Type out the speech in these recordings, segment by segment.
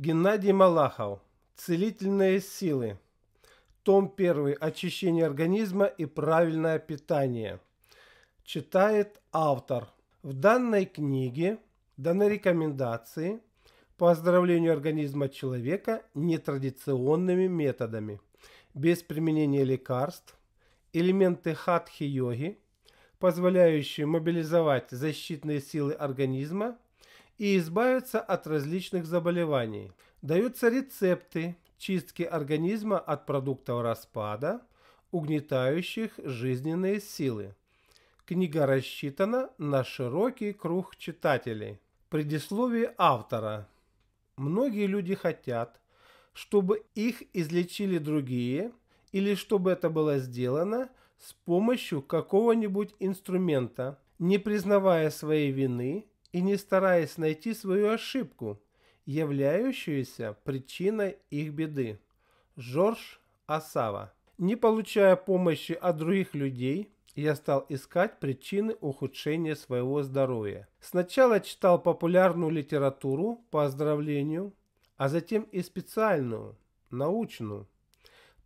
Геннадий Малахов. Целительные силы. Том 1. Очищение организма и правильное питание. Читает автор. В данной книге даны рекомендации по оздоровлению организма человека нетрадиционными методами, без применения лекарств, элементы хатхи-йоги, позволяющие мобилизовать защитные силы организма – и избавиться от различных заболеваний. Даются рецепты чистки организма от продуктов распада, угнетающих жизненные силы. Книга рассчитана на широкий круг читателей. Предисловие автора. Многие люди хотят, чтобы их излечили другие или чтобы это было сделано с помощью какого-нибудь инструмента, не признавая своей вины и не стараясь найти свою ошибку, являющуюся причиной их беды. Жорж Асава. Не получая помощи от других людей, я стал искать причины ухудшения своего здоровья. Сначала читал популярную литературу по оздоровлению, а затем и специальную, научную.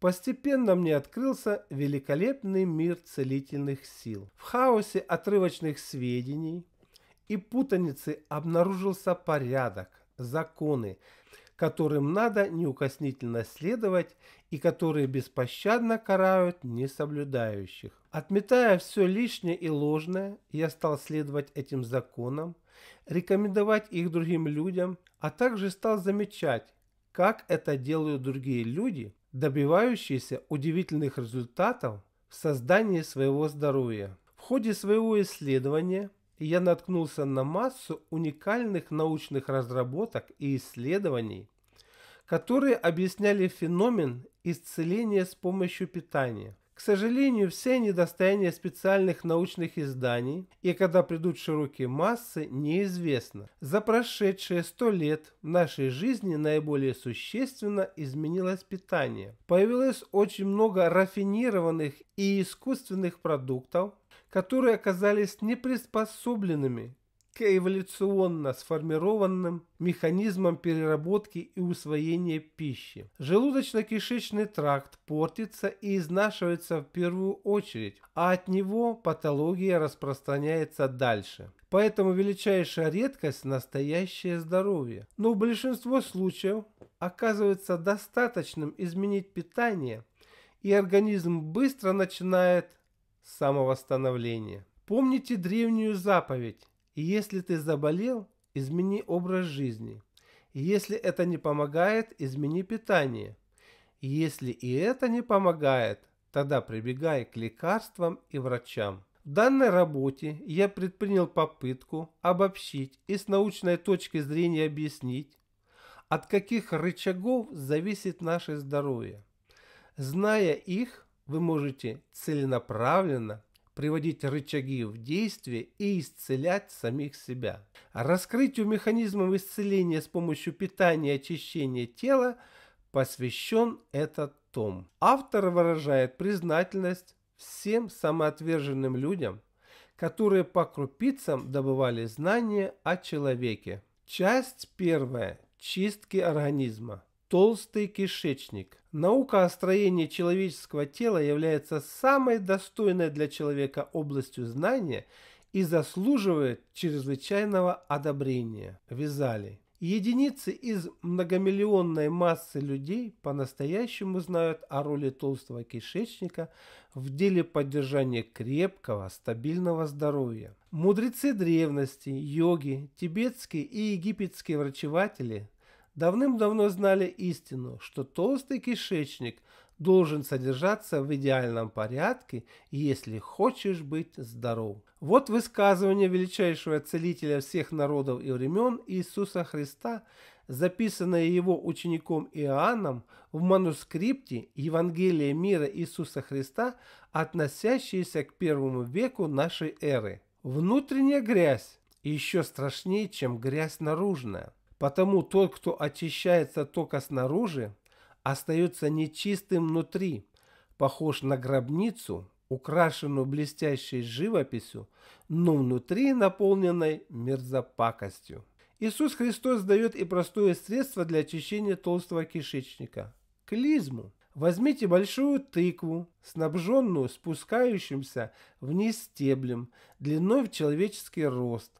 Постепенно мне открылся великолепный мир целительных сил. В хаосе отрывочных сведений и путаницы обнаружился порядок, законы, которым надо неукоснительно следовать и которые беспощадно карают несоблюдающих. Отметая все лишнее и ложное, я стал следовать этим законам, рекомендовать их другим людям, а также стал замечать, как это делают другие люди, добивающиеся удивительных результатов в создании своего здоровья. В ходе своего исследования – и я наткнулся на массу уникальных научных разработок и исследований, которые объясняли феномен исцеления с помощью питания. К сожалению, все они специальных научных изданий, и когда придут широкие массы, неизвестно. За прошедшие сто лет в нашей жизни наиболее существенно изменилось питание. Появилось очень много рафинированных и искусственных продуктов, которые оказались неприспособленными к эволюционно сформированным механизмам переработки и усвоения пищи. Желудочно-кишечный тракт портится и изнашивается в первую очередь, а от него патология распространяется дальше. Поэтому величайшая редкость – настоящее здоровье. Но в большинстве случаев оказывается достаточным изменить питание, и организм быстро начинает самовосстановления. Помните древнюю заповедь «Если ты заболел, измени образ жизни. Если это не помогает, измени питание. Если и это не помогает, тогда прибегай к лекарствам и врачам». В данной работе я предпринял попытку обобщить и с научной точки зрения объяснить, от каких рычагов зависит наше здоровье. Зная их, вы можете целенаправленно приводить рычаги в действие и исцелять самих себя. Раскрытию механизмов исцеления с помощью питания и очищения тела посвящен этот том. Автор выражает признательность всем самоотверженным людям, которые по крупицам добывали знания о человеке. Часть первая. Чистки организма толстый кишечник. Наука о строении человеческого тела является самой достойной для человека областью знания и заслуживает чрезвычайного одобрения. Вязали. Единицы из многомиллионной массы людей по-настоящему знают о роли толстого кишечника в деле поддержания крепкого, стабильного здоровья. Мудрецы древности, йоги, тибетские и египетские врачеватели давным-давно знали истину, что толстый кишечник должен содержаться в идеальном порядке, если хочешь быть здоров. Вот высказывание величайшего целителя всех народов и времен Иисуса Христа, записанное его учеником Иоанном в манускрипте Евангелия мира Иисуса Христа, относящееся к первому веку нашей эры. Внутренняя грязь еще страшнее, чем грязь наружная – Потому тот, кто очищается только снаружи, остается нечистым внутри, похож на гробницу, украшенную блестящей живописью, но внутри наполненной мерзопакостью. Иисус Христос дает и простое средство для очищения толстого кишечника – клизму. Возьмите большую тыкву, снабженную спускающимся вниз стеблем, длиной в человеческий рост,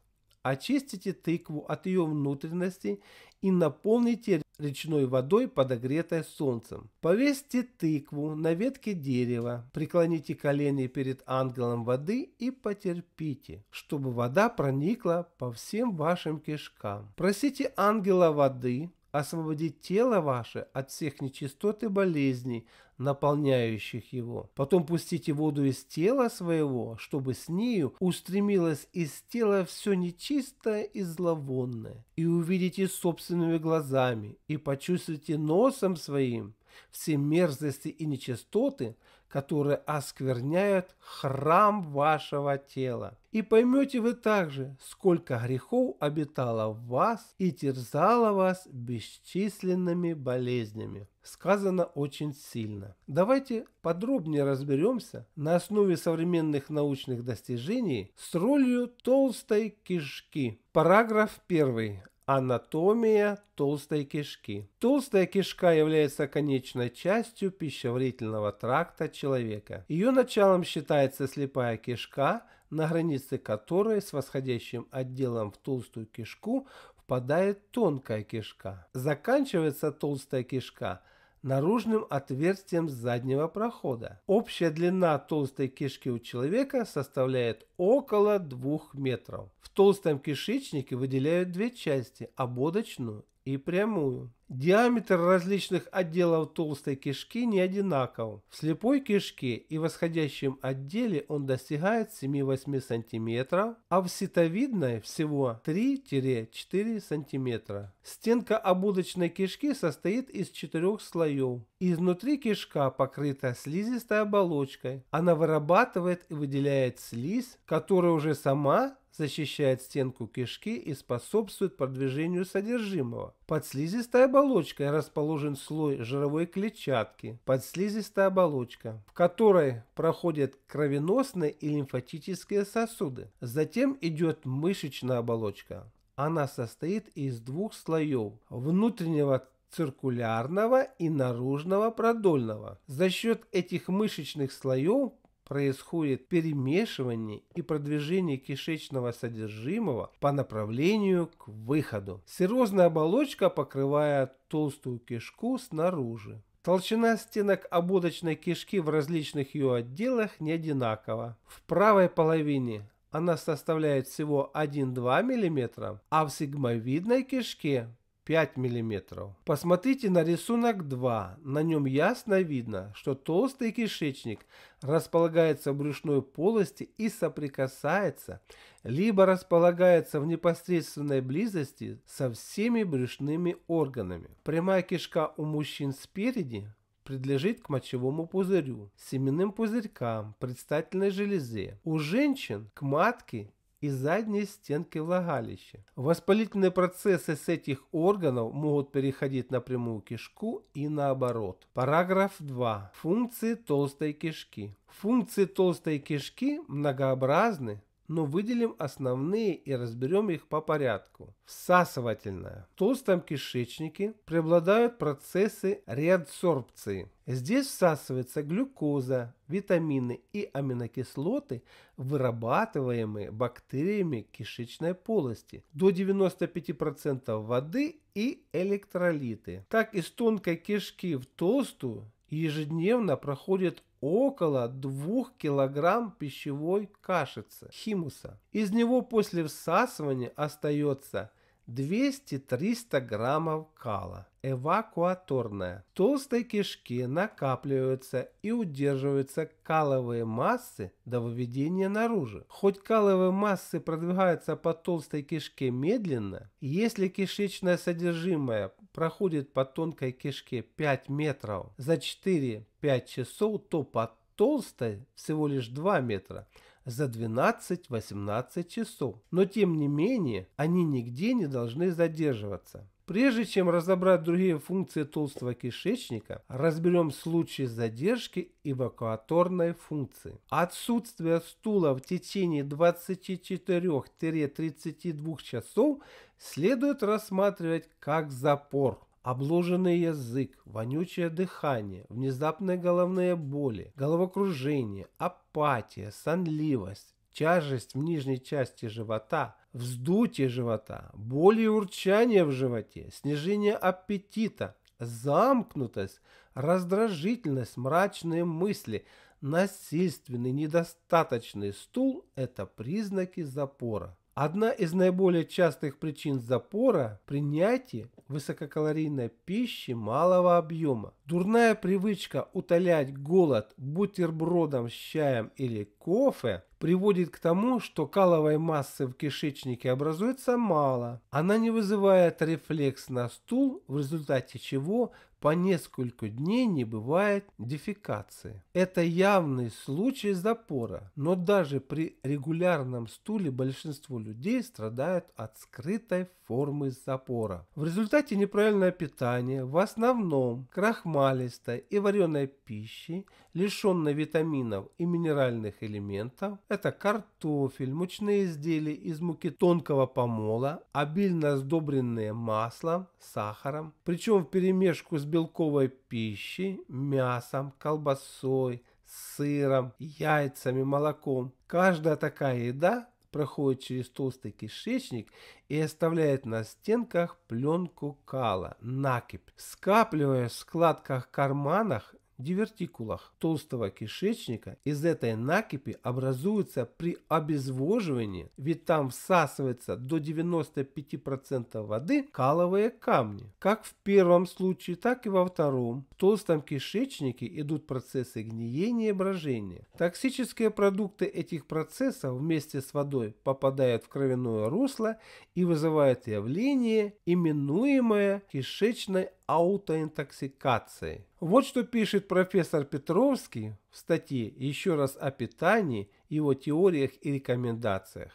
Очистите тыкву от ее внутренностей и наполните речной водой, подогретой солнцем. Повесьте тыкву на ветке дерева, преклоните колени перед ангелом воды и потерпите, чтобы вода проникла по всем вашим кишкам. Просите ангела воды освободить тело ваше от всех нечистот и болезней, наполняющих его. Потом пустите воду из тела своего, чтобы с нею устремилось из тела все нечистое и зловонное. И увидите собственными глазами, и почувствуйте носом своим все мерзости и нечистоты, которые оскверняют храм вашего тела. И поймете вы также, сколько грехов обитало в вас и терзало вас бесчисленными болезнями. Сказано очень сильно. Давайте подробнее разберемся на основе современных научных достижений с ролью толстой кишки. Параграф 1. Анатомия толстой кишки. Толстая кишка является конечной частью пищеварительного тракта человека. Ее началом считается слепая кишка, на границе которой с восходящим отделом в толстую кишку впадает тонкая кишка. Заканчивается толстая кишка – наружным отверстием заднего прохода. Общая длина толстой кишки у человека составляет около 2 метров. В толстом кишечнике выделяют две части – ободочную и прямую. Диаметр различных отделов толстой кишки не одинаков. В слепой кишке и восходящем отделе он достигает 7-8 см, а в ситовидной всего 3-4 см. Стенка ободочной кишки состоит из четырех слоев. Изнутри кишка покрыта слизистой оболочкой. Она вырабатывает и выделяет слизь, которая уже сама защищает стенку кишки и способствует продвижению содержимого. Под слизистой оболочкой расположен слой жировой клетчатки, подслизистая оболочка, в которой проходят кровеносные и лимфатические сосуды. Затем идет мышечная оболочка. Она состоит из двух слоев – внутреннего циркулярного и наружного продольного. За счет этих мышечных слоев происходит перемешивание и продвижение кишечного содержимого по направлению к выходу. Серозная оболочка покрывает толстую кишку снаружи. Толщина стенок ободочной кишки в различных ее отделах не одинакова. В правой половине она составляет всего 1-2 мм, а в сигмовидной кишке 5 мм. Посмотрите на рисунок 2. На нем ясно видно, что толстый кишечник располагается в брюшной полости и соприкасается, либо располагается в непосредственной близости со всеми брюшными органами. Прямая кишка у мужчин спереди принадлежит к мочевому пузырю, семенным пузырькам, предстательной железе. У женщин к матке и задней стенки влагалища. Воспалительные процессы с этих органов могут переходить напрямую в кишку и наоборот. Параграф 2. Функции толстой кишки. Функции толстой кишки многообразны, но выделим основные и разберем их по порядку. Всасывательная. В толстом кишечнике преобладают процессы реадсорбции. Здесь всасывается глюкоза, витамины и аминокислоты, вырабатываемые бактериями кишечной полости, до 95% воды и электролиты. Так из тонкой кишки в толстую ежедневно проходит около 2 кг пищевой кашицы химуса. Из него после всасывания остается 200-300 граммов кала эвакуаторная. В толстой кишке накапливаются и удерживаются каловые массы до выведения наружу. Хоть каловые массы продвигаются по толстой кишке медленно, если кишечное содержимое проходит по тонкой кишке 5 метров за 4-5 часов, то по толстой всего лишь 2 метра за 12-18 часов. Но тем не менее они нигде не должны задерживаться. Прежде чем разобрать другие функции толстого кишечника, разберем случай задержки эвакуаторной функции. Отсутствие стула в течение 24-32 часов следует рассматривать как запор. Обложенный язык, вонючее дыхание, внезапные головные боли, головокружение, апатия, сонливость, тяжесть в нижней части живота – вздутие живота, боли и урчание в животе, снижение аппетита, замкнутость, раздражительность, мрачные мысли, насильственный, недостаточный стул – это признаки запора. Одна из наиболее частых причин запора – принятие высококалорийной пищи малого объема. Дурная привычка утолять голод бутербродом с чаем или кофе приводит к тому, что каловой массы в кишечнике образуется мало. Она не вызывает рефлекс на стул, в результате чего по несколько дней не бывает дефекации. Это явный случай запора, но даже при регулярном стуле большинство людей страдают от скрытой формы запора. В результате неправильное питание, в основном крахмалистой и вареной пищи, лишенной витаминов и минеральных элементов, это картофель, мучные изделия из муки тонкого помола, обильно сдобренные маслом, сахаром, причем в перемешку с белковой пищи, мясом, колбасой, сыром, яйцами, молоком. Каждая такая еда проходит через толстый кишечник и оставляет на стенках пленку кала, накипь, скапливаясь в складках карманах дивертикулах толстого кишечника из этой накипи образуется при обезвоживании, ведь там всасывается до 95% воды каловые камни. Как в первом случае, так и во втором. В толстом кишечнике идут процессы гниения и брожения. Токсические продукты этих процессов вместе с водой попадают в кровяное русло и вызывают явление, именуемое кишечной аутоинтоксикацией. Вот что пишет профессор Петровский в статье «Еще раз о питании, его теориях и рекомендациях».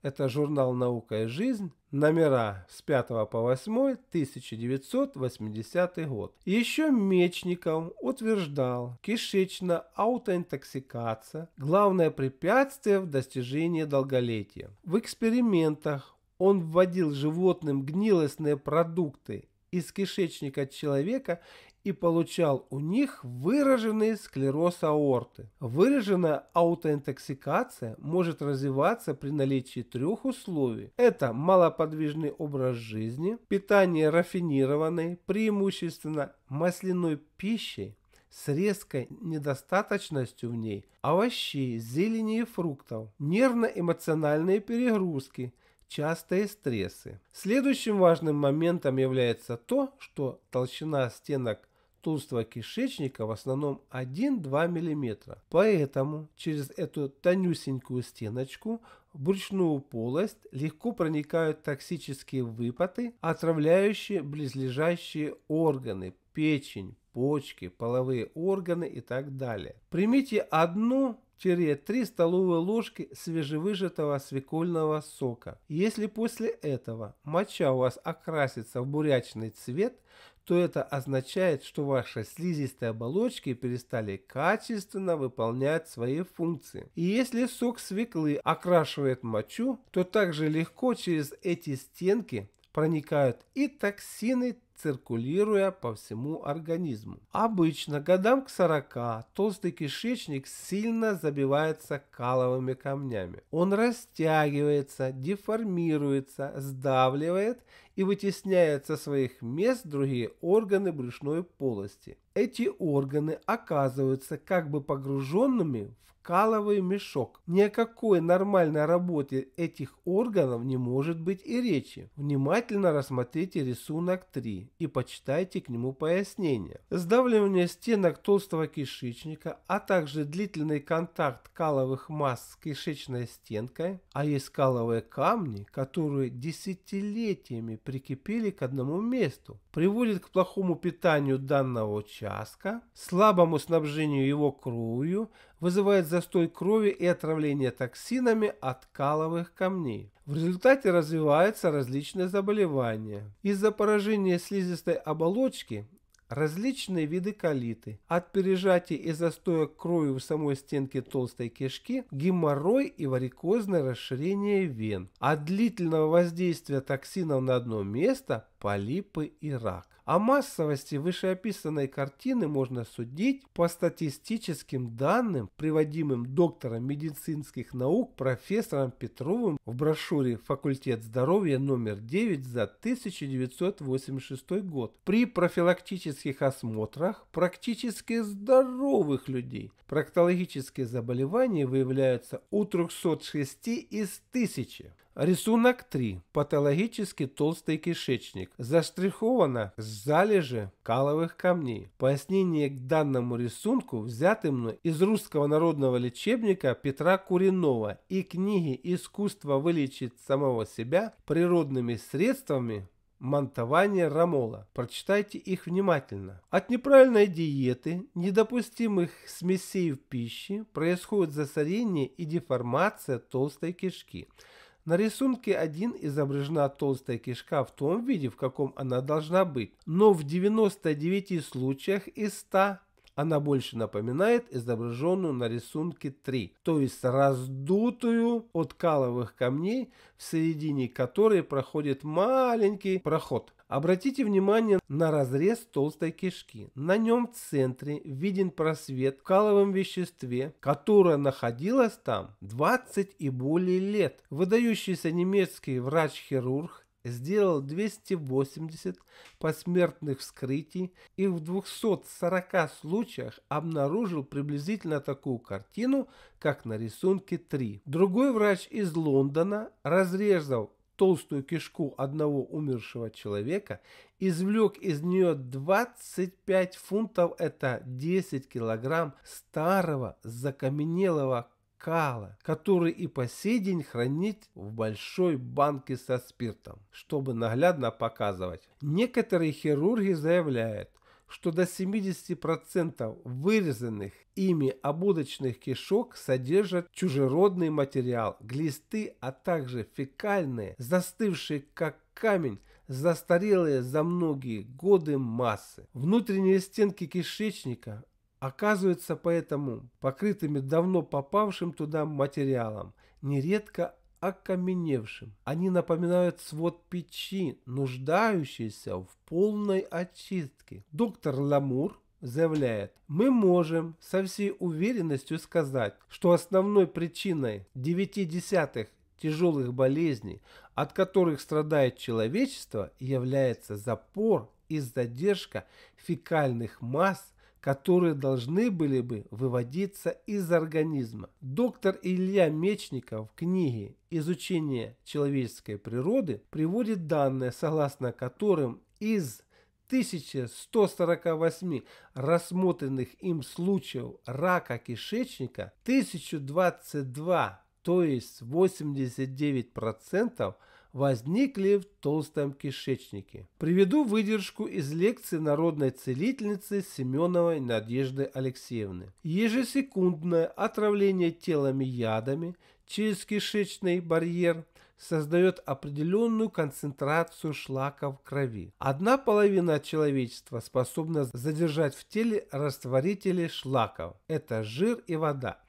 Это журнал «Наука и жизнь», номера с 5 по 8, 1980 год. Еще Мечников утверждал, кишечная аутоинтоксикация – главное препятствие в достижении долголетия. В экспериментах он вводил животным гнилостные продукты из кишечника человека и получал у них выраженный склероз аорты. Выраженная аутоинтоксикация может развиваться при наличии трех условий. Это малоподвижный образ жизни, питание рафинированной, преимущественно масляной пищей, с резкой недостаточностью в ней овощей, зелени и фруктов, нервно-эмоциональные перегрузки, частые стрессы. Следующим важным моментом является то, что толщина стенок толстого кишечника в основном 1-2 мм. Поэтому через эту тонюсенькую стеночку в брюшную полость легко проникают токсические выпады, отравляющие близлежащие органы, печень, почки, половые органы и так далее. Примите одну 3 столовые ложки свежевыжатого свекольного сока. Если после этого моча у вас окрасится в бурячный цвет, то это означает, что ваши слизистые оболочки перестали качественно выполнять свои функции. И если сок свеклы окрашивает мочу, то также легко через эти стенки проникают и токсины, циркулируя по всему организму. Обычно годам к 40 толстый кишечник сильно забивается каловыми камнями. Он растягивается, деформируется, сдавливает и вытесняет со своих мест другие органы брюшной полости эти органы оказываются как бы погруженными в каловый мешок. Ни о какой нормальной работе этих органов не может быть и речи. Внимательно рассмотрите рисунок 3 и почитайте к нему пояснение. Сдавливание стенок толстого кишечника, а также длительный контакт каловых масс с кишечной стенкой, а есть каловые камни, которые десятилетиями прикипели к одному месту, приводит к плохому питанию данного участка, слабому снабжению его кровью, вызывает застой крови и отравление токсинами от каловых камней. В результате развиваются различные заболевания. Из-за поражения слизистой оболочки различные виды калиты, от пережатия и застоя крови в самой стенке толстой кишки, геморрой и варикозное расширение вен, от длительного воздействия токсинов на одно место, полипы и рак. О массовости вышеописанной картины можно судить по статистическим данным, приводимым доктором медицинских наук профессором Петровым в брошюре «Факультет здоровья номер 9» за 1986 год при профилактических осмотрах практически здоровых людей. Проктологические заболевания выявляются у 306 из 1000. Рисунок 3. Патологически толстый кишечник. Заштриховано с залежи каловых камней. Пояснение к данному рисунку взяты мной из русского народного лечебника Петра Куринова и книги «Искусство вылечить самого себя природными средствами» мантование рамола. Прочитайте их внимательно. От неправильной диеты, недопустимых смесей в пище происходит засорение и деформация толстой кишки – на рисунке 1 изображена толстая кишка в том виде, в каком она должна быть, но в 99 случаях из 100 она больше напоминает изображенную на рисунке 3, то есть раздутую от каловых камней, в середине которой проходит маленький проход. Обратите внимание на разрез толстой кишки. На нем в центре виден просвет в каловом веществе, которое находилось там 20 и более лет. Выдающийся немецкий врач-хирург сделал 280 посмертных вскрытий и в 240 случаях обнаружил приблизительно такую картину, как на рисунке 3. Другой врач из Лондона, разрезал толстую кишку одного умершего человека, извлек из нее 25 фунтов, это 10 килограмм старого закаменелого кала, который и по сей день хранит в большой банке со спиртом, чтобы наглядно показывать. Некоторые хирурги заявляют, что до 70% вырезанных ими ободочных кишок содержат чужеродный материал, глисты, а также фекальные, застывшие как камень, застарелые за многие годы массы. Внутренние стенки кишечника оказываются поэтому покрытыми давно попавшим туда материалом, нередко окаменевшим. Они напоминают свод печи, нуждающийся в полной очистке. Доктор Ламур заявляет, мы можем со всей уверенностью сказать, что основной причиной 9 десятых тяжелых болезней, от которых страдает человечество, является запор и задержка фекальных масс которые должны были бы выводиться из организма. Доктор Илья Мечников в книге «Изучение человеческой природы» приводит данные, согласно которым из 1148 рассмотренных им случаев рака кишечника 1022, то есть 89%, процентов возникли в толстом кишечнике. Приведу выдержку из лекции народной целительницы Семеновой Надежды Алексеевны. Ежесекундное отравление телами ядами через кишечный барьер создает определенную концентрацию шлака в крови. Одна половина человечества способна задержать в теле растворители шлаков. Это жир и вода.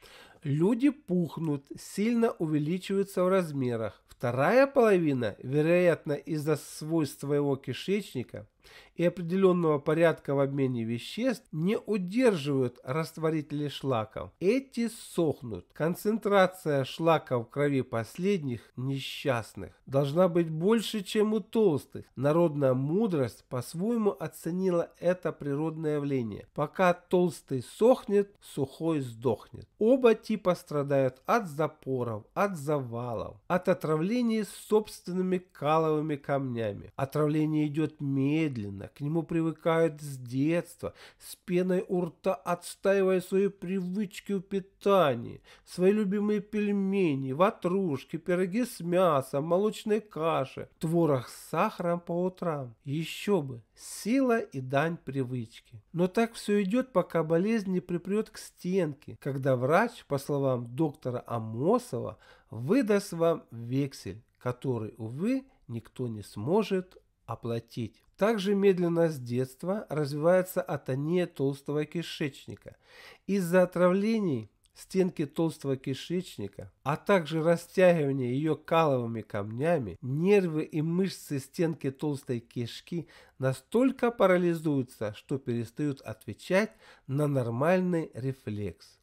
Люди пухнут, сильно увеличиваются в размерах, Вторая половина, вероятно, из-за свойств своего кишечника, и определенного порядка в обмене веществ не удерживают растворители шлаков. Эти сохнут. Концентрация шлаков в крови последних несчастных должна быть больше, чем у толстых. Народная мудрость по-своему оценила это природное явление. Пока толстый сохнет, сухой сдохнет. Оба типа страдают от запоров, от завалов, от отравления собственными каловыми камнями. Отравление идет медленно медленно, к нему привыкают с детства, с пеной у рта отстаивая свои привычки в питании, свои любимые пельмени, ватрушки, пироги с мясом, молочной каши, творог с сахаром по утрам. Еще бы, сила и дань привычки. Но так все идет, пока болезнь не припрет к стенке, когда врач, по словам доктора Амосова, выдаст вам вексель, который, увы, никто не сможет оплатить. Также медленно с детства развивается атония толстого кишечника. Из-за отравлений стенки толстого кишечника, а также растягивания ее каловыми камнями, нервы и мышцы стенки толстой кишки настолько парализуются, что перестают отвечать на нормальный рефлекс.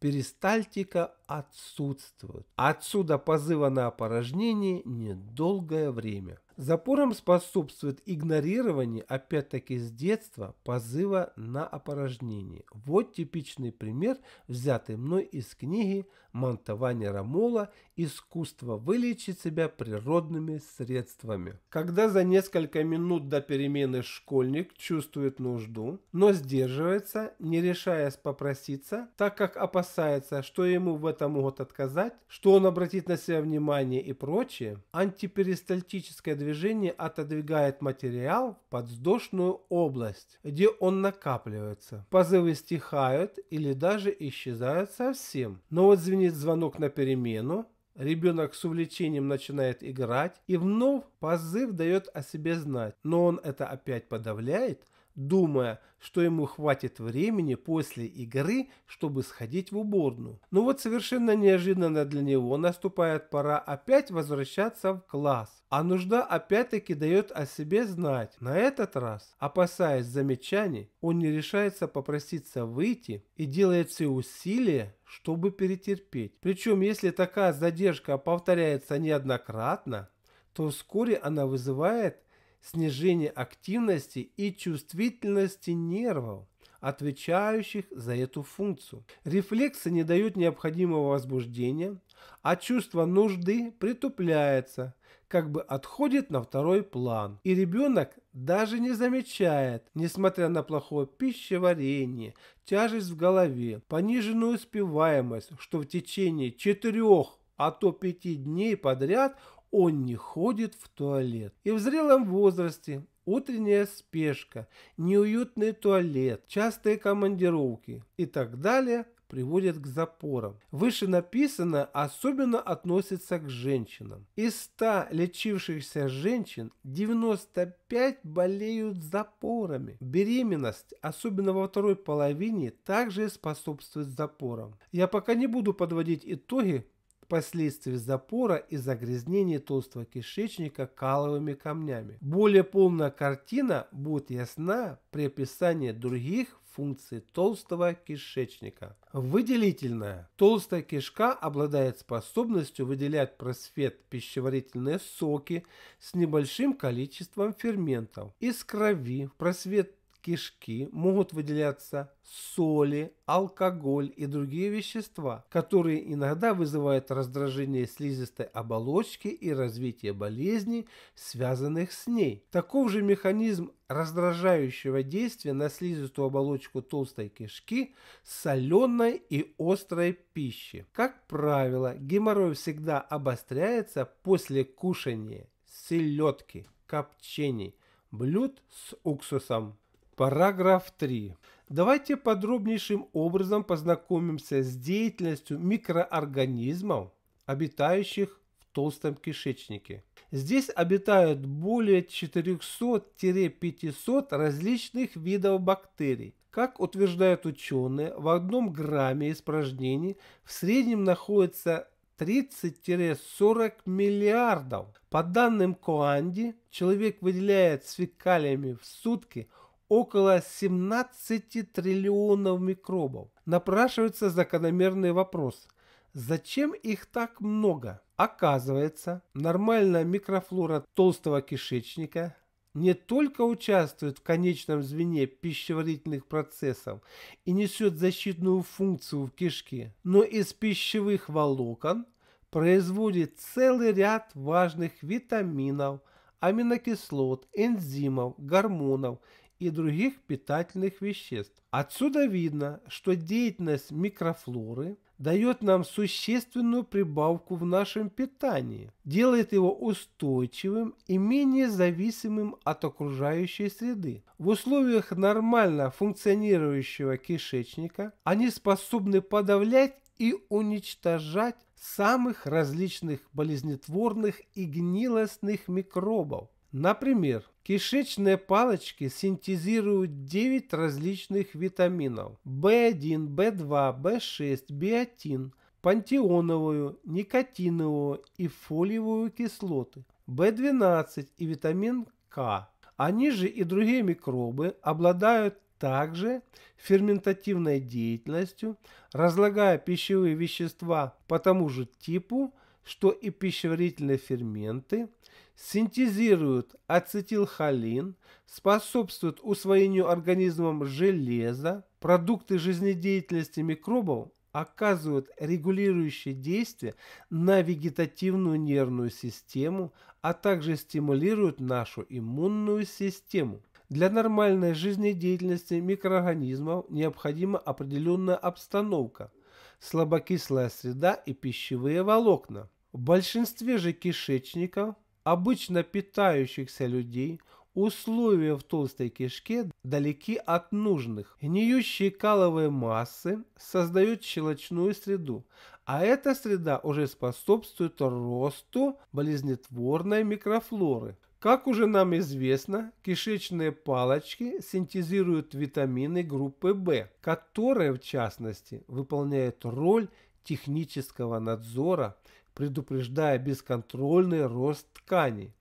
Перистальтика отсутствует. Отсюда позыва на опорожнение недолгое время. Запором способствует игнорирование, опять-таки с детства, позыва на опорожнение. Вот типичный пример, взятый мной из книги Монтаванера Мола «Искусство вылечить себя природными средствами». Когда за несколько минут до перемены школьник чувствует нужду, но сдерживается, не решаясь попроситься, так как опасается, что ему в этом могут отказать, что он обратит на себя внимание и прочее, антиперистальтическое движение отодвигает материал в подвздошную область, где он накапливается. Позывы стихают или даже исчезают совсем. Но вот звенит звенит звонок на перемену, ребенок с увлечением начинает играть, и вновь позыв дает о себе знать, но он это опять подавляет – думая, что ему хватит времени после игры, чтобы сходить в уборную. Но вот совершенно неожиданно для него наступает пора опять возвращаться в класс. А нужда опять-таки дает о себе знать. На этот раз, опасаясь замечаний, он не решается попроситься выйти и делает все усилия, чтобы перетерпеть. Причем, если такая задержка повторяется неоднократно, то вскоре она вызывает снижение активности и чувствительности нервов, отвечающих за эту функцию. Рефлексы не дают необходимого возбуждения, а чувство нужды притупляется, как бы отходит на второй план. И ребенок даже не замечает, несмотря на плохое пищеварение, тяжесть в голове, пониженную успеваемость, что в течение четырех а то пяти дней подряд он не ходит в туалет. И в зрелом возрасте утренняя спешка, неуютный туалет, частые командировки и так далее приводят к запорам. Выше написано особенно относится к женщинам. Из 100 лечившихся женщин 95 болеют запорами. Беременность, особенно во второй половине, также способствует запорам. Я пока не буду подводить итоги последствий запора и загрязнения толстого кишечника каловыми камнями. Более полная картина будет ясна при описании других функций толстого кишечника. Выделительная. Толстая кишка обладает способностью выделять просвет пищеварительные соки с небольшим количеством ферментов. Из крови в просвет кишки могут выделяться соли, алкоголь и другие вещества, которые иногда вызывают раздражение слизистой оболочки и развитие болезней, связанных с ней. Таков же механизм раздражающего действия на слизистую оболочку толстой кишки соленой и острой пищи. Как правило, геморрой всегда обостряется после кушания селедки, копчений, блюд с уксусом. Параграф 3. Давайте подробнейшим образом познакомимся с деятельностью микроорганизмов, обитающих в толстом кишечнике. Здесь обитают более 400-500 различных видов бактерий. Как утверждают ученые, в одном грамме испражнений в среднем находится 30-40 миллиардов. По данным Коанди, человек выделяет с фекалиями в сутки – около 17 триллионов микробов. Напрашивается закономерный вопрос. Зачем их так много? Оказывается, нормальная микрофлора толстого кишечника не только участвует в конечном звене пищеварительных процессов и несет защитную функцию в кишке, но из пищевых волокон производит целый ряд важных витаминов, аминокислот, энзимов, гормонов и других питательных веществ. Отсюда видно, что деятельность микрофлоры дает нам существенную прибавку в нашем питании, делает его устойчивым и менее зависимым от окружающей среды. В условиях нормально функционирующего кишечника они способны подавлять и уничтожать самых различных болезнетворных и гнилостных микробов. Например, Кишечные палочки синтезируют 9 различных витаминов В 1 В 2 В 6 биотин, пантеоновую, никотиновую и фолиевую кислоты, В 12 и витамин К. Они же и другие микробы обладают также ферментативной деятельностью, разлагая пищевые вещества по тому же типу, что и пищеварительные ферменты синтезируют ацетилхолин, способствуют усвоению организмом железа, продукты жизнедеятельности микробов оказывают регулирующее действие на вегетативную нервную систему, а также стимулируют нашу иммунную систему. Для нормальной жизнедеятельности микроорганизмов необходима определенная обстановка, слабокислая среда и пищевые волокна. В большинстве же кишечников, обычно питающихся людей, условия в толстой кишке далеки от нужных. Гниющие каловые массы создают щелочную среду, а эта среда уже способствует росту болезнетворной микрофлоры. Как уже нам известно, кишечные палочки синтезируют витамины группы В, которые в частности выполняют роль технического надзора предупреждая бесконтрольный рост тканей,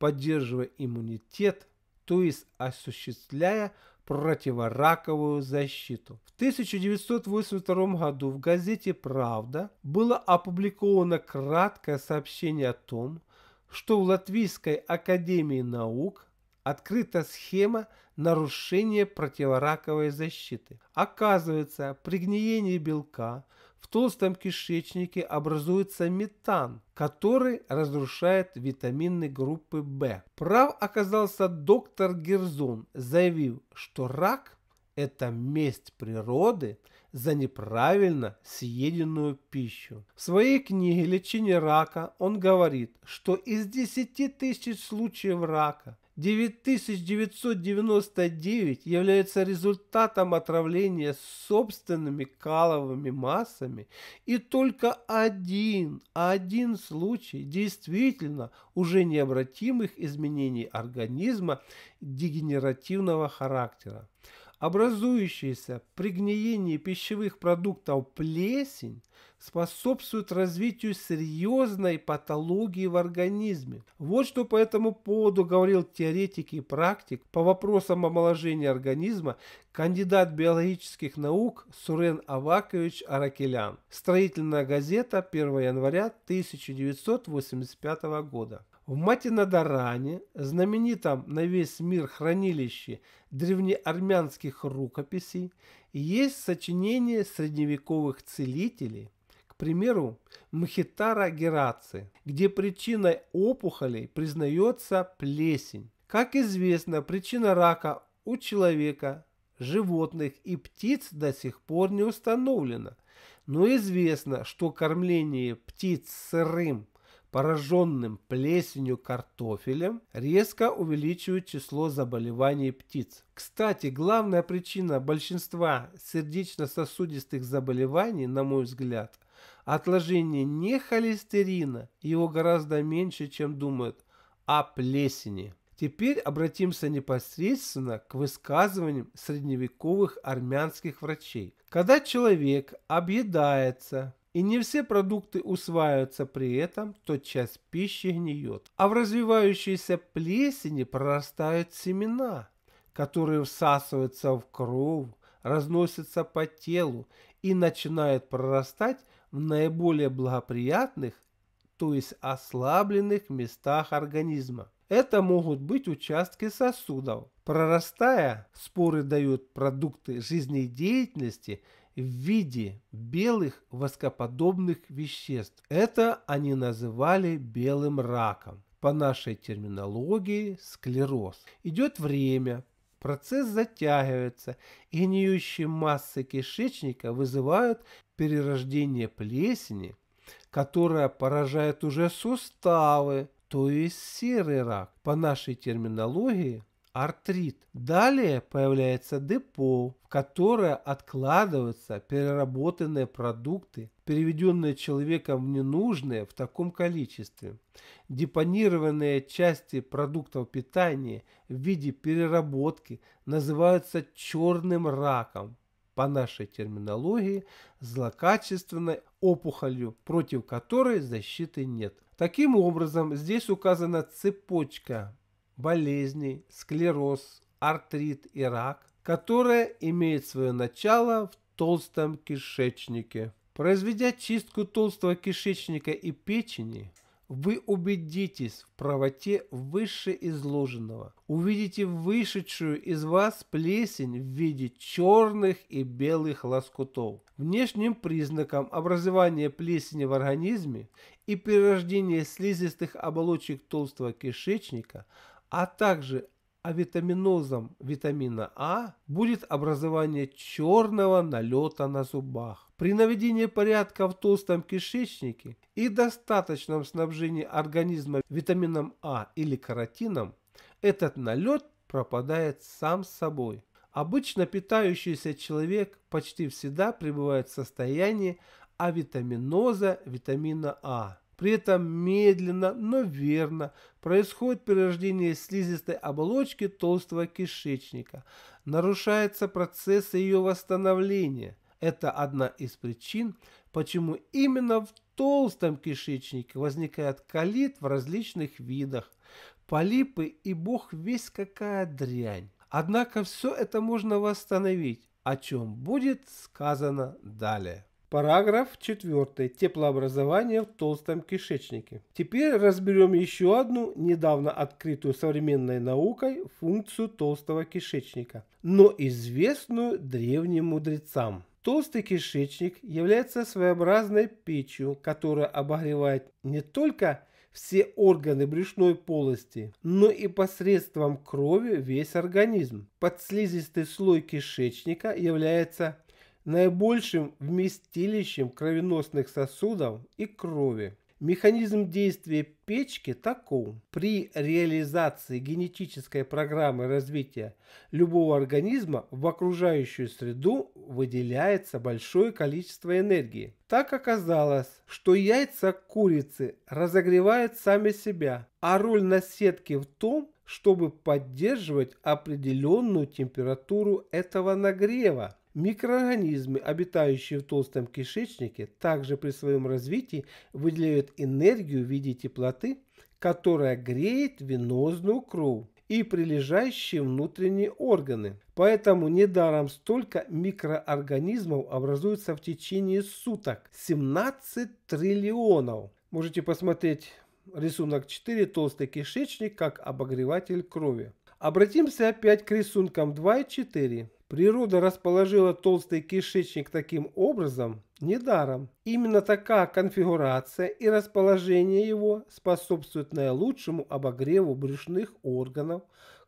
поддерживая иммунитет, то есть осуществляя противораковую защиту. В 1982 году в газете «Правда» было опубликовано краткое сообщение о том, что в Латвийской академии наук открыта схема нарушения противораковой защиты. Оказывается, при гниении белка – толстом кишечнике образуется метан, который разрушает витамины группы В. Прав оказался доктор Герзун, заявив, что рак – это месть природы за неправильно съеденную пищу. В своей книге «Лечение рака» он говорит, что из 10 тысяч случаев рака 9999 является результатом отравления собственными каловыми массами, и только один, один случай действительно уже необратимых изменений организма дегенеративного характера. Образующаяся при гниении пищевых продуктов плесень способствует развитию серьезной патологии в организме. Вот что по этому поводу говорил теоретик и практик по вопросам омоложения организма кандидат биологических наук Сурен Авакович Аракелян. Строительная газета 1 января 1985 года. В Матинадаране, знаменитом на весь мир хранилище древнеармянских рукописей, есть сочинение средневековых целителей, к примеру, Мхитара Гераци, где причиной опухолей признается плесень. Как известно, причина рака у человека, животных и птиц до сих пор не установлена, но известно, что кормление птиц сырым пораженным плесенью картофелем, резко увеличивают число заболеваний птиц. Кстати, главная причина большинства сердечно-сосудистых заболеваний, на мой взгляд, отложение не холестерина, его гораздо меньше, чем думают, а плесени. Теперь обратимся непосредственно к высказываниям средневековых армянских врачей. Когда человек объедается, и не все продукты усваиваются при этом, то часть пищи гниет. А в развивающейся плесени прорастают семена, которые всасываются в кровь, разносятся по телу и начинают прорастать в наиболее благоприятных, то есть ослабленных местах организма. Это могут быть участки сосудов. Прорастая, споры дают продукты жизнедеятельности – в виде белых воскоподобных веществ. Это они называли белым раком. По нашей терминологии склероз. Идет время, процесс затягивается, и гниющие массы кишечника вызывают перерождение плесени, которая поражает уже суставы, то есть серый рак. По нашей терминологии артрит. Далее появляется депо, в которое откладываются переработанные продукты, переведенные человеком в ненужные в таком количестве. Депонированные части продуктов питания в виде переработки называются черным раком по нашей терминологии, злокачественной опухолью, против которой защиты нет. Таким образом, здесь указана цепочка болезни склероз, артрит и рак, которая имеет свое начало в толстом кишечнике. Произведя чистку толстого кишечника и печени, вы убедитесь в правоте выше Увидите вышедшую из вас плесень в виде черных и белых лоскутов. Внешним признаком образования плесени в организме и перерождения слизистых оболочек толстого кишечника – а также авитаминозом витамина А будет образование черного налета на зубах. При наведении порядка в толстом кишечнике и достаточном снабжении организма витамином А или каротином этот налет пропадает сам собой. Обычно питающийся человек почти всегда пребывает в состоянии авитаминоза витамина А. При этом медленно, но верно происходит перерождение слизистой оболочки толстого кишечника. Нарушается процесс ее восстановления. Это одна из причин, почему именно в толстом кишечнике возникает калит в различных видах. Полипы и бог весь какая дрянь. Однако все это можно восстановить, о чем будет сказано далее. Параграф 4. Теплообразование в толстом кишечнике. Теперь разберем еще одну, недавно открытую современной наукой, функцию толстого кишечника, но известную древним мудрецам. Толстый кишечник является своеобразной печью, которая обогревает не только все органы брюшной полости, но и посредством крови весь организм. Подслизистый слой кишечника является наибольшим вместилищем кровеносных сосудов и крови. Механизм действия печки таков. При реализации генетической программы развития любого организма в окружающую среду выделяется большое количество энергии. Так оказалось, что яйца курицы разогревают сами себя, а роль наседки в том, чтобы поддерживать определенную температуру этого нагрева. Микроорганизмы, обитающие в толстом кишечнике, также при своем развитии выделяют энергию в виде теплоты, которая греет венозную кровь и прилежащие внутренние органы. Поэтому недаром столько микроорганизмов образуется в течение суток. 17 триллионов. Можете посмотреть рисунок 4 «Толстый кишечник как обогреватель крови». Обратимся опять к рисункам 2 и 4. Природа расположила толстый кишечник таким образом недаром. Именно такая конфигурация и расположение его способствует наилучшему обогреву брюшных органов,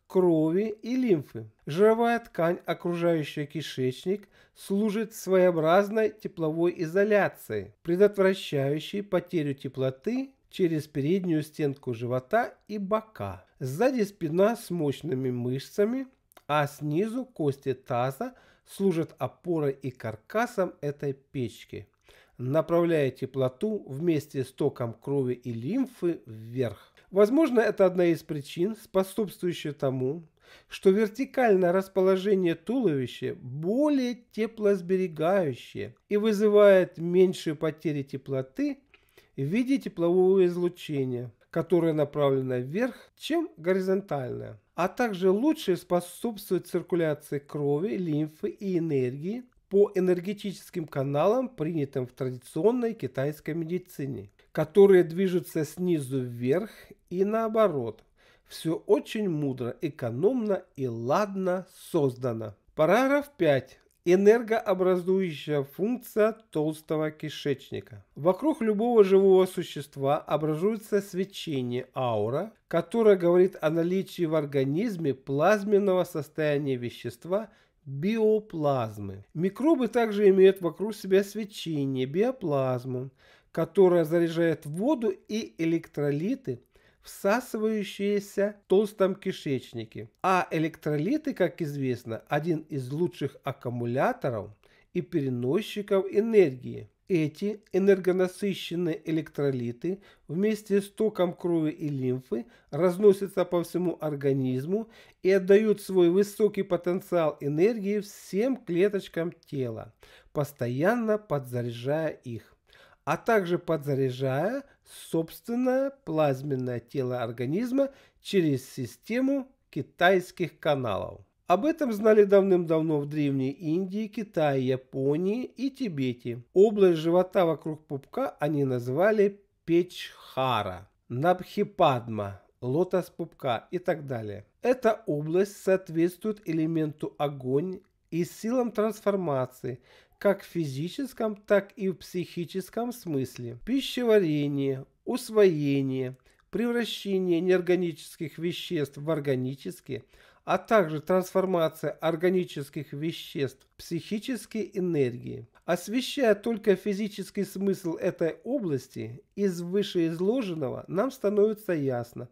крови и лимфы. Жировая ткань, окружающая кишечник, служит своеобразной тепловой изоляцией, предотвращающей потерю теплоты через переднюю стенку живота и бока. Сзади спина с мощными мышцами – а снизу кости таза служат опорой и каркасом этой печки, направляя теплоту вместе с током крови и лимфы вверх. Возможно, это одна из причин, способствующая тому, что вертикальное расположение туловища более теплосберегающее и вызывает меньшие потери теплоты в виде теплового излучения которая направлена вверх, чем горизонтальная, а также лучше способствует циркуляции крови, лимфы и энергии по энергетическим каналам, принятым в традиционной китайской медицине, которые движутся снизу вверх и наоборот. Все очень мудро, экономно и ладно создано. Параграф 5 энергообразующая функция толстого кишечника. Вокруг любого живого существа образуется свечение аура, которое говорит о наличии в организме плазменного состояния вещества биоплазмы. Микробы также имеют вокруг себя свечение, биоплазму, которая заряжает воду и электролиты – всасывающиеся в толстом кишечнике. А электролиты, как известно, один из лучших аккумуляторов и переносчиков энергии. Эти энергонасыщенные электролиты вместе с током крови и лимфы разносятся по всему организму и отдают свой высокий потенциал энергии всем клеточкам тела, постоянно подзаряжая их, а также подзаряжая собственное плазменное тело организма через систему китайских каналов. Об этом знали давным-давно в Древней Индии, Китае, Японии и Тибете. Область живота вокруг пупка они называли Печхара, Набхипадма, лотос пупка и так далее. Эта область соответствует элементу огонь и силам трансформации, как в физическом, так и в психическом смысле. Пищеварение, усвоение, превращение неорганических веществ в органические, а также трансформация органических веществ в психические энергии. Освещая только физический смысл этой области, из вышеизложенного нам становится ясно,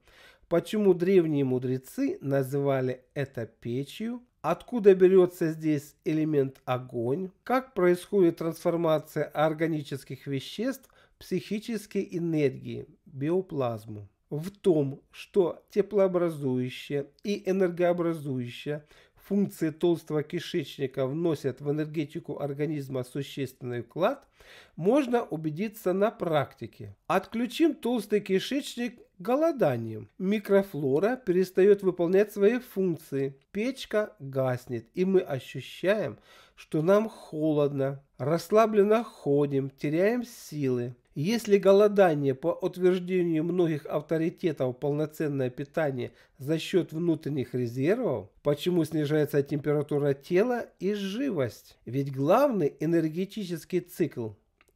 почему древние мудрецы называли это печью, Откуда берется здесь элемент огонь? Как происходит трансформация органических веществ в психические энергии, биоплазму? В том, что теплообразующая и энергообразующая функции толстого кишечника вносят в энергетику организма существенный вклад, можно убедиться на практике. Отключим толстый кишечник голоданием. Микрофлора перестает выполнять свои функции, печка гаснет, и мы ощущаем, что нам холодно, расслабленно ходим, теряем силы. Если голодание, по утверждению многих авторитетов, полноценное питание за счет внутренних резервов, почему снижается температура тела и живость? Ведь главный энергетический цикл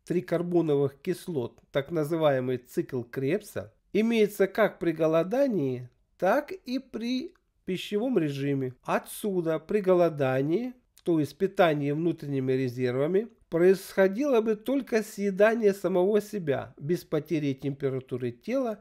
трикарбоновых кислот, так называемый цикл Крепса, имеется как при голодании, так и при пищевом режиме. Отсюда при голодании, то есть питании внутренними резервами, происходило бы только съедание самого себя без потери температуры тела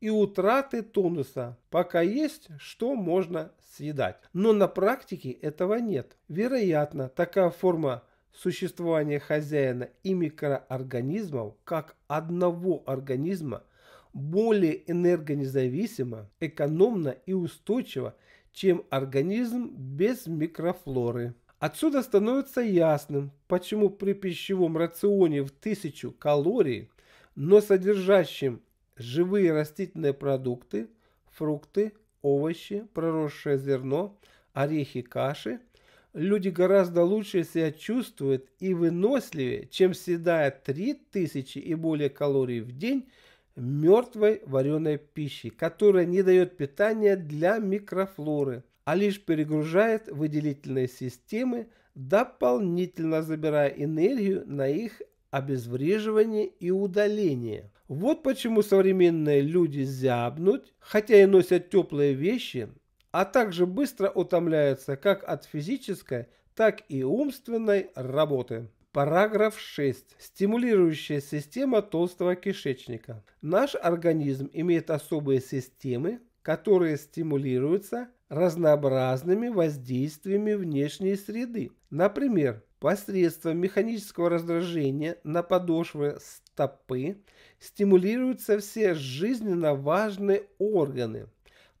и утраты тонуса, пока есть, что можно съедать. Но на практике этого нет. Вероятно, такая форма существования хозяина и микроорганизмов, как одного организма – более энергонезависимо, экономно и устойчиво, чем организм без микрофлоры. Отсюда становится ясным, почему при пищевом рационе в 1000 калорий, но содержащем живые растительные продукты, фрукты, овощи, проросшее зерно, орехи, каши, люди гораздо лучше себя чувствуют и выносливее, чем съедая 3000 и более калорий в день – мертвой вареной пищи, которая не дает питания для микрофлоры, а лишь перегружает выделительные системы, дополнительно забирая энергию на их обезвреживание и удаление. Вот почему современные люди зябнут, хотя и носят теплые вещи, а также быстро утомляются как от физической, так и умственной работы. Параграф 6. Стимулирующая система толстого кишечника. Наш организм имеет особые системы, которые стимулируются разнообразными воздействиями внешней среды. Например, посредством механического раздражения на подошвы стопы стимулируются все жизненно важные органы,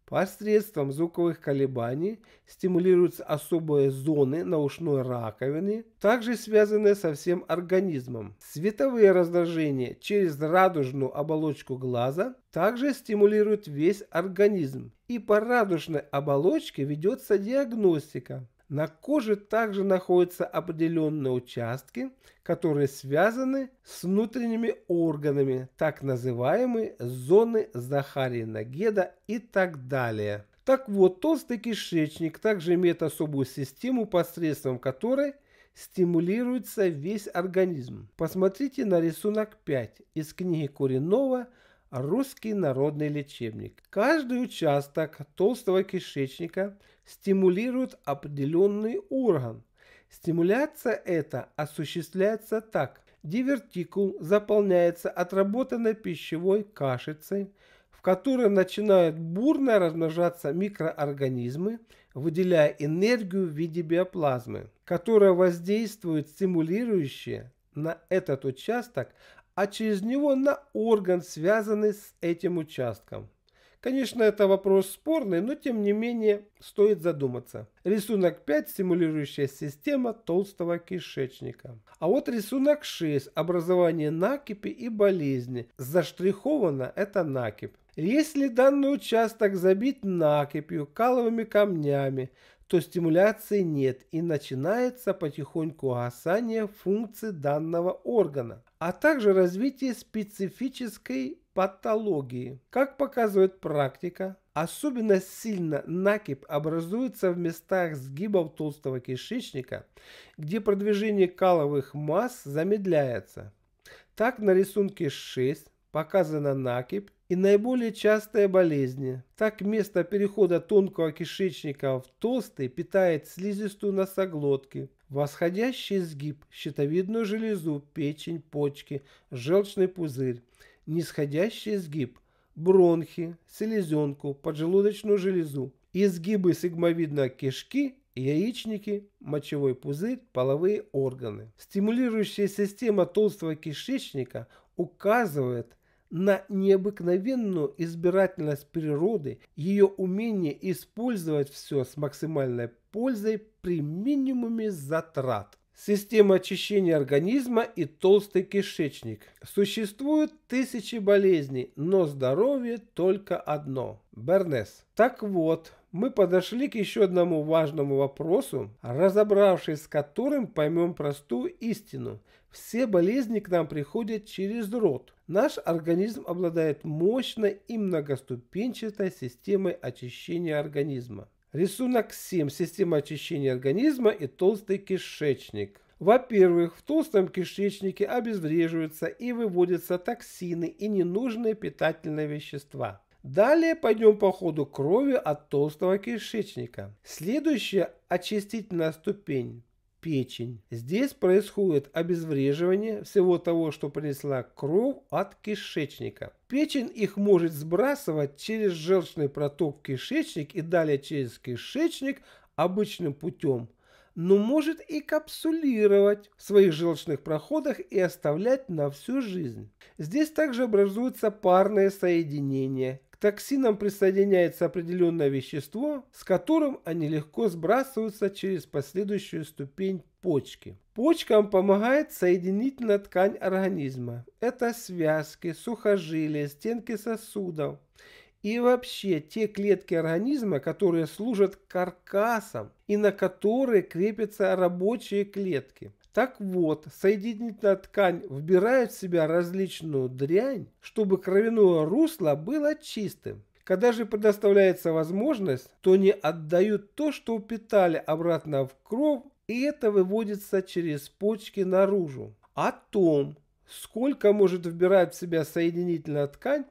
Посредством звуковых колебаний стимулируются особые зоны на ушной раковине, также связанные со всем организмом. Световые раздражения через радужную оболочку глаза также стимулируют весь организм. И по радужной оболочке ведется диагностика. На коже также находятся определенные участки, которые связаны с внутренними органами, так называемые зоны Захарина Геда и так далее. Так вот, толстый кишечник также имеет особую систему, посредством которой стимулируется весь организм. Посмотрите на рисунок 5 из книги Куринова «Русский народный лечебник». Каждый участок толстого кишечника – стимулирует определенный орган. Стимуляция эта осуществляется так. Дивертикул заполняется отработанной пищевой кашицей, в которой начинают бурно размножаться микроорганизмы, выделяя энергию в виде биоплазмы, которая воздействует стимулирующе на этот участок, а через него на орган, связанный с этим участком. Конечно, это вопрос спорный, но тем не менее стоит задуматься. Рисунок 5 – стимулирующая система толстого кишечника. А вот рисунок 6 – образование накипи и болезни. Заштриховано – это накипь. Если данный участок забит накипью, каловыми камнями, то стимуляции нет и начинается потихоньку гасание функций данного органа а также развитие специфической патологии. Как показывает практика, особенно сильно накип образуется в местах сгибов толстого кишечника, где продвижение каловых масс замедляется. Так на рисунке 6 показана накипь и наиболее частые болезни. Так место перехода тонкого кишечника в толстый питает слизистую носоглотки, восходящий сгиб, щитовидную железу, печень, почки, желчный пузырь, нисходящий сгиб, бронхи, селезенку, поджелудочную железу, изгибы сигмовидной кишки яичники, мочевой пузырь, половые органы. Стимулирующая система толстого кишечника указывает на необыкновенную избирательность природы, ее умение использовать все с максимальной пользой при минимуме затрат. Система очищения организма и толстый кишечник. Существуют тысячи болезней, но здоровье только одно. Бернес. Так вот, мы подошли к еще одному важному вопросу, разобравшись с которым поймем простую истину. Все болезни к нам приходят через рот. Наш организм обладает мощной и многоступенчатой системой очищения организма. Рисунок 7. Система очищения организма и толстый кишечник. Во-первых, в толстом кишечнике обезвреживаются и выводятся токсины и ненужные питательные вещества. Далее пойдем по ходу крови от толстого кишечника. Следующая очистительная ступень – печень. Здесь происходит обезвреживание всего того, что принесла кровь от кишечника. Печень их может сбрасывать через желчный проток в кишечник и далее через кишечник обычным путем – но может и капсулировать в своих желчных проходах и оставлять на всю жизнь. Здесь также образуются парные соединения, к токсинам присоединяется определенное вещество, с которым они легко сбрасываются через последующую ступень почки. Почкам помогает соединительная ткань организма. Это связки, сухожилия, стенки сосудов и вообще те клетки организма, которые служат каркасом и на которые крепятся рабочие клетки. Так вот, соединительная ткань вбирает в себя различную дрянь, чтобы кровяное русло было чистым. Когда же предоставляется возможность, то не отдают то, что упитали обратно в кровь, и это выводится через почки наружу. О том, сколько может вбирать в себя соединительная ткань,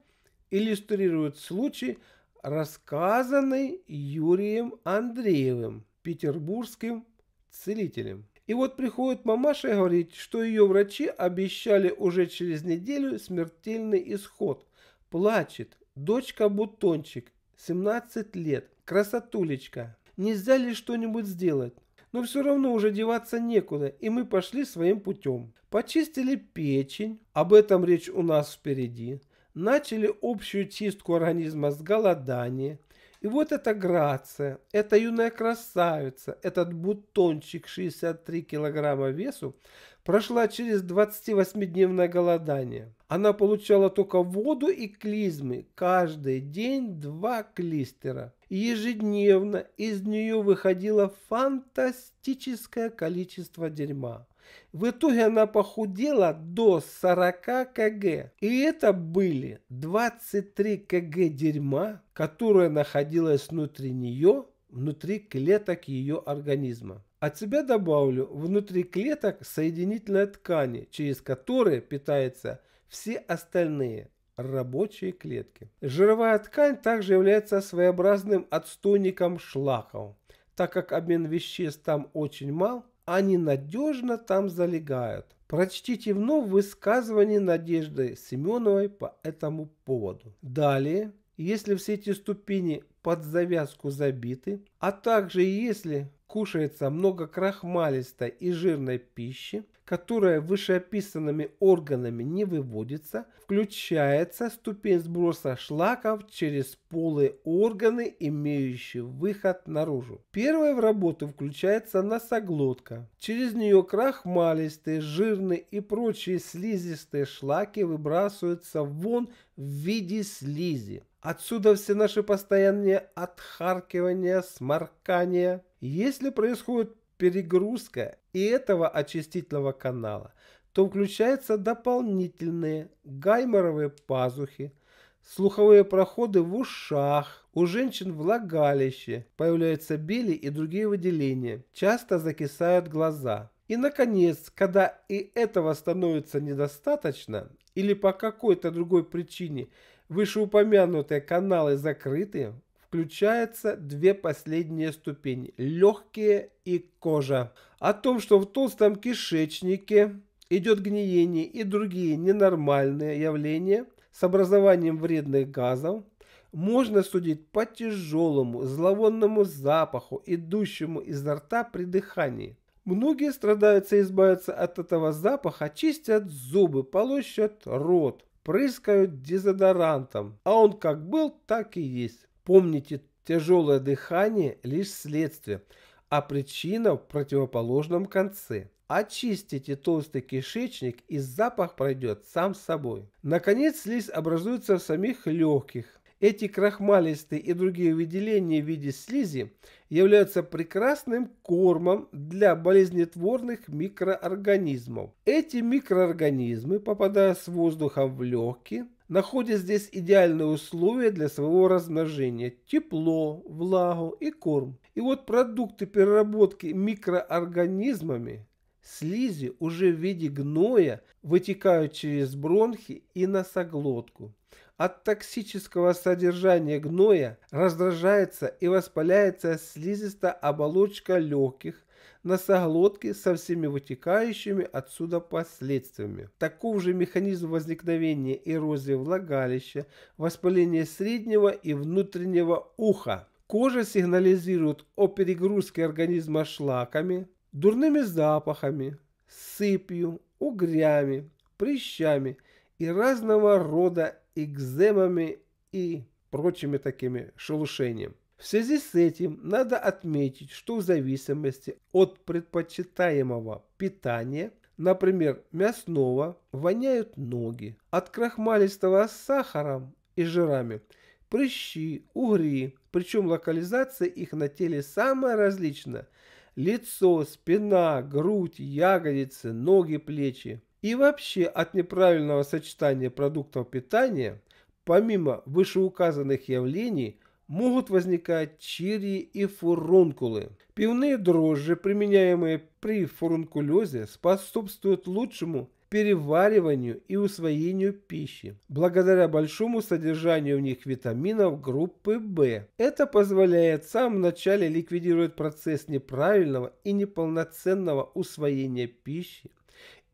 иллюстрирует случай, рассказанный Юрием Андреевым, петербургским целителем. И вот приходит мамаша и говорит, что ее врачи обещали уже через неделю смертельный исход. Плачет. Дочка Бутончик, 17 лет, красотулечка. Нельзя ли что-нибудь сделать? Но все равно уже деваться некуда, и мы пошли своим путем. Почистили печень, об этом речь у нас впереди. Начали общую чистку организма с голодания – и вот эта грация, эта юная красавица, этот бутончик 63 килограмма весу прошла через 28-дневное голодание. Она получала только воду и клизмы, каждый день два клистера. И ежедневно из нее выходило фантастическое количество дерьма. В итоге она похудела до 40 кг. И это были 23 кг дерьма, которое находилось внутри нее, внутри клеток ее организма. От а себя добавлю, внутри клеток соединительной ткани, через которые питаются все остальные рабочие клетки. Жировая ткань также является своеобразным отстойником шлаков. Так как обмен веществ там очень мал, они надежно там залегают. Прочтите вновь высказывание Надежды Семеновой по этому поводу. Далее, если все эти ступени под завязку забиты, а также если кушается много крахмалистой и жирной пищи, которая вышеописанными органами не выводится, включается ступень сброса шлаков через полые органы, имеющие выход наружу. Первой в работу включается носоглотка. Через нее крахмалистые, жирные и прочие слизистые шлаки выбрасываются вон в виде слизи. Отсюда все наши постоянные отхаркивания, сморкания. Если происходит перегрузка и этого очистительного канала, то включаются дополнительные гайморовые пазухи, слуховые проходы в ушах, у женщин влагалище, появляются били и другие выделения, часто закисают глаза. И, наконец, когда и этого становится недостаточно, или по какой-то другой причине вышеупомянутые каналы закрыты, включаются две последние ступени – легкие и кожа. О том, что в толстом кишечнике идет гниение и другие ненормальные явления с образованием вредных газов, можно судить по тяжелому зловонному запаху, идущему изо рта при дыхании. Многие страдаются избавиться от этого запаха, чистят зубы, полощат рот, прыскают дезодорантом, а он как был, так и есть. Помните, тяжелое дыхание лишь следствие, а причина в противоположном конце. Очистите толстый кишечник и запах пройдет сам собой. Наконец слизь образуется в самих легких. Эти крахмалистые и другие выделения в виде слизи являются прекрасным кормом для болезнетворных микроорганизмов. Эти микроорганизмы, попадая с воздухом в легкие, находят здесь идеальные условия для своего размножения – тепло, влагу и корм. И вот продукты переработки микроорганизмами слизи уже в виде гноя вытекают через бронхи и носоглотку. От токсического содержания гноя раздражается и воспаляется слизистая оболочка легких, носоглотки со всеми вытекающими отсюда последствиями. Таков же механизм возникновения эрозии влагалища, воспаления среднего и внутреннего уха. Кожа сигнализирует о перегрузке организма шлаками, дурными запахами, сыпью, угрями, прыщами и разного рода экземами и прочими такими шелушениями. В связи с этим надо отметить, что в зависимости от предпочитаемого питания, например, мясного, воняют ноги, от крахмалистого с сахаром и жирами, прыщи, угри, причем локализация их на теле самая различная – лицо, спина, грудь, ягодицы, ноги, плечи. И вообще от неправильного сочетания продуктов питания, помимо вышеуказанных явлений, могут возникать чири и фурункулы. Пивные дрожжи, применяемые при фурункулезе, способствуют лучшему перевариванию и усвоению пищи, благодаря большому содержанию в них витаминов группы В. Это позволяет в самом начале ликвидировать процесс неправильного и неполноценного усвоения пищи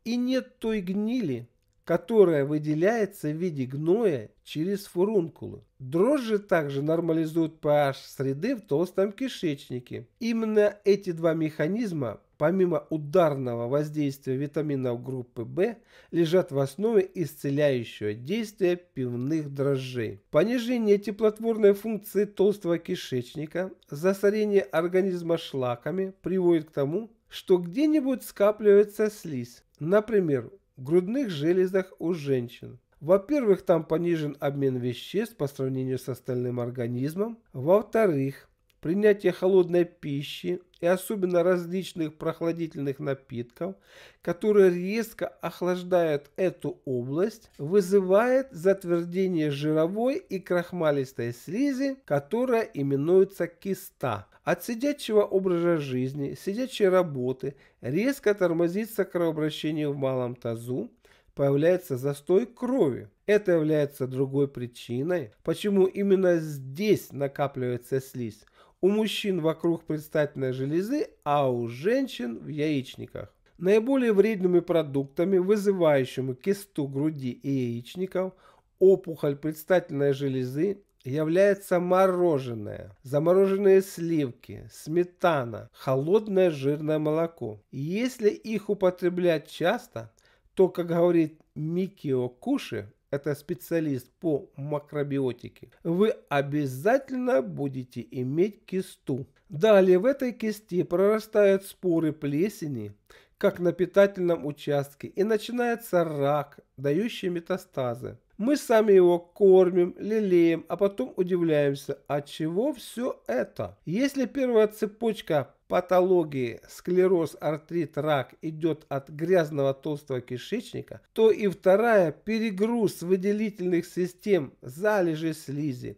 и нет той гнили, которая выделяется в виде гноя через фурункулы. Дрожжи также нормализуют pH среды в толстом кишечнике. Именно эти два механизма, помимо ударного воздействия витаминов группы В, лежат в основе исцеляющего действия пивных дрожжей. Понижение теплотворной функции толстого кишечника, засорение организма шлаками приводит к тому, что где-нибудь скапливается слизь, например, в грудных железах у женщин. Во-первых, там понижен обмен веществ по сравнению с остальным организмом. Во-вторых, принятие холодной пищи и особенно различных прохладительных напитков, которые резко охлаждают эту область, вызывает затвердение жировой и крахмалистой слизи, которая именуется киста. От сидячего образа жизни, сидячей работы резко тормозится кровообращение в малом тазу, появляется застой крови. Это является другой причиной, почему именно здесь накапливается слизь. У мужчин вокруг предстательной железы, а у женщин в яичниках. Наиболее вредными продуктами, вызывающими кисту груди и яичников, опухоль предстательной железы является мороженое, замороженные сливки, сметана, холодное жирное молоко. Если их употреблять часто, то, как говорит Микио Куши, это специалист по макробиотике, вы обязательно будете иметь кисту. Далее в этой кисте прорастают споры плесени, как на питательном участке, и начинается рак, дающий метастазы. Мы сами его кормим, лелеем, а потом удивляемся, от чего все это. Если первая цепочка патологии склероз, артрит, рак идет от грязного толстого кишечника, то и вторая – перегруз выделительных систем, залежи слизи,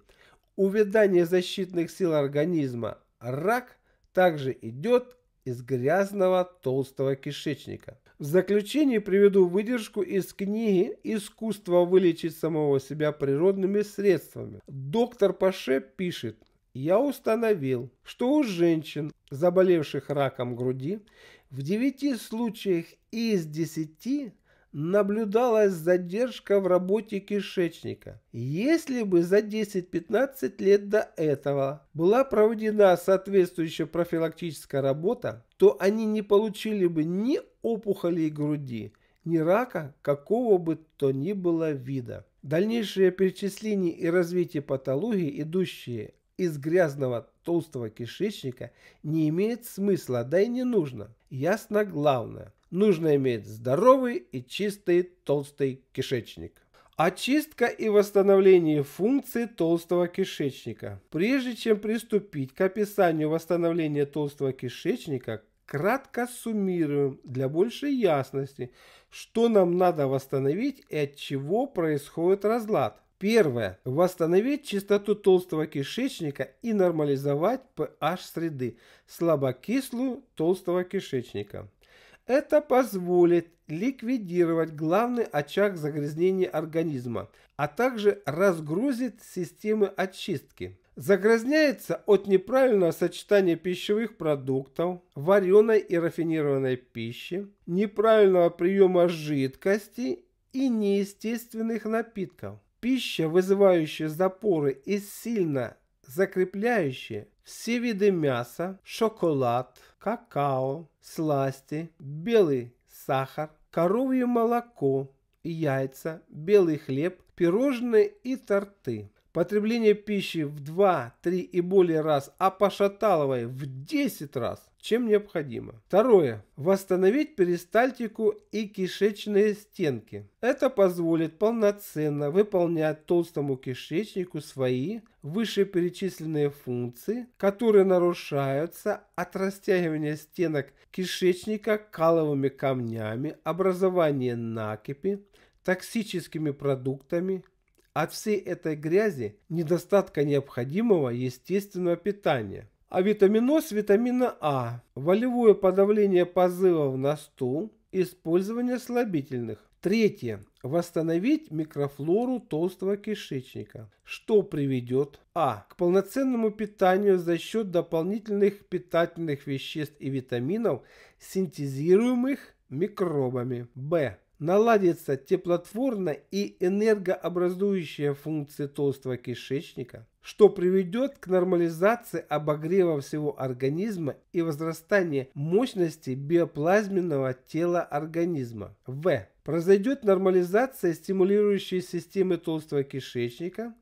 увядание защитных сил организма, рак также идет из грязного толстого кишечника. В заключение приведу выдержку из книги «Искусство вылечить самого себя природными средствами». Доктор Паше пишет – я установил, что у женщин, заболевших раком груди, в 9 случаях из 10 наблюдалась задержка в работе кишечника. Если бы за 10-15 лет до этого была проведена соответствующая профилактическая работа, то они не получили бы ни опухолей груди, ни рака какого бы то ни было вида. Дальнейшее перечисление и развитие патологии, идущие из грязного толстого кишечника не имеет смысла, да и не нужно. Ясно главное. Нужно иметь здоровый и чистый толстый кишечник. Очистка и восстановление функции толстого кишечника. Прежде чем приступить к описанию восстановления толстого кишечника, кратко суммируем для большей ясности, что нам надо восстановить и от чего происходит разлад. Первое. Восстановить чистоту толстого кишечника и нормализовать pH среды слабокислую толстого кишечника. Это позволит ликвидировать главный очаг загрязнения организма, а также разгрузит системы очистки. Загрязняется от неправильного сочетания пищевых продуктов, вареной и рафинированной пищи, неправильного приема жидкости и неестественных напитков. Пища, вызывающая запоры и сильно закрепляющая все виды мяса, шоколад, какао, сласти, белый сахар, коровье молоко, яйца, белый хлеб, пирожные и торты. Потребление пищи в 2, 3 и более раз, а по Шаталовой в 10 раз, чем необходимо. Второе. Восстановить перистальтику и кишечные стенки. Это позволит полноценно выполнять толстому кишечнику свои вышеперечисленные функции, которые нарушаются от растягивания стенок кишечника каловыми камнями, образования накипи, токсическими продуктами, от всей этой грязи, недостатка необходимого естественного питания. А витаминоз витамина А, волевое подавление позывов на стул, использование слабительных. Третье. Восстановить микрофлору толстого кишечника, что приведет а. к полноценному питанию за счет дополнительных питательных веществ и витаминов, синтезируемых микробами, б наладится теплотворная и энергообразующая функции толстого кишечника, что приведет к нормализации обогрева всего организма и возрастания мощности биоплазменного тела организма. В. Произойдет нормализация стимулирующей системы толстого кишечника,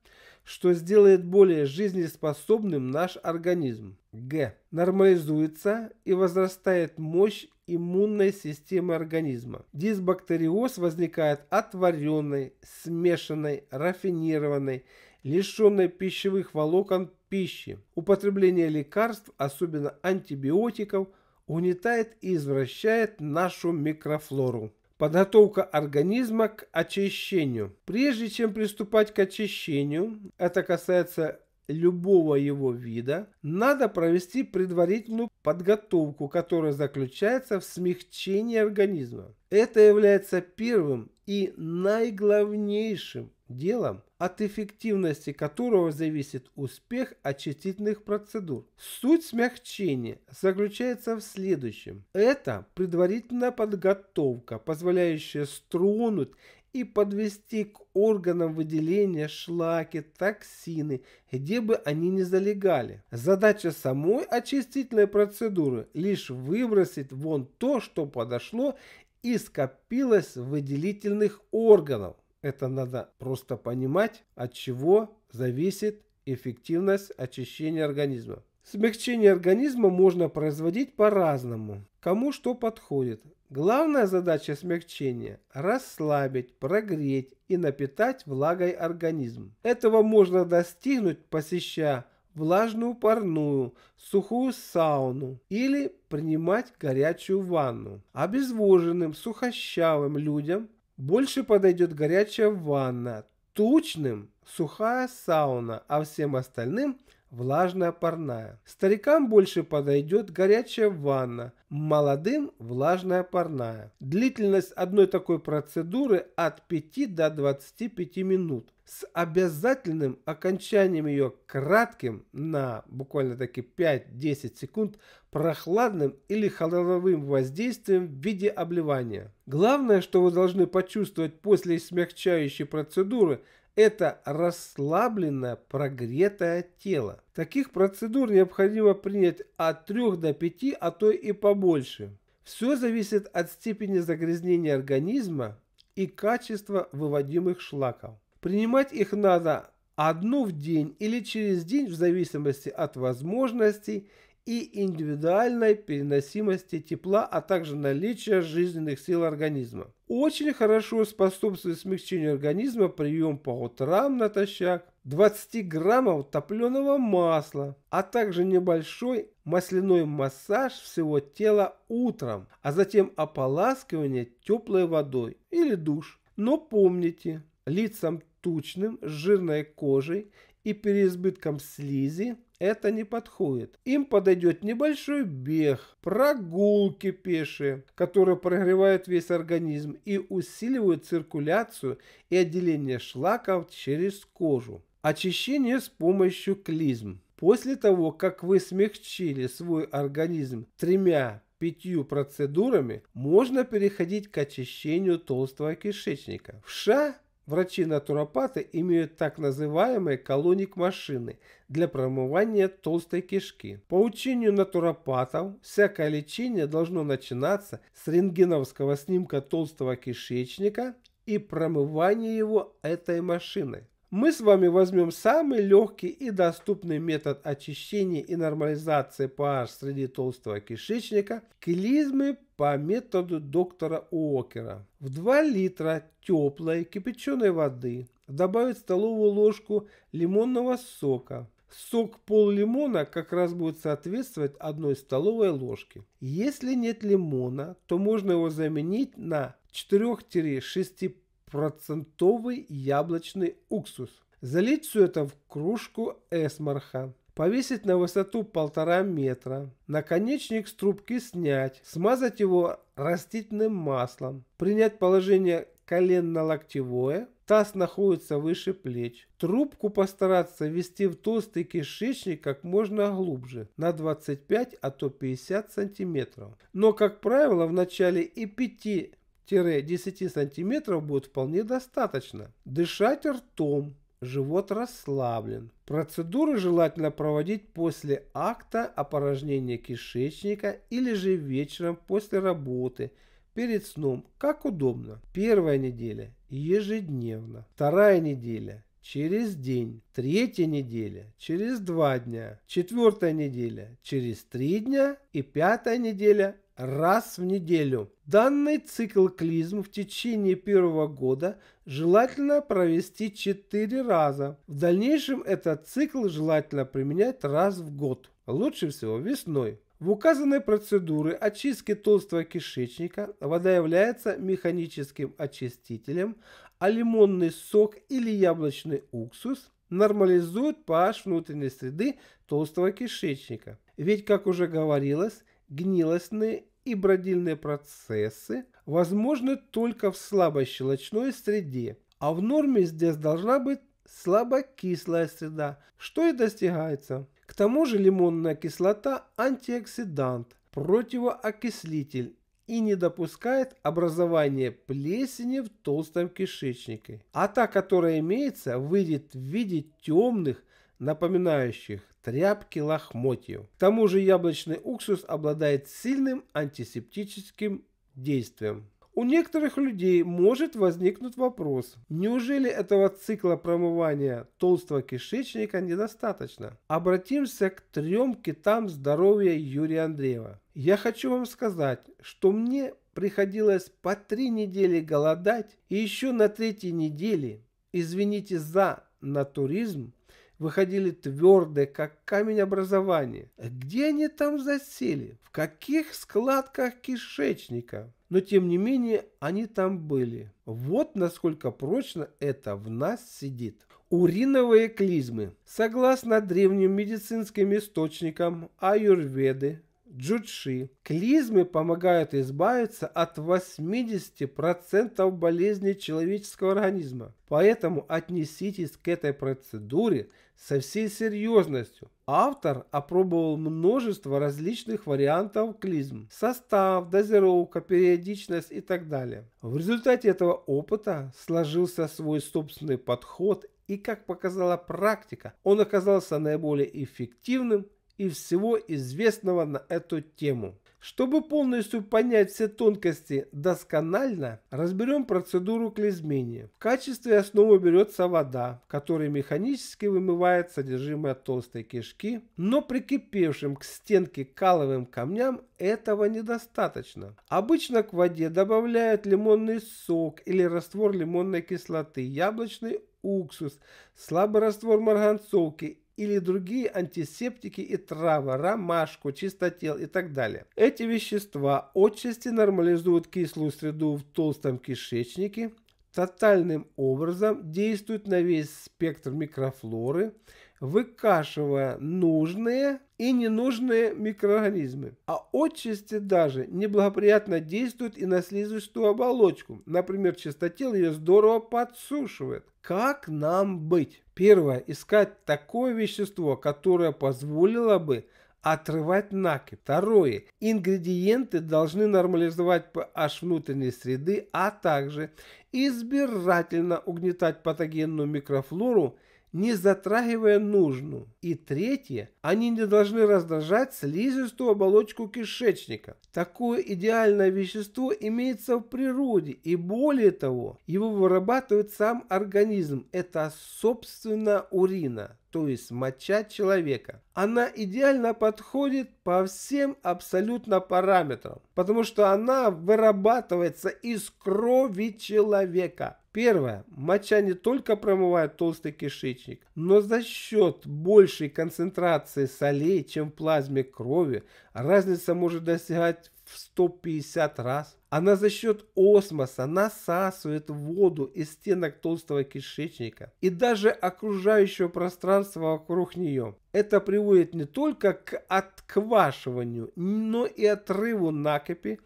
что сделает более жизнеспособным наш организм. Г. Нормализуется и возрастает мощь иммунной системы организма. Дисбактериоз возникает от вареной, смешанной, рафинированной, лишенной пищевых волокон пищи. Употребление лекарств, особенно антибиотиков, угнетает и извращает нашу микрофлору. Подготовка организма к очищению. Прежде чем приступать к очищению, это касается любого его вида, надо провести предварительную подготовку, которая заключается в смягчении организма. Это является первым и наиглавнейшим делом, от эффективности которого зависит успех очистительных процедур. Суть смягчения заключается в следующем. Это предварительная подготовка, позволяющая стронуть и подвести к органам выделения шлаки, токсины, где бы они ни залегали. Задача самой очистительной процедуры – лишь выбросить вон то, что подошло и скопилось в выделительных органов. Это надо просто понимать, от чего зависит эффективность очищения организма. Смягчение организма можно производить по-разному, кому что подходит. Главная задача смягчения – расслабить, прогреть и напитать влагой организм. Этого можно достигнуть, посещая влажную парную, сухую сауну или принимать горячую ванну. Обезвоженным, сухощавым людям больше подойдет горячая ванна, тучным – сухая сауна, а всем остальным – влажная парная. Старикам больше подойдет горячая ванна, молодым влажная парная. Длительность одной такой процедуры от 5 до 25 минут с обязательным окончанием ее кратким на буквально таки 5-10 секунд прохладным или холодовым воздействием в виде обливания. Главное, что вы должны почувствовать после смягчающей процедуры – это расслабленное, прогретое тело. Таких процедур необходимо принять от 3 до 5, а то и побольше. Все зависит от степени загрязнения организма и качества выводимых шлаков. Принимать их надо одну в день или через день в зависимости от возможностей и индивидуальной переносимости тепла, а также наличия жизненных сил организма. Очень хорошо способствует смягчению организма прием по утрам натощак 20 граммов топленого масла, а также небольшой масляной массаж всего тела утром, а затем ополаскивание теплой водой или душ. Но помните, лицам тучным, с жирной кожей и переизбытком слизи это не подходит. Им подойдет небольшой бег, прогулки пешие, которые прогревают весь организм и усиливают циркуляцию и отделение шлаков через кожу. Очищение с помощью клизм. После того, как вы смягчили свой организм тремя пятью процедурами, можно переходить к очищению толстого кишечника. В США Врачи-натуропаты имеют так называемый колоник машины для промывания толстой кишки. По учению натуропатов, всякое лечение должно начинаться с рентгеновского снимка толстого кишечника и промывания его этой машиной мы с вами возьмем самый легкий и доступный метод очищения и нормализации pH среди толстого кишечника – клизмы по методу доктора Уокера. В 2 литра теплой кипяченой воды добавить столовую ложку лимонного сока. Сок пол лимона как раз будет соответствовать одной столовой ложке. Если нет лимона, то можно его заменить на 4-6 процентовый яблочный уксус. Залить все это в кружку эсмарха. Повесить на высоту полтора метра. Наконечник с трубки снять. Смазать его растительным маслом. Принять положение коленно-локтевое. Таз находится выше плеч. Трубку постараться ввести в толстый кишечник как можно глубже, на 25, а то 50 сантиметров. Но, как правило, в начале и 5 10 сантиметров будет вполне достаточно. Дышать ртом, живот расслаблен. Процедуры желательно проводить после акта опорожнения кишечника или же вечером после работы, перед сном, как удобно. Первая неделя – ежедневно. Вторая неделя – через день. Третья неделя – через два дня. Четвертая неделя – через три дня. И пятая неделя – раз в неделю. Данный цикл клизм в течение первого года желательно провести 4 раза. В дальнейшем этот цикл желательно применять раз в год, лучше всего весной. В указанной процедуры очистки толстого кишечника вода является механическим очистителем, а лимонный сок или яблочный уксус нормализует pH внутренней среды толстого кишечника. Ведь, как уже говорилось, гнилостные и бродильные процессы возможны только в слабощелочной среде, а в норме здесь должна быть слабокислая среда, что и достигается. К тому же лимонная кислота антиоксидант, противоокислитель и не допускает образования плесени в толстом кишечнике. А та, которая имеется, выйдет в виде темных напоминающих тряпки лохмотьев. К тому же яблочный уксус обладает сильным антисептическим действием. У некоторых людей может возникнуть вопрос, неужели этого цикла промывания толстого кишечника недостаточно? Обратимся к трем китам здоровья Юрия Андреева. Я хочу вам сказать, что мне приходилось по три недели голодать и еще на третьей неделе, извините за натуризм, выходили твердые, как камень образования. Где они там засели? В каких складках кишечника? Но тем не менее они там были. Вот насколько прочно это в нас сидит. Уриновые клизмы. Согласно древним медицинским источникам аюрведы, джуджи. Клизмы помогают избавиться от 80% болезней человеческого организма. Поэтому отнеситесь к этой процедуре со всей серьезностью. Автор опробовал множество различных вариантов клизм. Состав, дозировка, периодичность и так далее. В результате этого опыта сложился свой собственный подход и, как показала практика, он оказался наиболее эффективным и всего известного на эту тему. Чтобы полностью понять все тонкости досконально, разберем процедуру клизмения. В качестве основы берется вода, которая механически вымывает содержимое толстой кишки, но прикипевшим к стенке каловым камням этого недостаточно. Обычно к воде добавляют лимонный сок или раствор лимонной кислоты, яблочный уксус, слабый раствор марганцовки или другие антисептики и травы, ромашку, чистотел и так далее. Эти вещества отчасти нормализуют кислую среду в толстом кишечнике, тотальным образом действуют на весь спектр микрофлоры, выкашивая нужные и ненужные микроорганизмы. А отчасти даже неблагоприятно действует и на слизистую оболочку. Например, чистотел ее здорово подсушивает, как нам быть? Первое. Искать такое вещество, которое позволило бы отрывать наки. Второе. Ингредиенты должны нормализовать pH внутренней среды, а также избирательно угнетать патогенную микрофлору не затрагивая нужную. И третье, они не должны раздражать слизистую оболочку кишечника. Такое идеальное вещество имеется в природе и более того, его вырабатывает сам организм. Это собственно урина то есть моча человека. Она идеально подходит по всем абсолютно параметрам, потому что она вырабатывается из крови человека. Первое. Моча не только промывает толстый кишечник, но за счет большей концентрации солей, чем в плазме крови, разница может достигать в 150 раз. Она за счет осмоса насасывает воду из стенок толстого кишечника и даже окружающего пространства вокруг нее. Это приводит не только к отквашиванию, но и отрыву накопи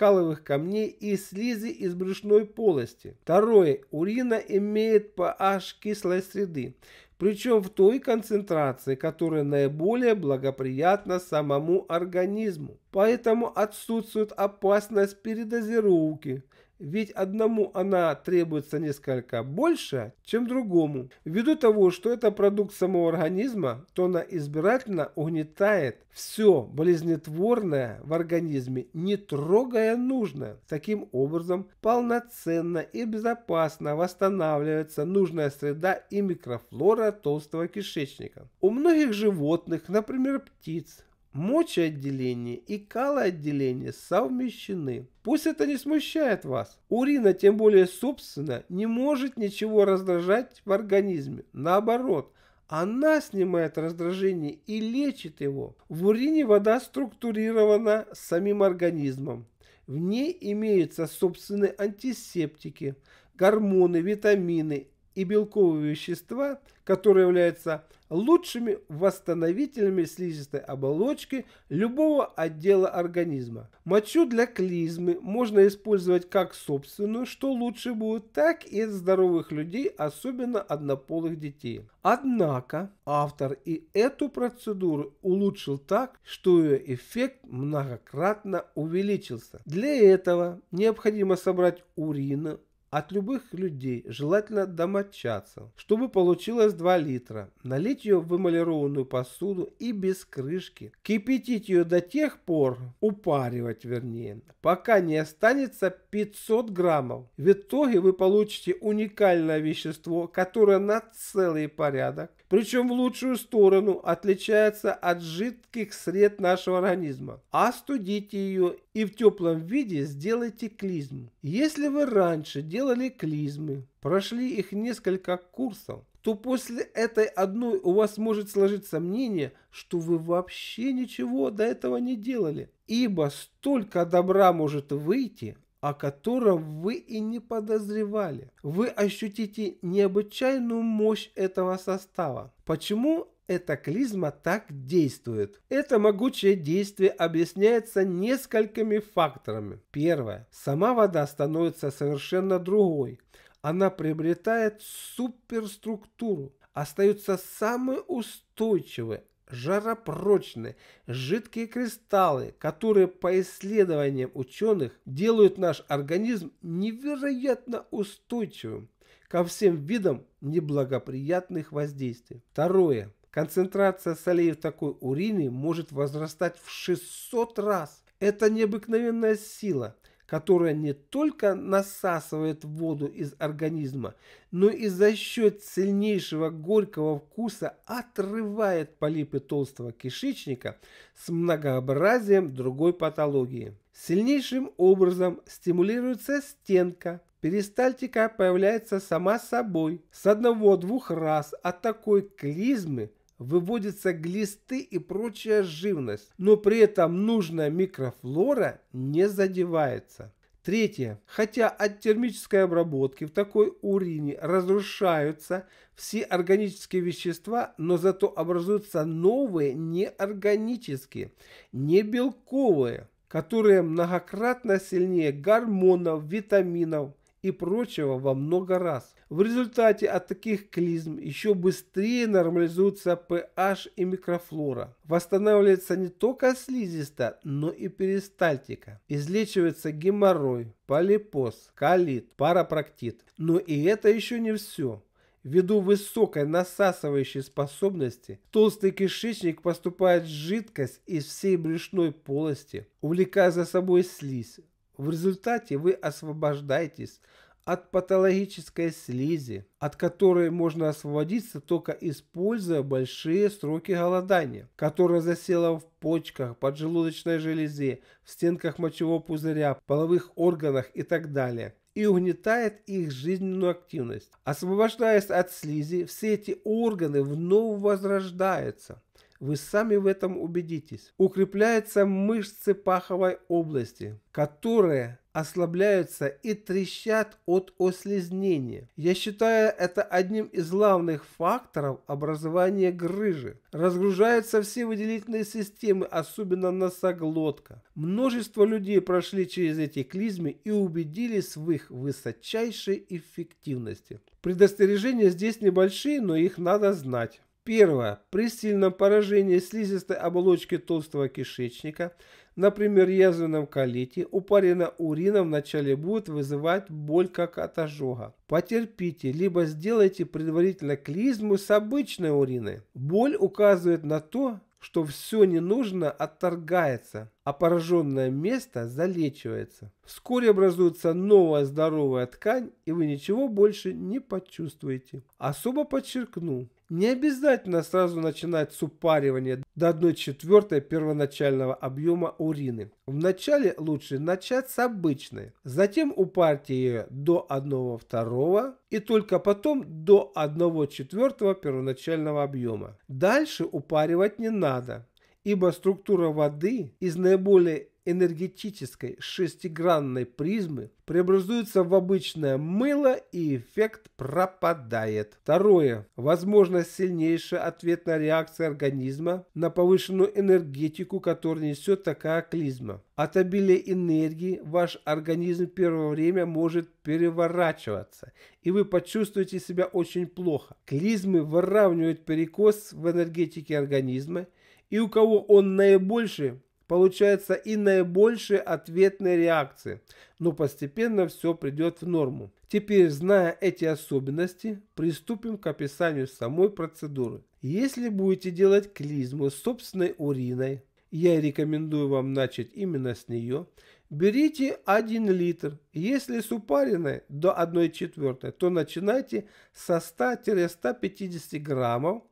каловых камней и слизи из брюшной полости. Второе. Урина имеет pH кислой среды, причем в той концентрации, которая наиболее благоприятна самому организму. Поэтому отсутствует опасность передозировки, ведь одному она требуется несколько больше, чем другому. Ввиду того, что это продукт самого организма, то она избирательно угнетает все болезнетворное в организме, не трогая нужное. Таким образом, полноценно и безопасно восстанавливается нужная среда и микрофлора толстого кишечника. У многих животных, например птиц, Мочеотделение и калоотделение совмещены. Пусть это не смущает вас. Урина, тем более собственно, не может ничего раздражать в организме. Наоборот, она снимает раздражение и лечит его. В урине вода структурирована самим организмом. В ней имеются собственные антисептики, гормоны, витамины и белковые вещества, которые являются лучшими восстановителями слизистой оболочки любого отдела организма. Мочу для клизмы можно использовать как собственную, что лучше будет, так и от здоровых людей, особенно однополых детей. Однако автор и эту процедуру улучшил так, что ее эффект многократно увеличился. Для этого необходимо собрать урины от любых людей, желательно домочадцев, чтобы получилось 2 литра. Налить ее в эмалированную посуду и без крышки. Кипятить ее до тех пор, упаривать вернее, пока не останется 500 граммов. В итоге вы получите уникальное вещество, которое на целый порядок причем в лучшую сторону, отличается от жидких сред нашего организма. А остудите ее и в теплом виде сделайте клизму. Если вы раньше делали клизмы, прошли их несколько курсов, то после этой одной у вас может сложиться мнение, что вы вообще ничего до этого не делали, ибо столько добра может выйти о котором вы и не подозревали. Вы ощутите необычайную мощь этого состава. Почему эта клизма так действует? Это могучее действие объясняется несколькими факторами. Первое. Сама вода становится совершенно другой. Она приобретает суперструктуру, остаются самые устойчивые, жаропрочные, жидкие кристаллы, которые по исследованиям ученых делают наш организм невероятно устойчивым ко всем видам неблагоприятных воздействий. Второе. Концентрация солей в такой урине может возрастать в 600 раз. Это необыкновенная сила – которая не только насасывает воду из организма, но и за счет сильнейшего горького вкуса отрывает полипы толстого кишечника с многообразием другой патологии. Сильнейшим образом стимулируется стенка, перистальтика появляется сама собой с одного-двух раз от а такой клизмы, выводятся глисты и прочая живность, но при этом нужная микрофлора не задевается. Третье. Хотя от термической обработки в такой урине разрушаются все органические вещества, но зато образуются новые неорганические, не белковые, которые многократно сильнее гормонов, витаминов, и прочего во много раз. В результате от таких клизм еще быстрее нормализуются pH и микрофлора. Восстанавливается не только слизистая, но и перистальтика. Излечивается геморрой, полипоз, колит, парапроктит. Но и это еще не все. Ввиду высокой насасывающей способности, в толстый кишечник поступает жидкость из всей брюшной полости, увлекая за собой слизь, в результате вы освобождаетесь от патологической слизи, от которой можно освободиться только используя большие сроки голодания, которая засела в почках, поджелудочной железе, в стенках мочевого пузыря, половых органах и так далее и угнетает их жизненную активность. Освобождаясь от слизи, все эти органы вновь возрождаются. Вы сами в этом убедитесь. Укрепляются мышцы паховой области, которые ослабляются и трещат от ослизнения. Я считаю это одним из главных факторов образования грыжи. Разгружаются все выделительные системы, особенно носоглотка. Множество людей прошли через эти клизмы и убедились в их высочайшей эффективности. Предостережения здесь небольшие, но их надо знать. Первое. При сильном поражении слизистой оболочки толстого кишечника, например, язвенном колите, упарина урина вначале будет вызывать боль как от ожога. Потерпите, либо сделайте предварительно клизму с обычной уриной. Боль указывает на то, что все ненужно отторгается, а пораженное место залечивается. Вскоре образуется новая здоровая ткань, и вы ничего больше не почувствуете. Особо подчеркну, не обязательно сразу начинать с упаривания до 1 четвертой первоначального объема урины. Вначале лучше начать с обычной, затем упарьте ее до 1 второго и только потом до 1 четвертого первоначального объема. Дальше упаривать не надо, ибо структура воды из наиболее энергетической шестигранной призмы преобразуется в обычное мыло и эффект пропадает. Второе. Возможно сильнейшая ответная реакция организма на повышенную энергетику, которую несет такая клизма. От обилия энергии ваш организм первое время может переворачиваться, и вы почувствуете себя очень плохо. Клизмы выравнивают перекос в энергетике организма, и у кого он наибольший, Получается и наибольшие ответные реакции, но постепенно все придет в норму. Теперь, зная эти особенности, приступим к описанию самой процедуры. Если будете делать клизму собственной уриной, я рекомендую вам начать именно с нее, берите 1 литр. Если с упариной до 1 четвертой, то начинайте со 100-150 граммов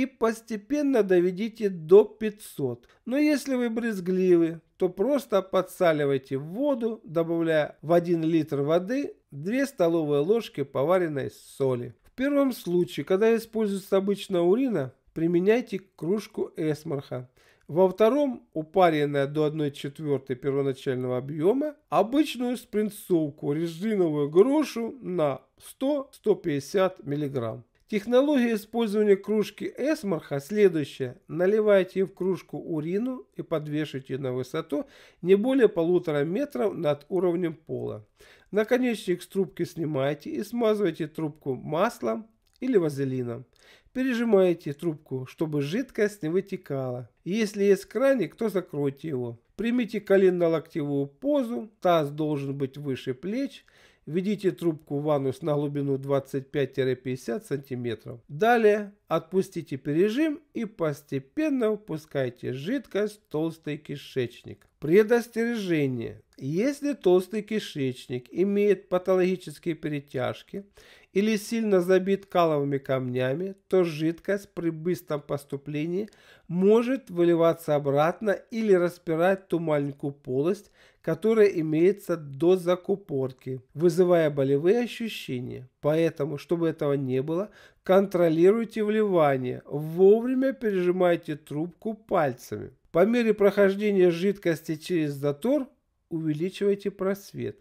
и постепенно доведите до 500. Но если вы брезгливы, то просто подсаливайте воду, добавляя в 1 литр воды 2 столовые ложки поваренной соли. В первом случае, когда используется обычная урина, применяйте кружку эсмарха. Во втором, упаренная до 1 четвертой первоначального объема, обычную спринцовку резиновую грушу на 100-150 миллиграмм. Технология использования кружки эсмарха следующая. Наливайте в кружку урину и подвешивайте на высоту не более полутора метров над уровнем пола. Наконечник с трубки снимайте и смазывайте трубку маслом или вазелином. Пережимайте трубку, чтобы жидкость не вытекала. Если есть краник, то закройте его. Примите колено-локтевую позу, таз должен быть выше плеч. Введите трубку в ванус на глубину 25-50 см. Далее отпустите пережим и постепенно впускайте жидкость в толстый кишечник. Предостережение. Если толстый кишечник имеет патологические перетяжки или сильно забит каловыми камнями, то жидкость при быстром поступлении может выливаться обратно или распирать ту маленькую полость, которая имеется до закупорки, вызывая болевые ощущения. Поэтому, чтобы этого не было, контролируйте вливание, вовремя пережимайте трубку пальцами. По мере прохождения жидкости через затор увеличивайте просвет.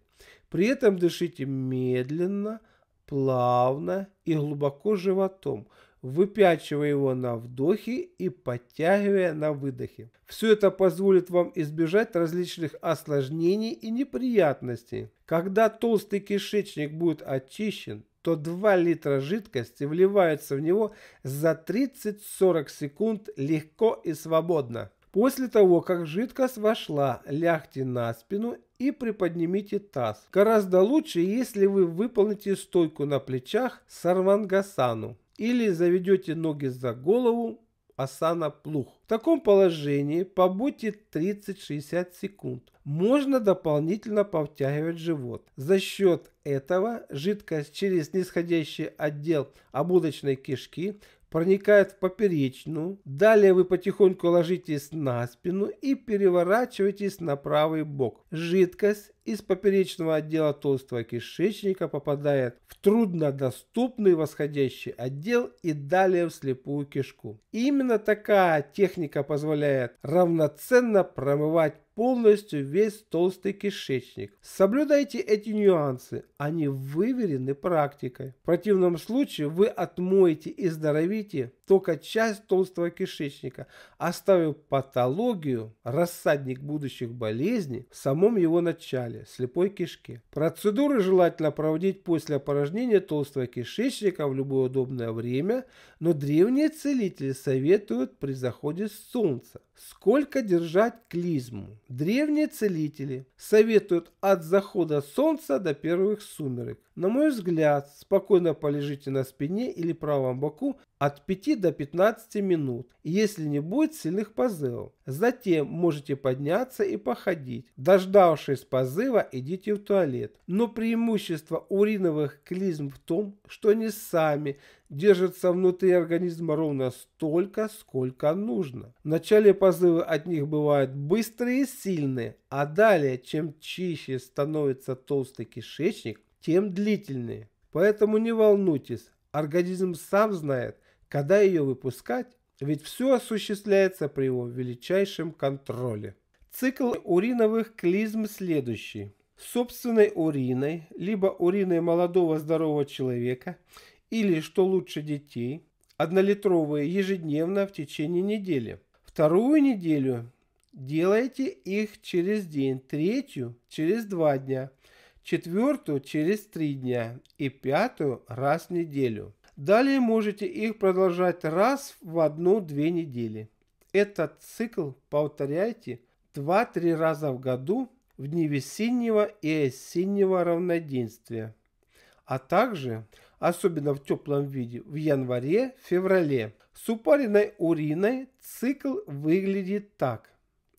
При этом дышите медленно – плавно и глубоко животом, выпячивая его на вдохе и подтягивая на выдохе. Все это позволит вам избежать различных осложнений и неприятностей. Когда толстый кишечник будет очищен, то 2 литра жидкости вливаются в него за 30-40 секунд легко и свободно. После того, как жидкость вошла, лягте на спину и приподнимите таз. Гораздо лучше, если вы выполните стойку на плечах сарвангасану или заведете ноги за голову асана плух. В таком положении побудьте 30-60 секунд. Можно дополнительно повтягивать живот. За счет этого жидкость через нисходящий отдел ободочной кишки проникает в поперечную. Далее вы потихоньку ложитесь на спину и переворачиваетесь на правый бок. Жидкость из поперечного отдела толстого кишечника попадает в труднодоступный восходящий отдел и далее в слепую кишку. И именно такая техника позволяет равноценно промывать полностью весь толстый кишечник. Соблюдайте эти нюансы, они выверены практикой. В противном случае вы отмоете и здоровите только часть толстого кишечника, оставив патологию, рассадник будущих болезней в самом его начале опухоли слепой кишки. Процедуры желательно проводить после опорожнения толстого кишечника в любое удобное время, но древние целители советуют при заходе солнца сколько держать клизму. Древние целители советуют от захода солнца до первых сумерек. На мой взгляд, спокойно полежите на спине или правом боку от 5 до 15 минут, если не будет сильных позывов. Затем можете подняться и походить. Дождавшись позыва, идите в туалет. Но преимущество уриновых клизм в том, что они сами Держатся внутри организма ровно столько, сколько нужно. В начале позывы от них бывают быстрые и сильные, а далее, чем чище становится толстый кишечник, тем длительные. Поэтому не волнуйтесь, организм сам знает, когда ее выпускать, ведь все осуществляется при его величайшем контроле. Цикл уриновых клизм следующий. Собственной уриной, либо уриной молодого здорового человека или, что лучше детей, однолитровые ежедневно в течение недели. Вторую неделю делайте их через день, третью через два дня, четвертую через три дня и пятую раз в неделю. Далее можете их продолжать раз в одну-две недели. Этот цикл повторяйте 2-3 раза в году в дни весеннего и осеннего равноденствия, а также особенно в теплом виде, в январе-феврале. С упаренной уриной цикл выглядит так.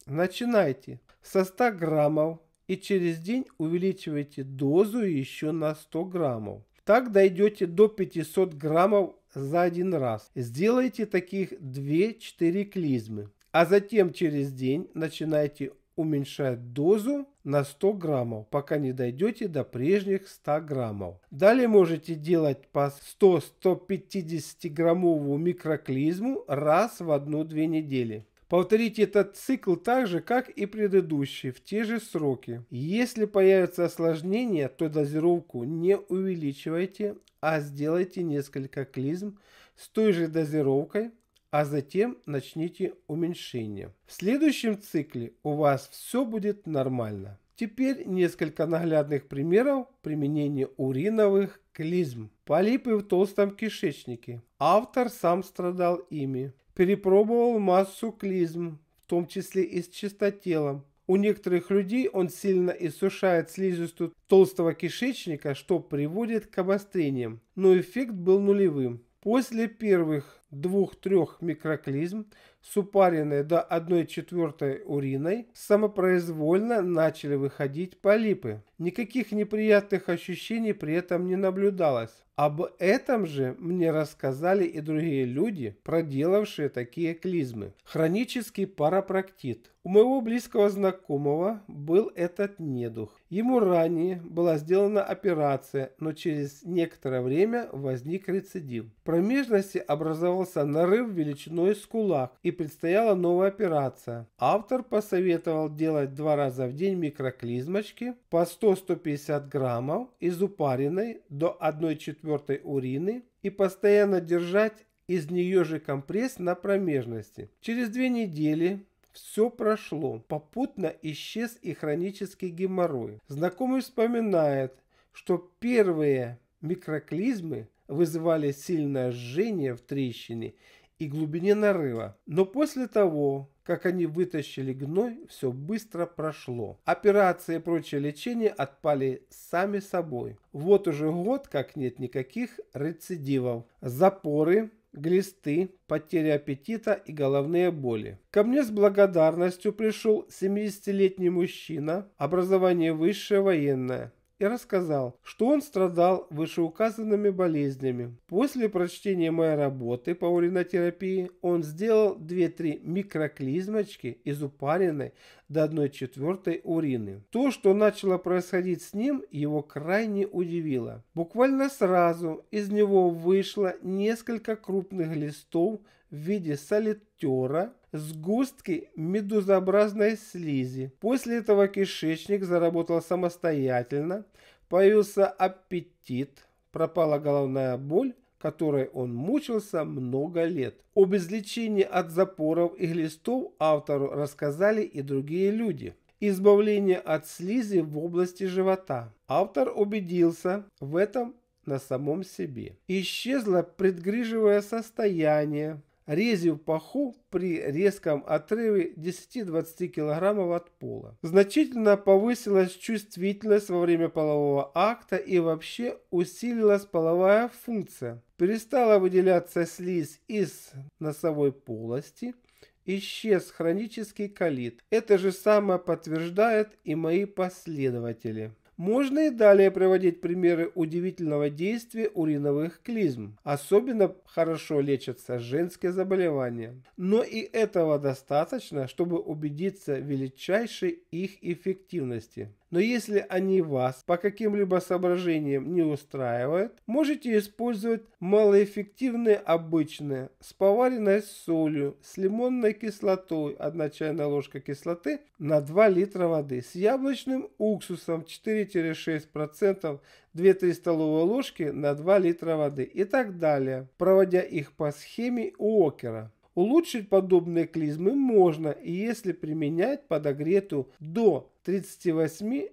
Начинайте со 100 граммов и через день увеличивайте дозу еще на 100 граммов. Так дойдете до 500 граммов за один раз. Сделайте таких 2-4 клизмы. А затем через день начинайте уменьшать дозу на 100 граммов, пока не дойдете до прежних 100 граммов. Далее можете делать по 100-150 граммовую микроклизму раз в 1-2 недели. Повторите этот цикл так же, как и предыдущий, в те же сроки. Если появятся осложнения, то дозировку не увеличивайте, а сделайте несколько клизм с той же дозировкой а затем начните уменьшение. В следующем цикле у вас все будет нормально. Теперь несколько наглядных примеров применения уриновых клизм. Полипы в толстом кишечнике. Автор сам страдал ими. Перепробовал массу клизм, в том числе и с чистотелом. У некоторых людей он сильно иссушает слизистую толстого кишечника, что приводит к обострениям, но эффект был нулевым. После первых двух-трех микроклизм Супаренные до до четвертой уриной, самопроизвольно начали выходить полипы. Никаких неприятных ощущений при этом не наблюдалось. Об этом же мне рассказали и другие люди, проделавшие такие клизмы. Хронический парапрактит. У моего близкого знакомого был этот недух. Ему ранее была сделана операция, но через некоторое время возник рецидив. В промежности образовался нарыв величиной с кулак, и предстояла новая операция. Автор посоветовал делать два раза в день микроклизмочки по 100-150 граммов из упаренной до 1 четвертой урины и постоянно держать из нее же компресс на промежности. Через две недели все прошло. Попутно исчез и хронический геморрой. Знакомый вспоминает, что первые микроклизмы вызывали сильное жжение в трещине и глубине нарыва. Но после того, как они вытащили гной, все быстро прошло. Операции и прочее лечение отпали сами собой. Вот уже год, как нет никаких рецидивов. Запоры, глисты, потеря аппетита и головные боли. Ко мне с благодарностью пришел 70-летний мужчина, образование высшее военное, и рассказал, что он страдал вышеуказанными болезнями. После прочтения моей работы по уринотерапии он сделал 2-3 микроклизмочки из упаренной до 1 четвертой урины. То, что начало происходить с ним, его крайне удивило. Буквально сразу из него вышло несколько крупных листов в виде солитера, сгустки медузообразной слизи. После этого кишечник заработал самостоятельно, появился аппетит, пропала головная боль, которой он мучился много лет. Об излечении от запоров и глистов автору рассказали и другие люди. Избавление от слизи в области живота. Автор убедился в этом на самом себе. Исчезло предгрыжевое состояние, резью паху при резком отрыве 10-20 кг от пола. Значительно повысилась чувствительность во время полового акта и вообще усилилась половая функция. Перестала выделяться слизь из носовой полости, исчез хронический колит. Это же самое подтверждают и мои последователи. Можно и далее приводить примеры удивительного действия уриновых клизм. Особенно хорошо лечатся женские заболевания. Но и этого достаточно, чтобы убедиться в величайшей их эффективности но если они вас по каким-либо соображениям не устраивают, можете использовать малоэффективные обычные с поваренной солью, с лимонной кислотой, 1 чайная ложка кислоты на 2 литра воды, с яблочным уксусом 4-6%, 2-3 столовые ложки на 2 литра воды и так далее, проводя их по схеме Уокера. Улучшить подобные клизмы можно, если применять подогретую до 38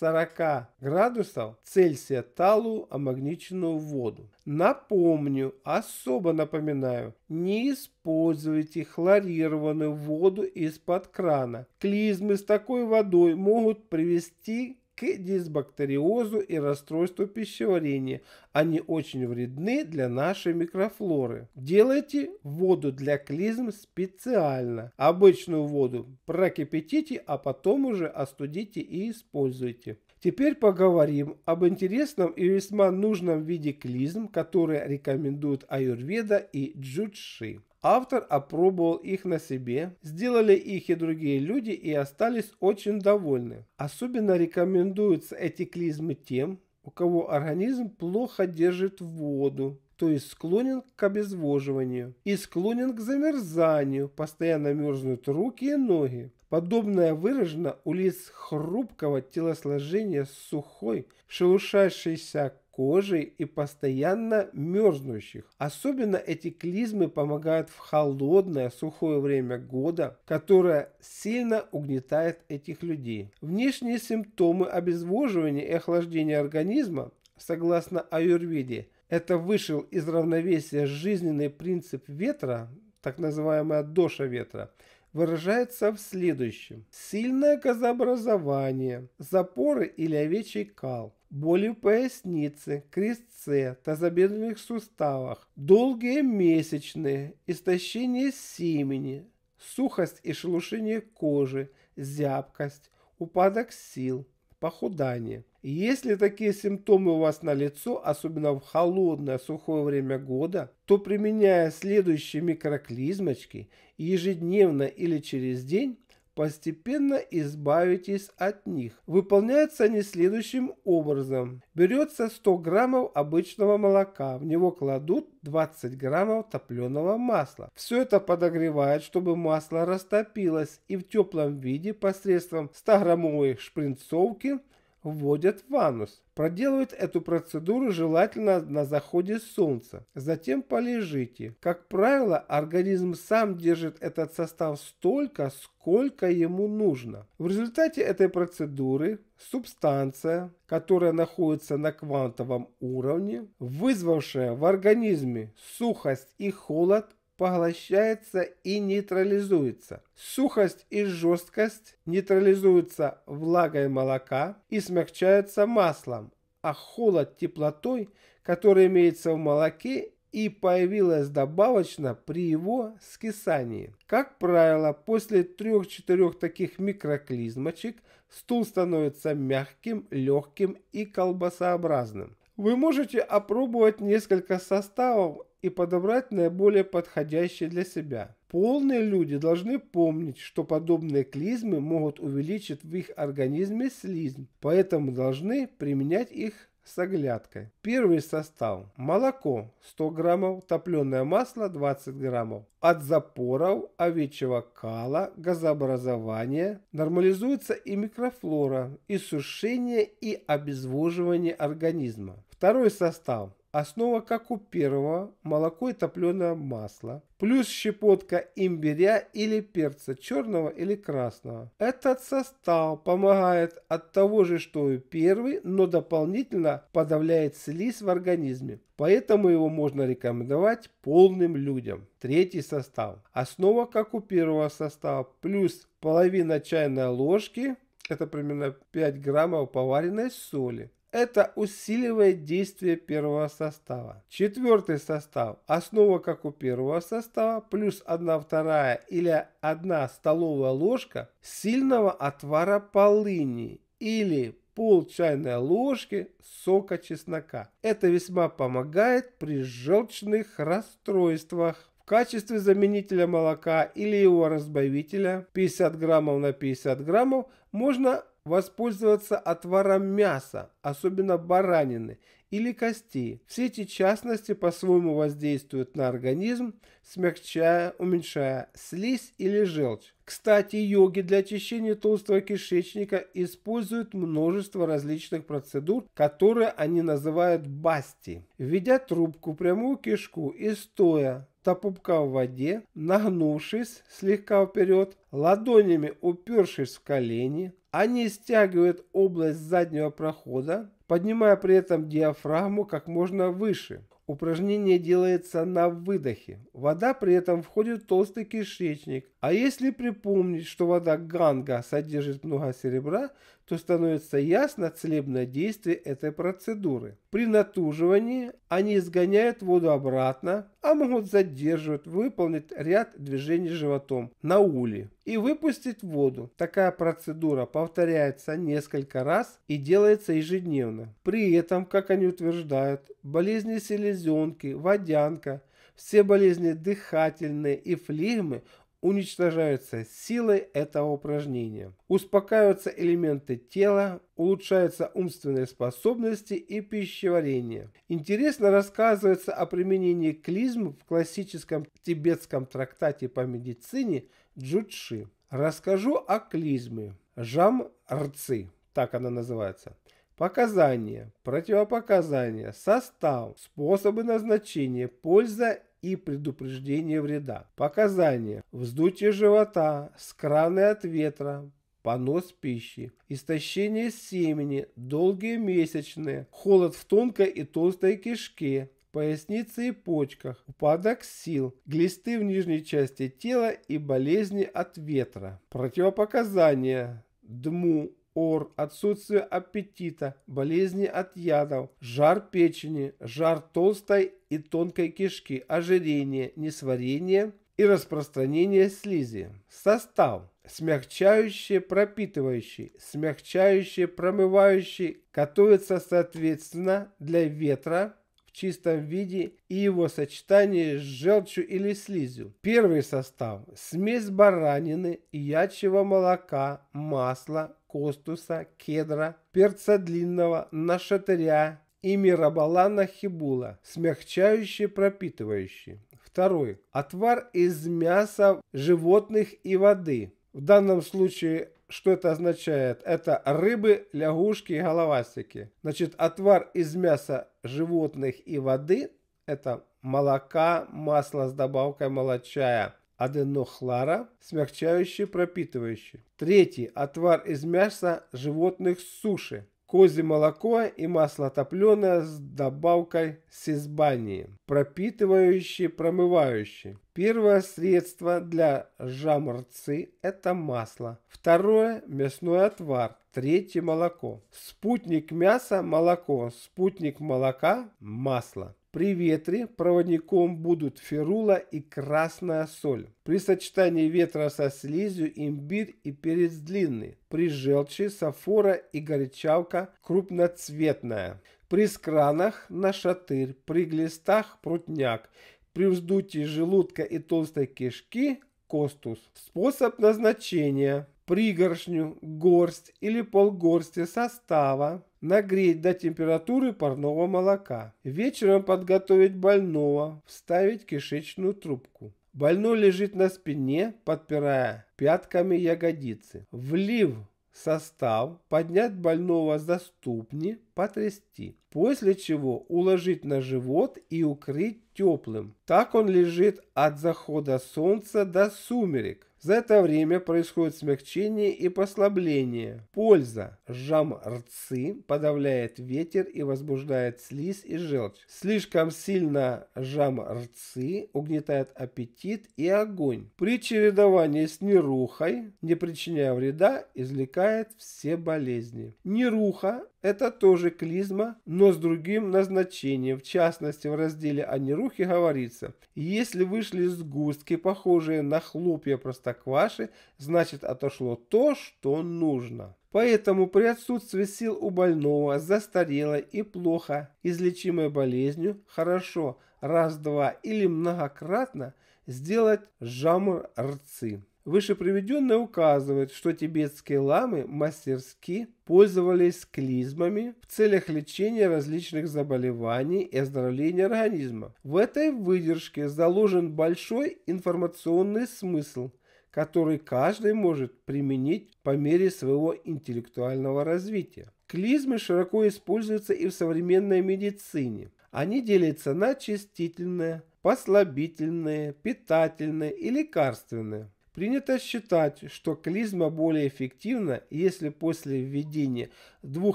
40 градусов Цельсия талую амагниченную воду. Напомню, особо напоминаю, не используйте хлорированную воду из-под крана. Клизмы с такой водой могут привести к дисбактериозу и расстройству пищеварения. Они очень вредны для нашей микрофлоры. Делайте воду для клизм специально. Обычную воду прокипятите, а потом уже остудите и используйте. Теперь поговорим об интересном и весьма нужном виде клизм, которые рекомендуют аюрведа и джудши. Автор опробовал их на себе, сделали их и другие люди и остались очень довольны. Особенно рекомендуются эти клизмы тем, у кого организм плохо держит воду, то есть склонен к обезвоживанию и склонен к замерзанию, постоянно мерзнут руки и ноги. Подобное выражено у лиц хрупкого телосложения с сухой, шелушащейся кожей и постоянно мерзнущих. Особенно эти клизмы помогают в холодное, сухое время года, которое сильно угнетает этих людей. Внешние симптомы обезвоживания и охлаждения организма, согласно аюрведе, это вышел из равновесия жизненный принцип ветра, так называемая доша ветра – выражается в следующем. Сильное газообразование, запоры или овечий кал, боли в пояснице, крестце, тазобедренных суставах, долгие месячные, истощение семени, сухость и шелушение кожи, зябкость, упадок сил, похудание – если такие симптомы у вас на лицо, особенно в холодное сухое время года, то применяя следующие микроклизмочки ежедневно или через день, постепенно избавитесь от них. Выполняются они следующим образом. Берется 100 граммов обычного молока, в него кладут 20 граммов топленого масла. Все это подогревает, чтобы масло растопилось и в теплом виде посредством 100 граммовой шпринцовки – вводят в анус. Проделают эту процедуру желательно на заходе солнца. Затем полежите. Как правило, организм сам держит этот состав столько, сколько ему нужно. В результате этой процедуры субстанция, которая находится на квантовом уровне, вызвавшая в организме сухость и холод, поглощается и нейтрализуется. Сухость и жесткость нейтрализуются влагой молока и смягчаются маслом, а холод теплотой, который имеется в молоке и появилась добавочно при его скисании. Как правило, после 3-4 таких микроклизмочек стул становится мягким, легким и колбасообразным. Вы можете опробовать несколько составов и подобрать наиболее подходящее для себя. Полные люди должны помнить, что подобные клизмы могут увеличить в их организме слизм, поэтому должны применять их с оглядкой. Первый состав. Молоко 100 граммов, топленое масло 20 граммов. От запоров, овечьего кала, газообразования нормализуется и микрофлора, и сушение, и обезвоживание организма. Второй состав. Основа, как у первого, молоко и топленое масло. Плюс щепотка имбиря или перца, черного или красного. Этот состав помогает от того же, что и первый, но дополнительно подавляет слизь в организме. Поэтому его можно рекомендовать полным людям. Третий состав. Основа, как у первого состава, плюс половина чайной ложки, это примерно 5 граммов поваренной соли это усиливает действие первого состава. Четвертый состав. Основа как у первого состава плюс 1 вторая или 1 столовая ложка сильного отвара полыни или пол чайной ложки сока чеснока. Это весьма помогает при желчных расстройствах. В качестве заменителя молока или его разбавителя 50 граммов на 50 граммов можно воспользоваться отваром мяса, особенно баранины или костей. Все эти частности по-своему воздействуют на организм, смягчая, уменьшая слизь или желчь. Кстати, йоги для очищения толстого кишечника используют множество различных процедур, которые они называют басти. Введя трубку в прямую кишку и стоя, топупка в воде, нагнувшись слегка вперед, ладонями упершись в колени, они стягивают область заднего прохода, поднимая при этом диафрагму как можно выше. Упражнение делается на выдохе. Вода при этом входит в толстый кишечник. А если припомнить, что вода ганга содержит много серебра, то становится ясно целебное действие этой процедуры. При натуживании они изгоняют воду обратно, а могут задерживать, выполнить ряд движений животом на уле и выпустить воду. Такая процедура повторяется несколько раз и делается ежедневно. При этом, как они утверждают, болезни селезенки, водянка – все болезни дыхательные и флегмы уничтожаются силы этого упражнения. Успокаиваются элементы тела, улучшаются умственные способности и пищеварение. Интересно рассказывается о применении клизм в классическом тибетском трактате по медицине Джудши. Расскажу о клизме. Жам рцы, так она называется. Показания, противопоказания, состав, способы назначения, польза и предупреждение вреда. Показания. Вздутие живота, скраны от ветра, понос пищи, истощение семени, долгие месячные, холод в тонкой и толстой кишке, пояснице и почках, упадок сил, глисты в нижней части тела и болезни от ветра. Противопоказания. Дму, ор, отсутствие аппетита, болезни от ядов, жар печени, жар толстой и тонкой кишки, ожирение, несварение и распространение слизи. Состав. Смягчающие, пропитывающие, смягчающие, промывающие готовятся соответственно для ветра, в чистом виде и его сочетание с желчью или слизью. Первый состав – смесь баранины, ячьего молока, масла, костуса, кедра, перца длинного, нашатыря и мирабалана хибула, смягчающий, пропитывающий. Второй. Отвар из мяса животных и воды. В данном случае что это означает? Это рыбы, лягушки и головастики. Значит, отвар из мяса животных и воды – это молока, масло с добавкой молочая, аденохлора, смягчающий, пропитывающий. Третий – отвар из мяса животных с суши, козье молоко и масло топленое с добавкой сезбании, пропитывающий, промывающий. Первое средство для жаморцы это масло. Второе – мясной отвар. Третье – молоко. Спутник мяса – молоко. Спутник молока – масло. При ветре проводником будут ферула и красная соль. При сочетании ветра со слизью имбирь и перец длинный. При желчи сафора и горячавка крупноцветная. При скранах нашатырь, при глистах прутняк, при вздутии желудка и толстой кишки костус. Способ назначения пригоршню, горсть или полгорсти состава, нагреть до температуры парного молока. Вечером подготовить больного, вставить кишечную трубку. Больной лежит на спине, подпирая пятками ягодицы. Влив состав, поднять больного за ступни, потрясти. После чего уложить на живот и укрыть теплым. Так он лежит от захода солнца до сумерек. За это время происходит смягчение и послабление. Польза. Жам рцы подавляет ветер и возбуждает слизь и желчь. Слишком сильно жам рцы угнетает аппетит и огонь. При чередовании с нерухой, не причиняя вреда, извлекает все болезни. Неруха это тоже клизма, но с другим назначением. В частности, в разделе о нерухе говорится, если вышли сгустки, похожие на хлопья простокваши, значит отошло то, что нужно. Поэтому при отсутствии сил у больного, застарелой и плохо излечимой болезнью, хорошо раз-два или многократно сделать жамр рцы. Выше приведенное указывает, что тибетские ламы мастерски пользовались клизмами в целях лечения различных заболеваний и оздоровления организма. В этой выдержке заложен большой информационный смысл, который каждый может применить по мере своего интеллектуального развития. Клизмы широко используются и в современной медицине. Они делятся на чистительные, послабительные, питательные и лекарственные. Принято считать, что клизма более эффективна, если после введения 2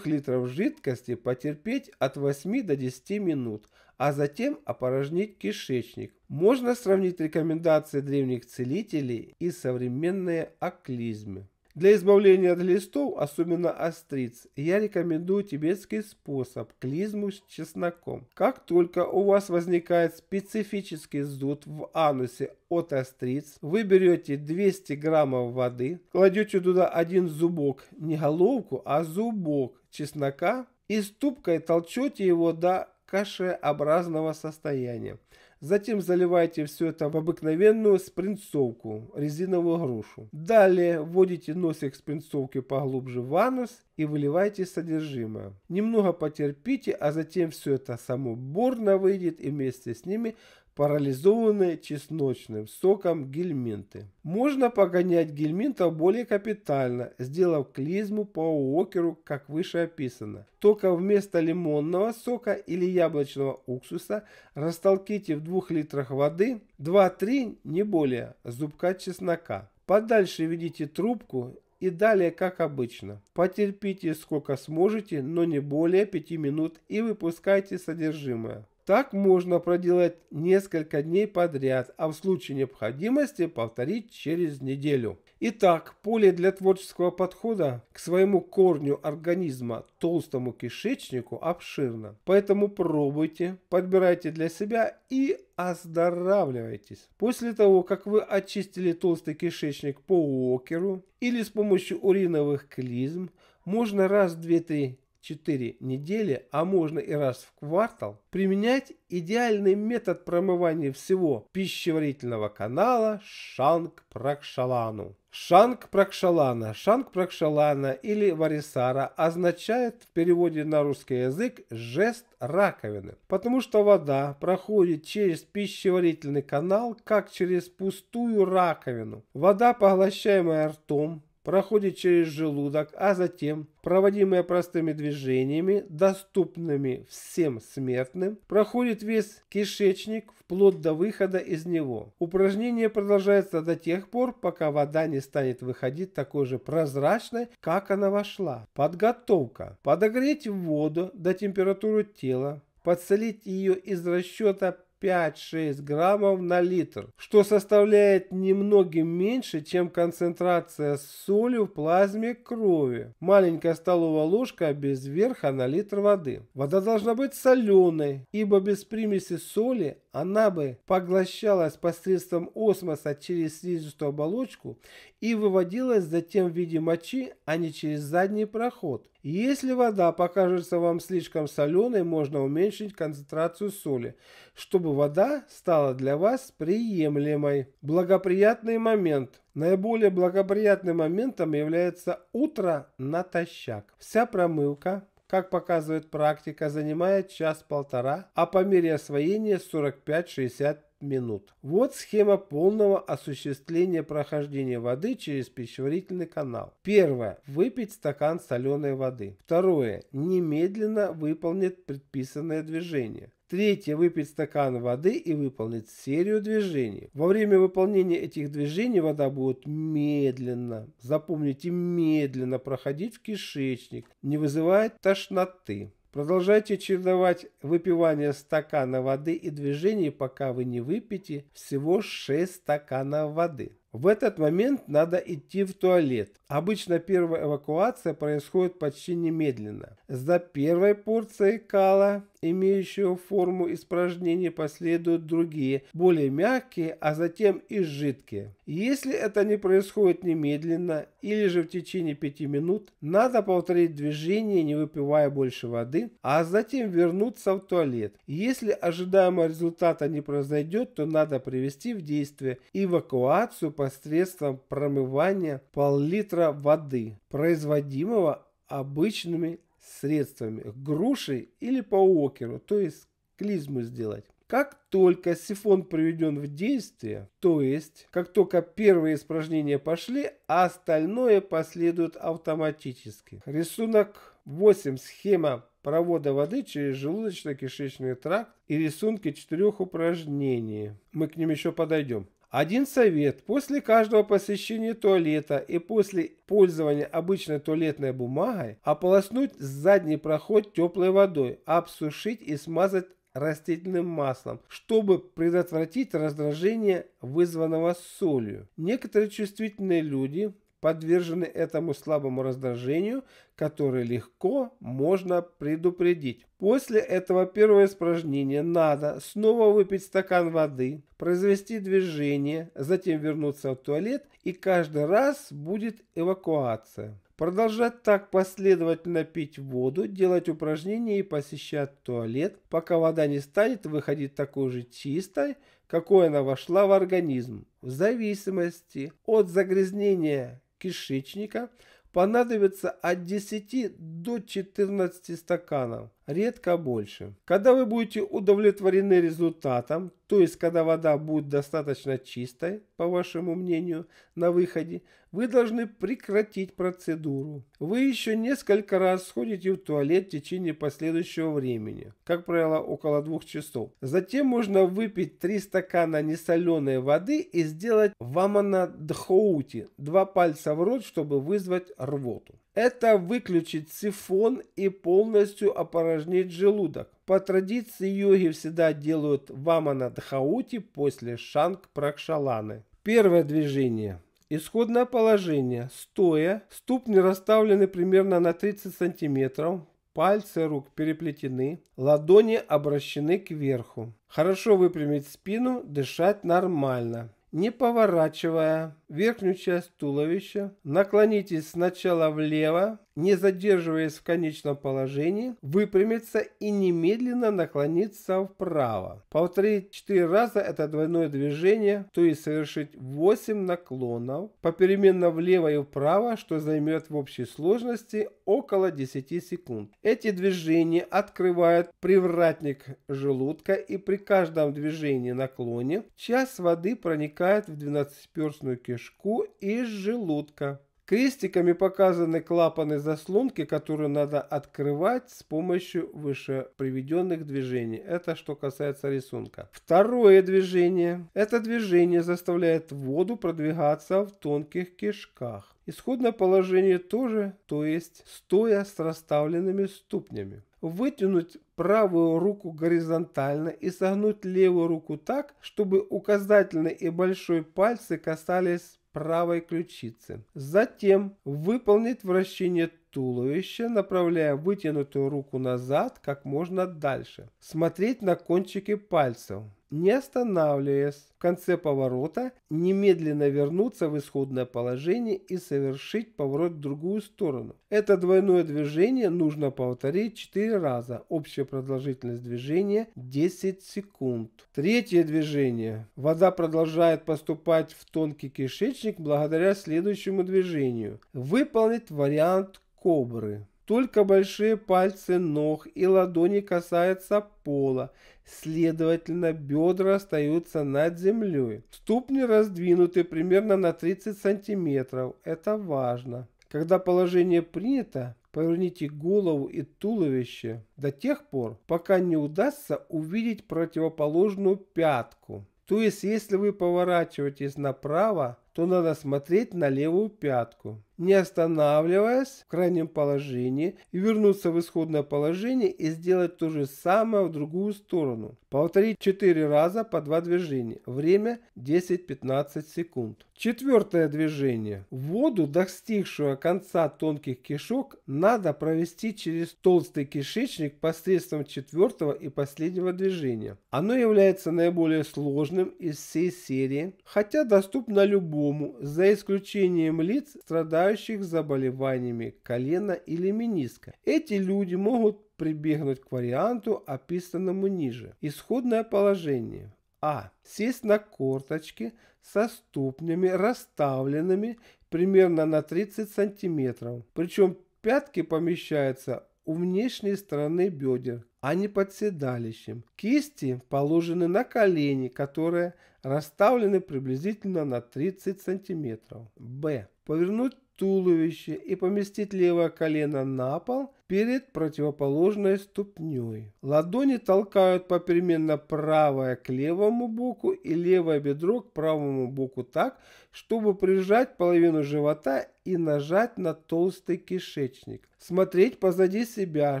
литров жидкости потерпеть от 8 до 10 минут, а затем опорожнить кишечник. Можно сравнить рекомендации древних целителей и современные оклизмы. Для избавления от листов, особенно остриц, я рекомендую тибетский способ – клизму с чесноком. Как только у вас возникает специфический зуд в анусе от остриц, вы берете 200 граммов воды, кладете туда один зубок, не головку, а зубок чеснока и ступкой толчете его до кашеобразного состояния. Затем заливайте все это в обыкновенную спринцовку, резиновую грушу. Далее вводите носик спринцовки поглубже в анус и выливайте содержимое. Немного потерпите, а затем все это само бурно выйдет и вместе с ними парализованные чесночным соком гельминты. Можно погонять гельминта более капитально, сделав клизму по уокеру как выше описано. Только вместо лимонного сока или яблочного уксуса растолките в 2 литрах воды 2-3, не более, зубка чеснока. Подальше ведите трубку и далее как обычно. Потерпите сколько сможете, но не более 5 минут и выпускайте содержимое. Так можно проделать несколько дней подряд, а в случае необходимости повторить через неделю. Итак, поле для творческого подхода к своему корню организма, толстому кишечнику, обширно. Поэтому пробуйте, подбирайте для себя и оздоравливайтесь. После того, как вы очистили толстый кишечник по океру или с помощью уриновых клизм, можно раз в 2 4 недели, а можно и раз в квартал, применять идеальный метод промывания всего пищеварительного канала Шанг-Пракшалану. Шанг-Пракшалана, Шанг-Пракшалана или Варисара означает в переводе на русский язык жест раковины, потому что вода проходит через пищеварительный канал, как через пустую раковину. Вода, поглощаемая ртом, проходит через желудок, а затем, проводимая простыми движениями, доступными всем смертным, проходит весь кишечник вплоть до выхода из него. Упражнение продолжается до тех пор, пока вода не станет выходить такой же прозрачной, как она вошла. Подготовка. Подогреть воду до температуры тела, подсолить ее из расчета 5-6 граммов на литр, что составляет немногим меньше, чем концентрация соли в плазме крови. Маленькая столовая ложка без верха на литр воды. Вода должна быть соленой, ибо без примеси соли она бы поглощалась посредством осмоса через слизистую оболочку и выводилась затем в виде мочи, а не через задний проход. Если вода покажется вам слишком соленой, можно уменьшить концентрацию соли, чтобы вода стала для вас приемлемой. Благоприятный момент. Наиболее благоприятным моментом является утро натощак. Вся промывка как показывает практика, занимает час-полтора, а по мере освоения 45-60 минут. Вот схема полного осуществления прохождения воды через пищеварительный канал. Первое. Выпить стакан соленой воды. Второе. Немедленно выполнить предписанное движение. Третье – выпить стакан воды и выполнить серию движений. Во время выполнения этих движений вода будет медленно, запомните, медленно проходить в кишечник, не вызывает тошноты. Продолжайте чередовать выпивание стакана воды и движений, пока вы не выпьете всего 6 стаканов воды. В этот момент надо идти в туалет. Обычно первая эвакуация происходит почти немедленно. За первой порцией кала, имеющего форму испражнений, последуют другие, более мягкие, а затем и жидкие. Если это не происходит немедленно или же в течение 5 минут, надо повторить движение, не выпивая больше воды, а затем вернуться в туалет. Если ожидаемого результата не произойдет, то надо привести в действие эвакуацию посредством промывания пол-литра воды, производимого обычными средствами, грушей или по океру, то есть клизму сделать. Как только сифон приведен в действие, то есть как только первые испражнения пошли, а остальное последует автоматически. Рисунок 8. Схема провода воды через желудочно-кишечный тракт и рисунки четырех упражнений. Мы к ним еще подойдем. Один совет. После каждого посещения туалета и после пользования обычной туалетной бумагой ополоснуть задний проход теплой водой, обсушить и смазать растительным маслом, чтобы предотвратить раздражение, вызванного солью. Некоторые чувствительные люди подвержены этому слабому раздражению, которое легко можно предупредить. После этого первого испражнения надо снова выпить стакан воды, произвести движение, затем вернуться в туалет и каждый раз будет эвакуация. Продолжать так последовательно пить воду, делать упражнения и посещать туалет, пока вода не станет выходить такой же чистой, какой она вошла в организм. В зависимости от загрязнения кишечника понадобится от 10 до 14 стаканов редко а больше. Когда вы будете удовлетворены результатом, то есть когда вода будет достаточно чистой, по вашему мнению, на выходе, вы должны прекратить процедуру. Вы еще несколько раз сходите в туалет в течение последующего времени, как правило около двух часов. Затем можно выпить три стакана несоленой воды и сделать вамана дхоути, два пальца в рот, чтобы вызвать рвоту это выключить сифон и полностью опорожнить желудок. По традиции йоги всегда делают ваманадхаути после шанг пракшаланы. Первое движение. Исходное положение. Стоя, ступни расставлены примерно на 30 сантиметров, пальцы рук переплетены, ладони обращены кверху. Хорошо выпрямить спину, дышать нормально, не поворачивая верхнюю часть туловища, наклонитесь сначала влево, не задерживаясь в конечном положении, выпрямиться и немедленно наклониться вправо. Повторить 4 раза это двойное движение, то есть совершить 8 наклонов, попеременно влево и вправо, что займет в общей сложности около 10 секунд. Эти движения открывают привратник желудка и при каждом движении наклоне часть воды проникает в 12-перстную кишку кишку из желудка. Крестиками показаны клапаны заслонки, которые надо открывать с помощью выше приведенных движений. Это что касается рисунка. Второе движение. Это движение заставляет воду продвигаться в тонких кишках. Исходное положение тоже, то есть стоя с расставленными ступнями вытянуть правую руку горизонтально и согнуть левую руку так, чтобы указательный и большой пальцы касались правой ключицы. Затем выполнить вращение туловища, направляя вытянутую руку назад как можно дальше. Смотреть на кончики пальцев не останавливаясь в конце поворота, немедленно вернуться в исходное положение и совершить поворот в другую сторону. Это двойное движение нужно повторить 4 раза. Общая продолжительность движения 10 секунд. Третье движение. Вода продолжает поступать в тонкий кишечник благодаря следующему движению. Выполнить вариант кобры. Только большие пальцы ног и ладони касаются пола, следовательно, бедра остаются над землей. Ступни раздвинуты примерно на 30 сантиметров, это важно. Когда положение принято, поверните голову и туловище до тех пор, пока не удастся увидеть противоположную пятку. То есть, если вы поворачиваетесь направо, то надо смотреть на левую пятку, не останавливаясь в крайнем положении, и вернуться в исходное положение и сделать то же самое в другую сторону. Повторить 4 раза по 2 движения. Время 10-15 секунд. Четвертое движение. Воду, достигшую конца тонких кишок, надо провести через толстый кишечник посредством четвертого и последнего движения. Оно является наиболее сложным из всей серии, хотя доступно любому другому за исключением лиц, страдающих заболеваниями колена или мениска. Эти люди могут прибегнуть к варианту, описанному ниже. Исходное положение. А. Сесть на корточки со ступнями расставленными примерно на 30 сантиметров. Причем пятки помещаются у внешней стороны бедер, а не под седалищем. Кисти положены на колени, которые расставлены приблизительно на 30 см. Б. Повернуть туловище и поместить левое колено на пол перед противоположной ступней. Ладони толкают попеременно правое к левому боку и левое бедро к правому боку так, чтобы прижать половину живота и нажать на толстый кишечник. Смотреть позади себя,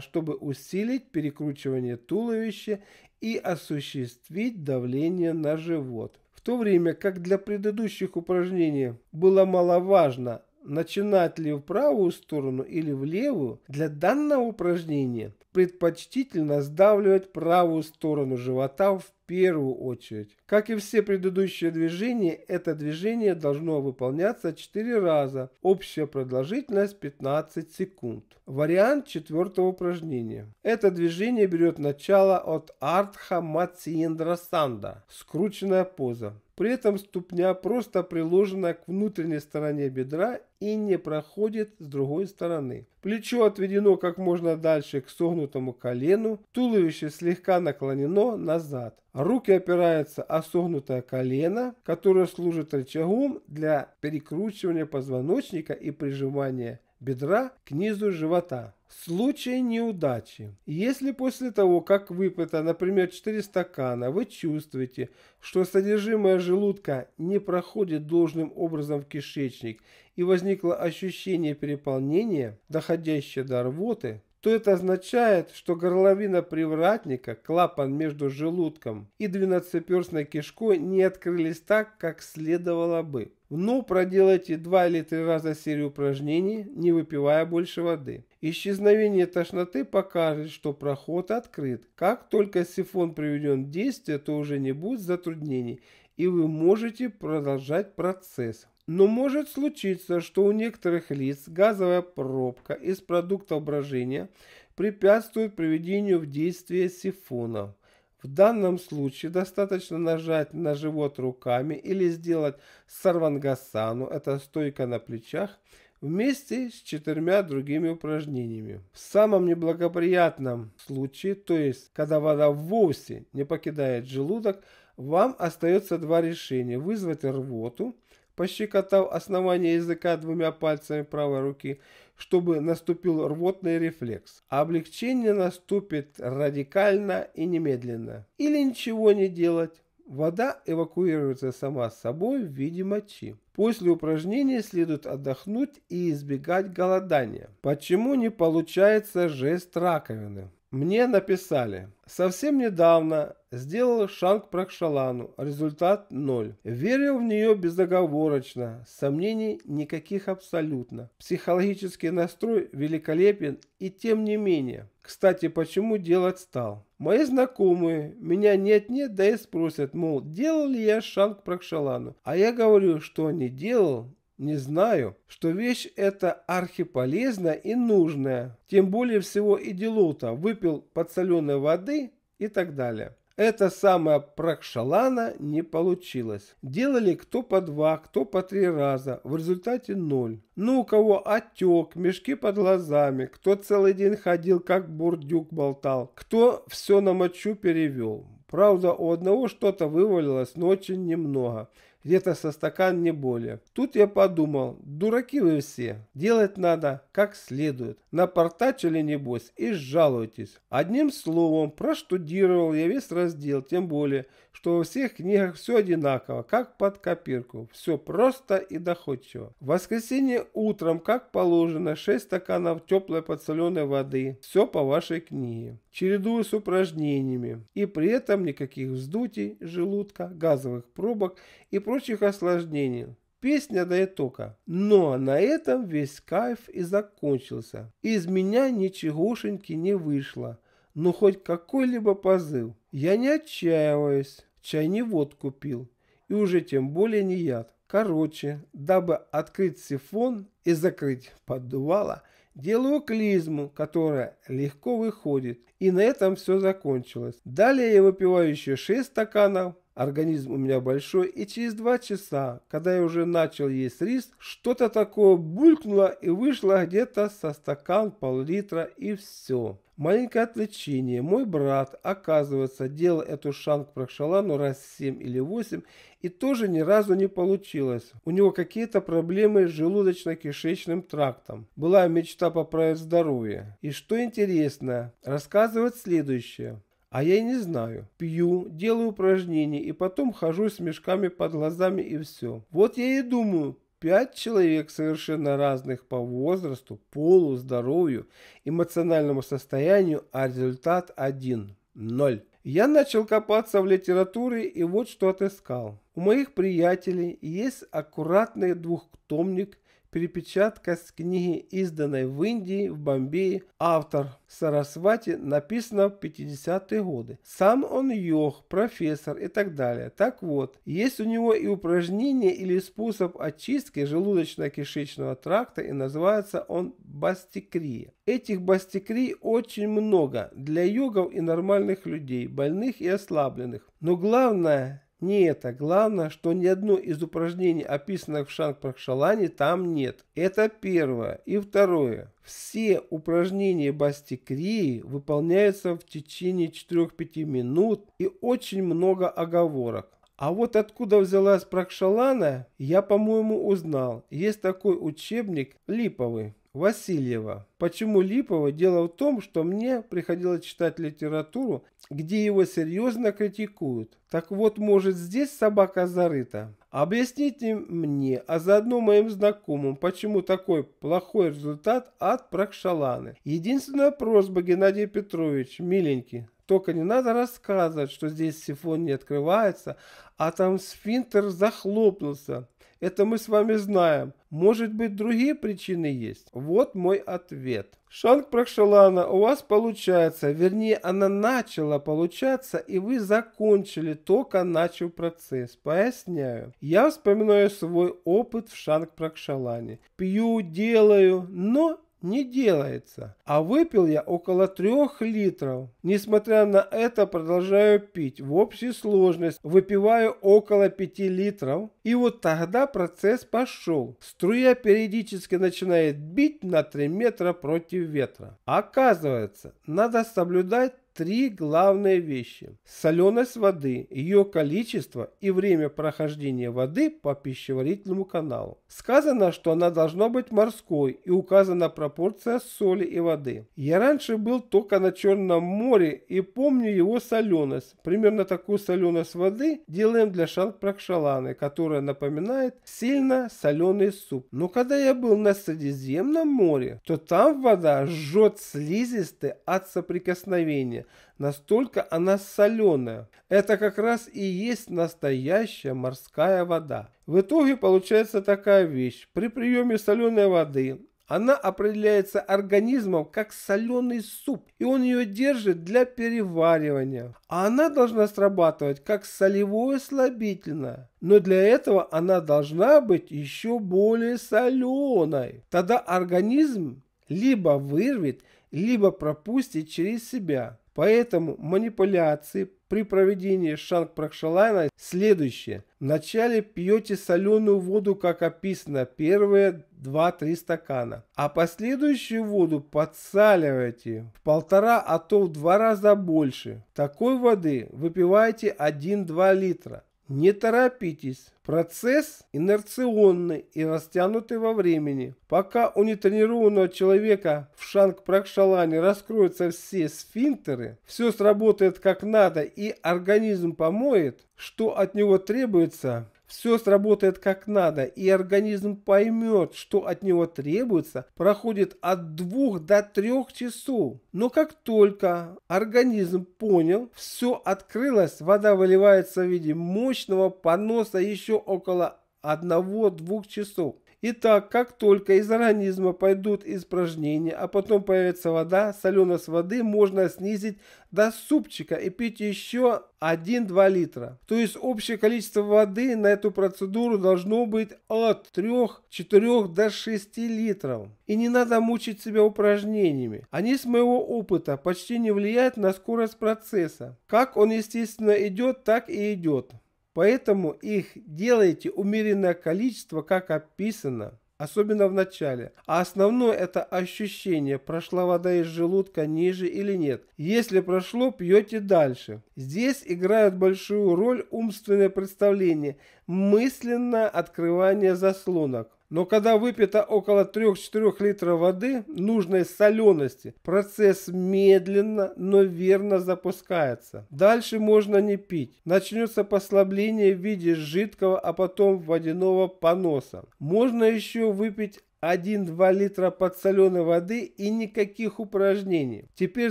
чтобы усилить перекручивание туловища и осуществить давление на живот. В то время как для предыдущих упражнений было маловажно начинать ли в правую сторону или в левую, для данного упражнения предпочтительно сдавливать правую сторону живота в первую очередь. Как и все предыдущие движения, это движение должно выполняться 4 раза. Общая продолжительность 15 секунд. Вариант четвертого упражнения. Это движение берет начало от Артха Матсиендра Санда. Скрученная поза. При этом ступня просто приложена к внутренней стороне бедра и не проходит с другой стороны. Плечо отведено как можно дальше к согнутому колену, туловище слегка наклонено назад. Руки опираются о согнутое колено, которое служит рычагом для перекручивания позвоночника и прижимания бедра к низу живота. Случай неудачи. Если после того, как выпито, например, 4 стакана, вы чувствуете, что содержимое желудка не проходит должным образом в кишечник и возникло ощущение переполнения, доходящее до рвоты, то это означает, что горловина привратника, клапан между желудком и двенадцатиперстной кишкой не открылись так, как следовало бы. Но ну, проделайте два или три раза серию упражнений, не выпивая больше воды. Исчезновение тошноты покажет, что проход открыт. Как только сифон приведен в действие, то уже не будет затруднений, и вы можете продолжать процесс. Но может случиться, что у некоторых лиц газовая пробка из продуктов брожения препятствует проведению в действие сифона. В данном случае достаточно нажать на живот руками или сделать сарвангасану, это стойка на плечах, вместе с четырьмя другими упражнениями. В самом неблагоприятном случае, то есть когда вода вовсе не покидает желудок, вам остается два решения – вызвать рвоту – пощекотав основание языка двумя пальцами правой руки, чтобы наступил рвотный рефлекс. Облегчение наступит радикально и немедленно. Или ничего не делать. Вода эвакуируется сама собой в виде мочи. После упражнения следует отдохнуть и избегать голодания. Почему не получается жест раковины? Мне написали, совсем недавно сделал шанг Пракшалану, результат ноль Верил в нее безоговорочно, сомнений никаких абсолютно. Психологический настрой великолепен и тем не менее. Кстати, почему делать стал? Мои знакомые меня нет-нет, да и спросят, мол, делал ли я шанг Пракшалану. А я говорю, что не делал не знаю, что вещь эта архиполезная и нужная. Тем более всего и выпил подсоленой воды и так далее. Это самое прокшалана не получилось. Делали кто по два, кто по три раза, в результате ноль. Ну, у кого отек, мешки под глазами, кто целый день ходил, как бурдюк болтал, кто все на мочу перевел. Правда, у одного что-то вывалилось, но очень немного где-то со стакан не более. Тут я подумал, дураки вы все, делать надо как следует. Напортачили небось и жалуйтесь. Одним словом, проштудировал я весь раздел, тем более, что во всех книгах все одинаково, как под копирку, все просто и доходчиво. В воскресенье утром, как положено, 6 стаканов теплой подсоленой воды, все по вашей книге. Чередую с упражнениями и при этом никаких вздутий желудка, газовых пробок и прочих осложнений. Песня до итока. Но на этом весь кайф и закончился. Из меня ничегошеньки не вышло. но ну, хоть какой-либо позыв. Я не отчаиваюсь чай не водку пил, и уже тем более не яд. Короче, дабы открыть сифон и закрыть поддувало, делаю клизму, которая легко выходит. И на этом все закончилось. Далее я выпиваю еще 6 стаканов Организм у меня большой, и через два часа, когда я уже начал есть рис, что-то такое булькнуло и вышло где-то со стакан пол-литра и все. Маленькое отвлечение. Мой брат, оказывается, делал эту шанг прокшалану раз 7 или 8 и тоже ни разу не получилось. У него какие-то проблемы с желудочно-кишечным трактом. Была мечта поправить здоровье. И что интересно, рассказывать следующее. А я не знаю. Пью, делаю упражнения и потом хожу с мешками под глазами и все. Вот я и думаю, пять человек совершенно разных по возрасту, полу, здоровью, эмоциональному состоянию, а результат один – ноль. Я начал копаться в литературе и вот что отыскал. У моих приятелей есть аккуратный двухтомник Перепечатка с книги, изданной в Индии, в Бомбее. Автор Сарасвати написано в 50-е годы. Сам он йог, профессор и так далее. Так вот, есть у него и упражнение или способ очистки желудочно-кишечного тракта, и называется он бастикрия. Этих бастикрий очень много для йогов и нормальных людей, больных и ослабленных. Но главное не это. Главное, что ни одно из упражнений, описанных в Шанг-Пракшалане, там нет. Это первое. И второе. Все упражнения бастикрии выполняются в течение 4-5 минут и очень много оговорок. А вот откуда взялась Пракшалана, я, по-моему, узнал. Есть такой учебник липовый. Васильева. Почему Липова? Дело в том, что мне приходилось читать литературу, где его серьезно критикуют. Так вот, может, здесь собака зарыта? Объясните мне, а заодно моим знакомым, почему такой плохой результат от Пракшаланы. Единственная просьба, Геннадий Петрович, миленький, только не надо рассказывать, что здесь сифон не открывается, а там сфинтер захлопнулся. Это мы с вами знаем. Может быть, другие причины есть? Вот мой ответ. Шанг Пракшалана, у вас получается, вернее, она начала получаться, и вы закончили только начал процесс. Поясняю. Я вспоминаю свой опыт в Шанг Пракшалане. Пью, делаю, но не делается. А выпил я около трех литров. Несмотря на это, продолжаю пить. В общей сложности выпиваю около пяти литров. И вот тогда процесс пошел. Струя периодически начинает бить на три метра против ветра. Оказывается, надо соблюдать три главные вещи. Соленость воды, ее количество и время прохождения воды по пищеварительному каналу. Сказано, что она должна быть морской и указана пропорция соли и воды. Я раньше был только на Черном море и помню его соленость. Примерно такую соленость воды делаем для шанг-пракшаланы, которая напоминает сильно соленый суп. Но когда я был на Средиземном море, то там вода жжет слизистый от соприкосновения настолько она соленая. Это как раз и есть настоящая морская вода. В итоге получается такая вещь. При приеме соленой воды она определяется организмом как соленый суп, и он ее держит для переваривания. А она должна срабатывать как солевое слабительное. Но для этого она должна быть еще более соленой. Тогда организм либо вырвет, либо пропустит через себя. Поэтому манипуляции при проведении шанг-пракшалана следующие: Вначале пьете соленую воду, как описано, первые 2-3 стакана, а последующую воду подсаливаете в полтора, а то в два раза больше. Такой воды выпиваете 1-2 литра. Не торопитесь. Процесс инерционный и растянутый во времени. Пока у нетренированного человека в шанг-пракшалане раскроются все сфинктеры, все сработает как надо и организм помоет, что от него требуется, все сработает как надо, и организм поймет, что от него требуется, проходит от двух до трех часов. Но как только организм понял, все открылось, вода выливается в виде мощного поноса еще около 1-2 часов. Итак, как только из организма пойдут испражнения, а потом появится вода, соленость воды можно снизить до супчика и пить еще 1-2 литра. То есть общее количество воды на эту процедуру должно быть от 3-4 до 6 литров. И не надо мучить себя упражнениями. Они с моего опыта почти не влияют на скорость процесса. Как он естественно идет, так и идет. Поэтому их делайте умеренное количество, как описано, особенно в начале. А основное это ощущение, прошла вода из желудка ниже или нет. Если прошло, пьете дальше. Здесь играют большую роль умственное представление, мысленное открывание заслонок. Но когда выпито около 3-4 литров воды нужной солености, процесс медленно, но верно запускается. Дальше можно не пить. Начнется послабление в виде жидкого, а потом водяного поноса. Можно еще выпить 1-2 литра подсоленой воды и никаких упражнений. Теперь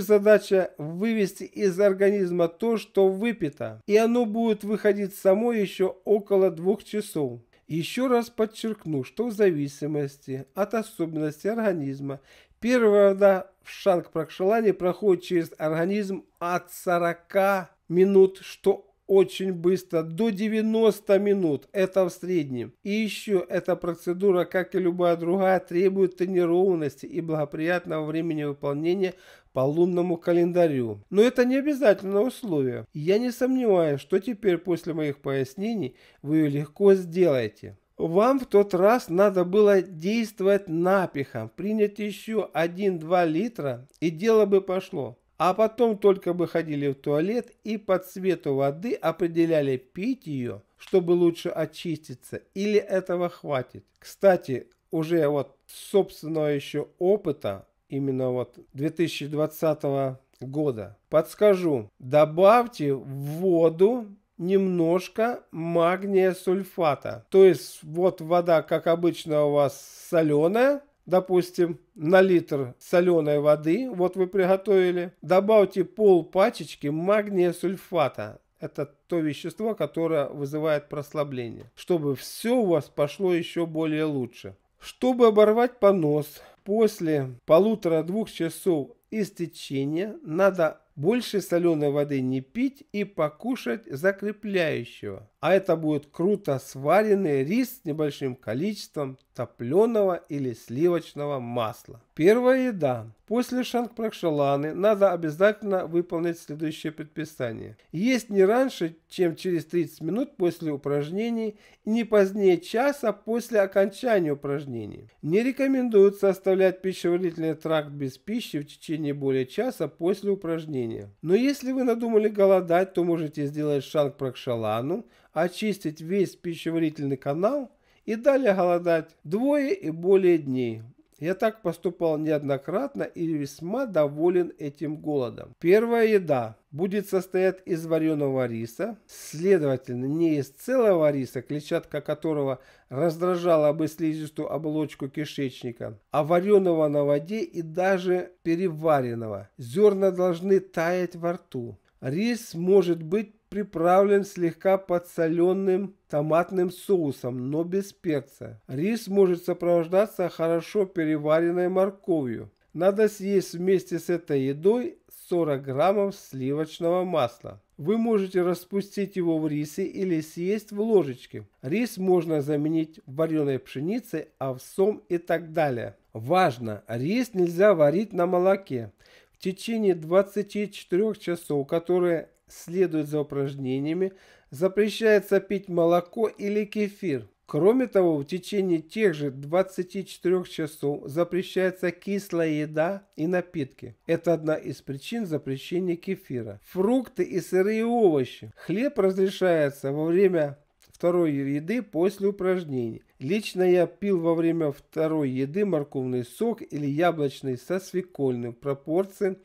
задача вывести из организма то, что выпито, и оно будет выходить само еще около 2 часов. Еще раз подчеркну, что в зависимости от особенностей организма первая вода в шанг прокшелане проходит через организм от 40 минут, что очень быстро, до 90 минут, это в среднем. И еще эта процедура, как и любая другая, требует тренированности и благоприятного времени выполнения по лунному календарю. Но это не обязательное условие. Я не сомневаюсь, что теперь после моих пояснений вы ее легко сделаете. Вам в тот раз надо было действовать напихом, принять еще 1-2 литра и дело бы пошло. А потом только бы ходили в туалет и по цвету воды определяли пить ее, чтобы лучше очиститься, или этого хватит. Кстати, уже вот собственного еще опыта именно вот 2020 года. Подскажу, добавьте в воду немножко магния сульфата. То есть вот вода, как обычно у вас соленая, допустим, на литр соленой воды, вот вы приготовили, добавьте пол пачечки магния сульфата. Это то вещество, которое вызывает прослабление, чтобы все у вас пошло еще более лучше. Чтобы оборвать понос, после полутора-двух часов истечения надо больше соленой воды не пить и покушать закрепляющего. А это будет круто сваренный рис с небольшим количеством топленого или сливочного масла. Первая еда. После шангпракшаланы надо обязательно выполнить следующее предписание. Есть не раньше, чем через 30 минут после упражнений и не позднее часа после окончания упражнений. Не рекомендуется оставлять пищеварительный тракт без пищи в течение не более часа после упражнения. Но если вы надумали голодать, то можете сделать шанг пракшалану, очистить весь пищеварительный канал и далее голодать двое и более дней. Я так поступал неоднократно и весьма доволен этим голодом. Первая еда будет состоять из вареного риса, следовательно, не из целого риса, клетчатка которого раздражала бы слизистую оболочку кишечника, а вареного на воде и даже переваренного. Зерна должны таять во рту. Рис может быть приправлен слегка подсоленным томатным соусом, но без перца. Рис может сопровождаться хорошо переваренной морковью. Надо съесть вместе с этой едой 40 граммов сливочного масла. Вы можете распустить его в рисе или съесть в ложечке. Рис можно заменить вареной пшеницей, овсом и так далее. Важно, рис нельзя варить на молоке. В течение 24 часов, которые следует за упражнениями, запрещается пить молоко или кефир. Кроме того, в течение тех же 24 часов запрещается кислая еда и напитки. Это одна из причин запрещения кефира. Фрукты и сырые овощи. Хлеб разрешается во время второй еды после упражнений. Лично я пил во время второй еды морковный сок или яблочный со свекольным в пропорции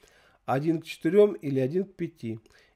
1 к 4 или 1 к 5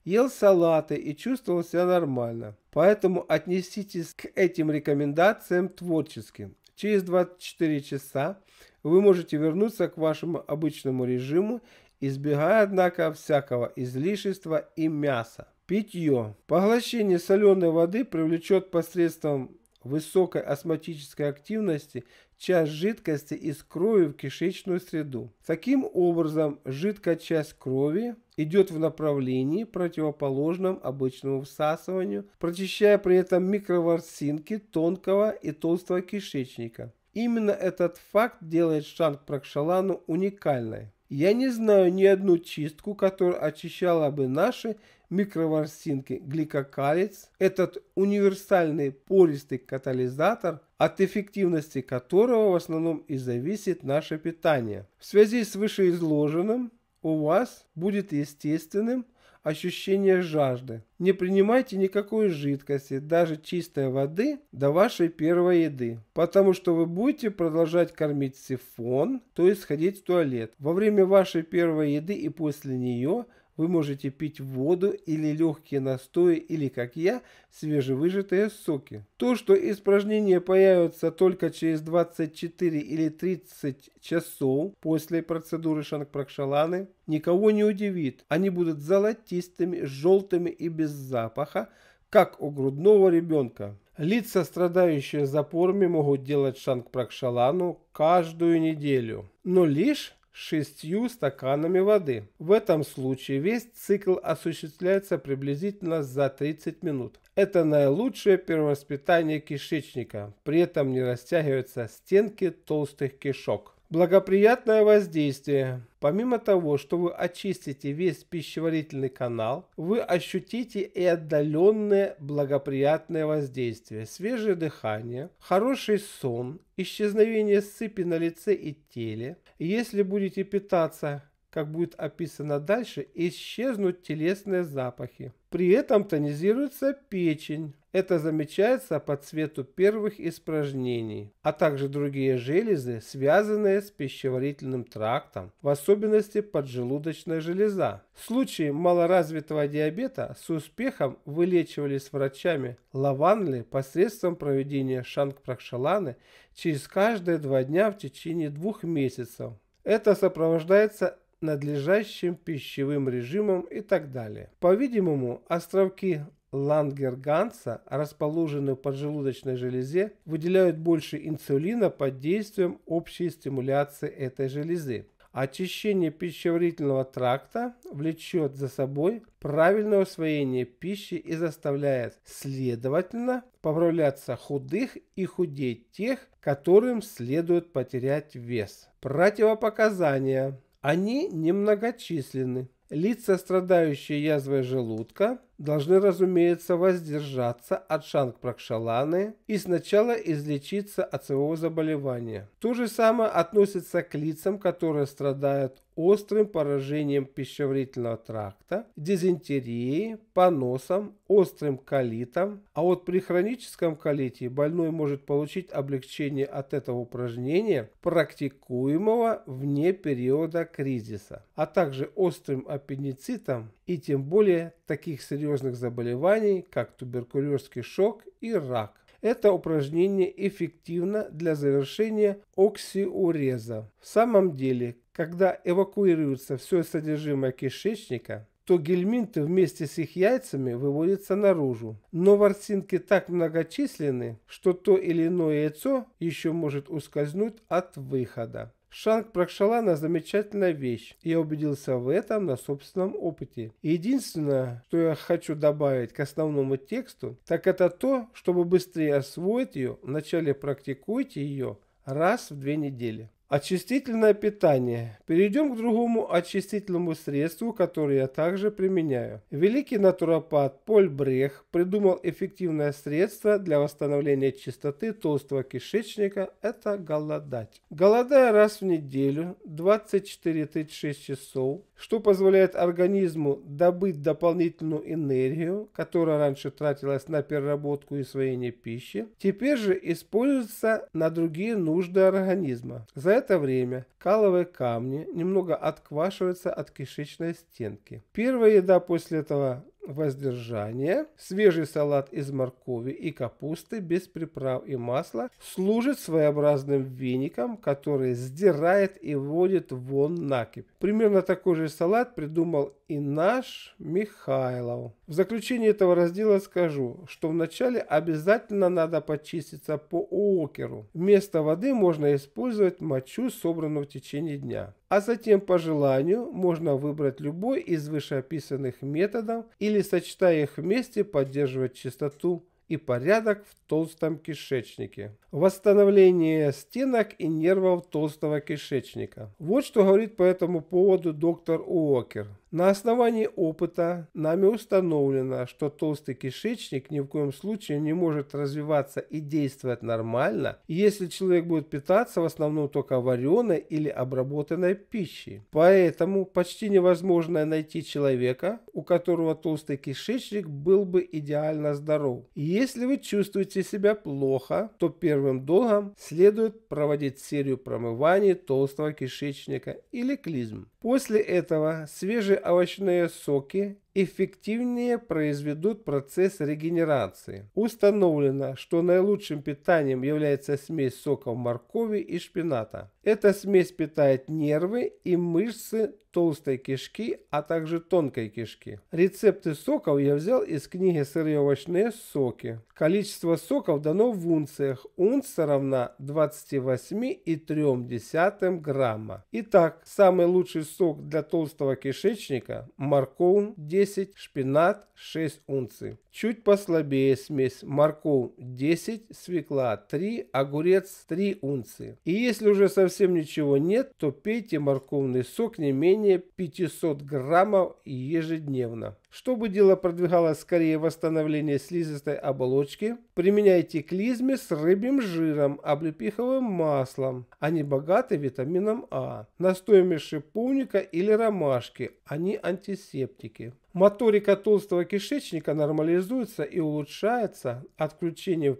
ел салаты и чувствовал себя нормально. Поэтому отнеситесь к этим рекомендациям творчески. Через 24 часа вы можете вернуться к вашему обычному режиму, избегая, однако, всякого излишества и мяса. Питье. Поглощение соленой воды привлечет посредством высокой астматической активности часть жидкости из крови в кишечную среду. Таким образом, жидкая часть крови идет в направлении, противоположном обычному всасыванию, прочищая при этом микроворсинки тонкого и толстого кишечника. Именно этот факт делает штанг Пракшалану уникальной. Я не знаю ни одну чистку, которая очищала бы наши микроворсинки гликокалец, этот универсальный пористый катализатор, от эффективности которого в основном и зависит наше питание. В связи с вышеизложенным у вас будет естественным ощущение жажды. Не принимайте никакой жидкости, даже чистой воды, до вашей первой еды, потому что вы будете продолжать кормить сифон, то есть ходить в туалет. Во время вашей первой еды и после нее – вы можете пить воду или легкие настои, или, как я, свежевыжатые соки. То, что испражнения появятся только через 24 или 30 часов после процедуры шанкпракшаланы, никого не удивит. Они будут золотистыми, желтыми и без запаха, как у грудного ребенка. Лица, страдающие запорами, могут делать шанг-пракшалану каждую неделю, но лишь шестью стаканами воды. В этом случае весь цикл осуществляется приблизительно за 30 минут. Это наилучшее первовоспитание кишечника, при этом не растягиваются стенки толстых кишок. Благоприятное воздействие. Помимо того, что вы очистите весь пищеварительный канал, вы ощутите и отдаленное благоприятное воздействие, свежее дыхание, хороший сон, исчезновение сыпи на лице и теле. Если будете питаться как будет описано дальше, исчезнут телесные запахи. При этом тонизируется печень. Это замечается по цвету первых испражнений, а также другие железы, связанные с пищеварительным трактом, в особенности поджелудочная железа. В Случаи малоразвитого диабета с успехом вылечивались врачами лаванли посредством проведения шанг-пракшаланы через каждые два дня в течение двух месяцев. Это сопровождается надлежащим пищевым режимом и так далее. По-видимому, островки Лангерганса, расположенные в поджелудочной железе, выделяют больше инсулина под действием общей стимуляции этой железы. Очищение пищеварительного тракта влечет за собой правильное усвоение пищи и заставляет, следовательно, поправляться худых и худеть тех, которым следует потерять вес. Противопоказания они немногочисленны. Лица, страдающие язвой желудка, должны, разумеется, воздержаться от шанг-пракшаланы и сначала излечиться от своего заболевания. То же самое относится к лицам, которые страдают острым поражением пищеварительного тракта, дизентерией, поносом, острым колитом, а вот при хроническом колите больной может получить облегчение от этого упражнения, практикуемого вне периода кризиса, а также острым аппендицитом и тем более таких серьезных заболеваний, как туберкулезский шок и рак. Это упражнение эффективно для завершения оксиуреза. В самом деле, когда эвакуируется все содержимое кишечника, то гельминты вместе с их яйцами выводятся наружу. Но ворсинки так многочисленны, что то или иное яйцо еще может ускользнуть от выхода. Шанг Пракшалана – замечательная вещь. Я убедился в этом на собственном опыте. И единственное, что я хочу добавить к основному тексту, так это то, чтобы быстрее освоить ее, вначале практикуйте ее раз в две недели. Очистительное питание. Перейдем к другому очистительному средству, которое я также применяю. Великий натуропат Поль Брех придумал эффективное средство для восстановления чистоты толстого кишечника – это голодать. Голодая раз в неделю 24-36 часов, что позволяет организму добыть дополнительную энергию, которая раньше тратилась на переработку и освоение пищи, теперь же используется на другие нужды организма. За это время каловые камни немного отквашиваются от кишечной стенки. Первая еда после этого воздержания, свежий салат из моркови и капусты без приправ и масла служит своеобразным веником, который сдирает и вводит вон накипь. Примерно такой же салат придумал и наш Михайлов. В заключение этого раздела скажу, что вначале обязательно надо почиститься по океру. Вместо воды можно использовать мочу, собранную в течение дня. А затем по желанию можно выбрать любой из вышеописанных методов или сочетая их вместе поддерживать чистоту и порядок в толстом кишечнике. Восстановление стенок и нервов толстого кишечника. Вот что говорит по этому поводу доктор Уокер. На основании опыта нами установлено, что толстый кишечник ни в коем случае не может развиваться и действовать нормально, если человек будет питаться в основном только вареной или обработанной пищей. Поэтому почти невозможно найти человека, у которого толстый кишечник был бы идеально здоров. Если вы чувствуете себя плохо, то первым долгом следует проводить серию промываний толстого кишечника или клизм. После этого свежие овощные соки эффективнее произведут процесс регенерации. Установлено, что наилучшим питанием является смесь соков моркови и шпината. Эта смесь питает нервы и мышцы толстой кишки, а также тонкой кишки. Рецепты соков я взял из книги «Сырые овощные соки». Количество соков дано в унциях. Унция равна 28,3 грамма. Итак, самый лучший сок для толстого кишечника – морковь 10 10, шпинат 6 унций. Чуть послабее смесь морковь 10, свекла 3, огурец 3 унции. И если уже совсем ничего нет, то пейте морковный сок не менее 500 граммов ежедневно. Чтобы дело продвигалось скорее восстановление слизистой оболочки, применяйте клизмы с рыбьим жиром, облепиховым маслом. Они богаты витамином А. Настоями шиповника или ромашки. Они а антисептики. Моторика толстого кишечника нормализуется и улучшается от включения в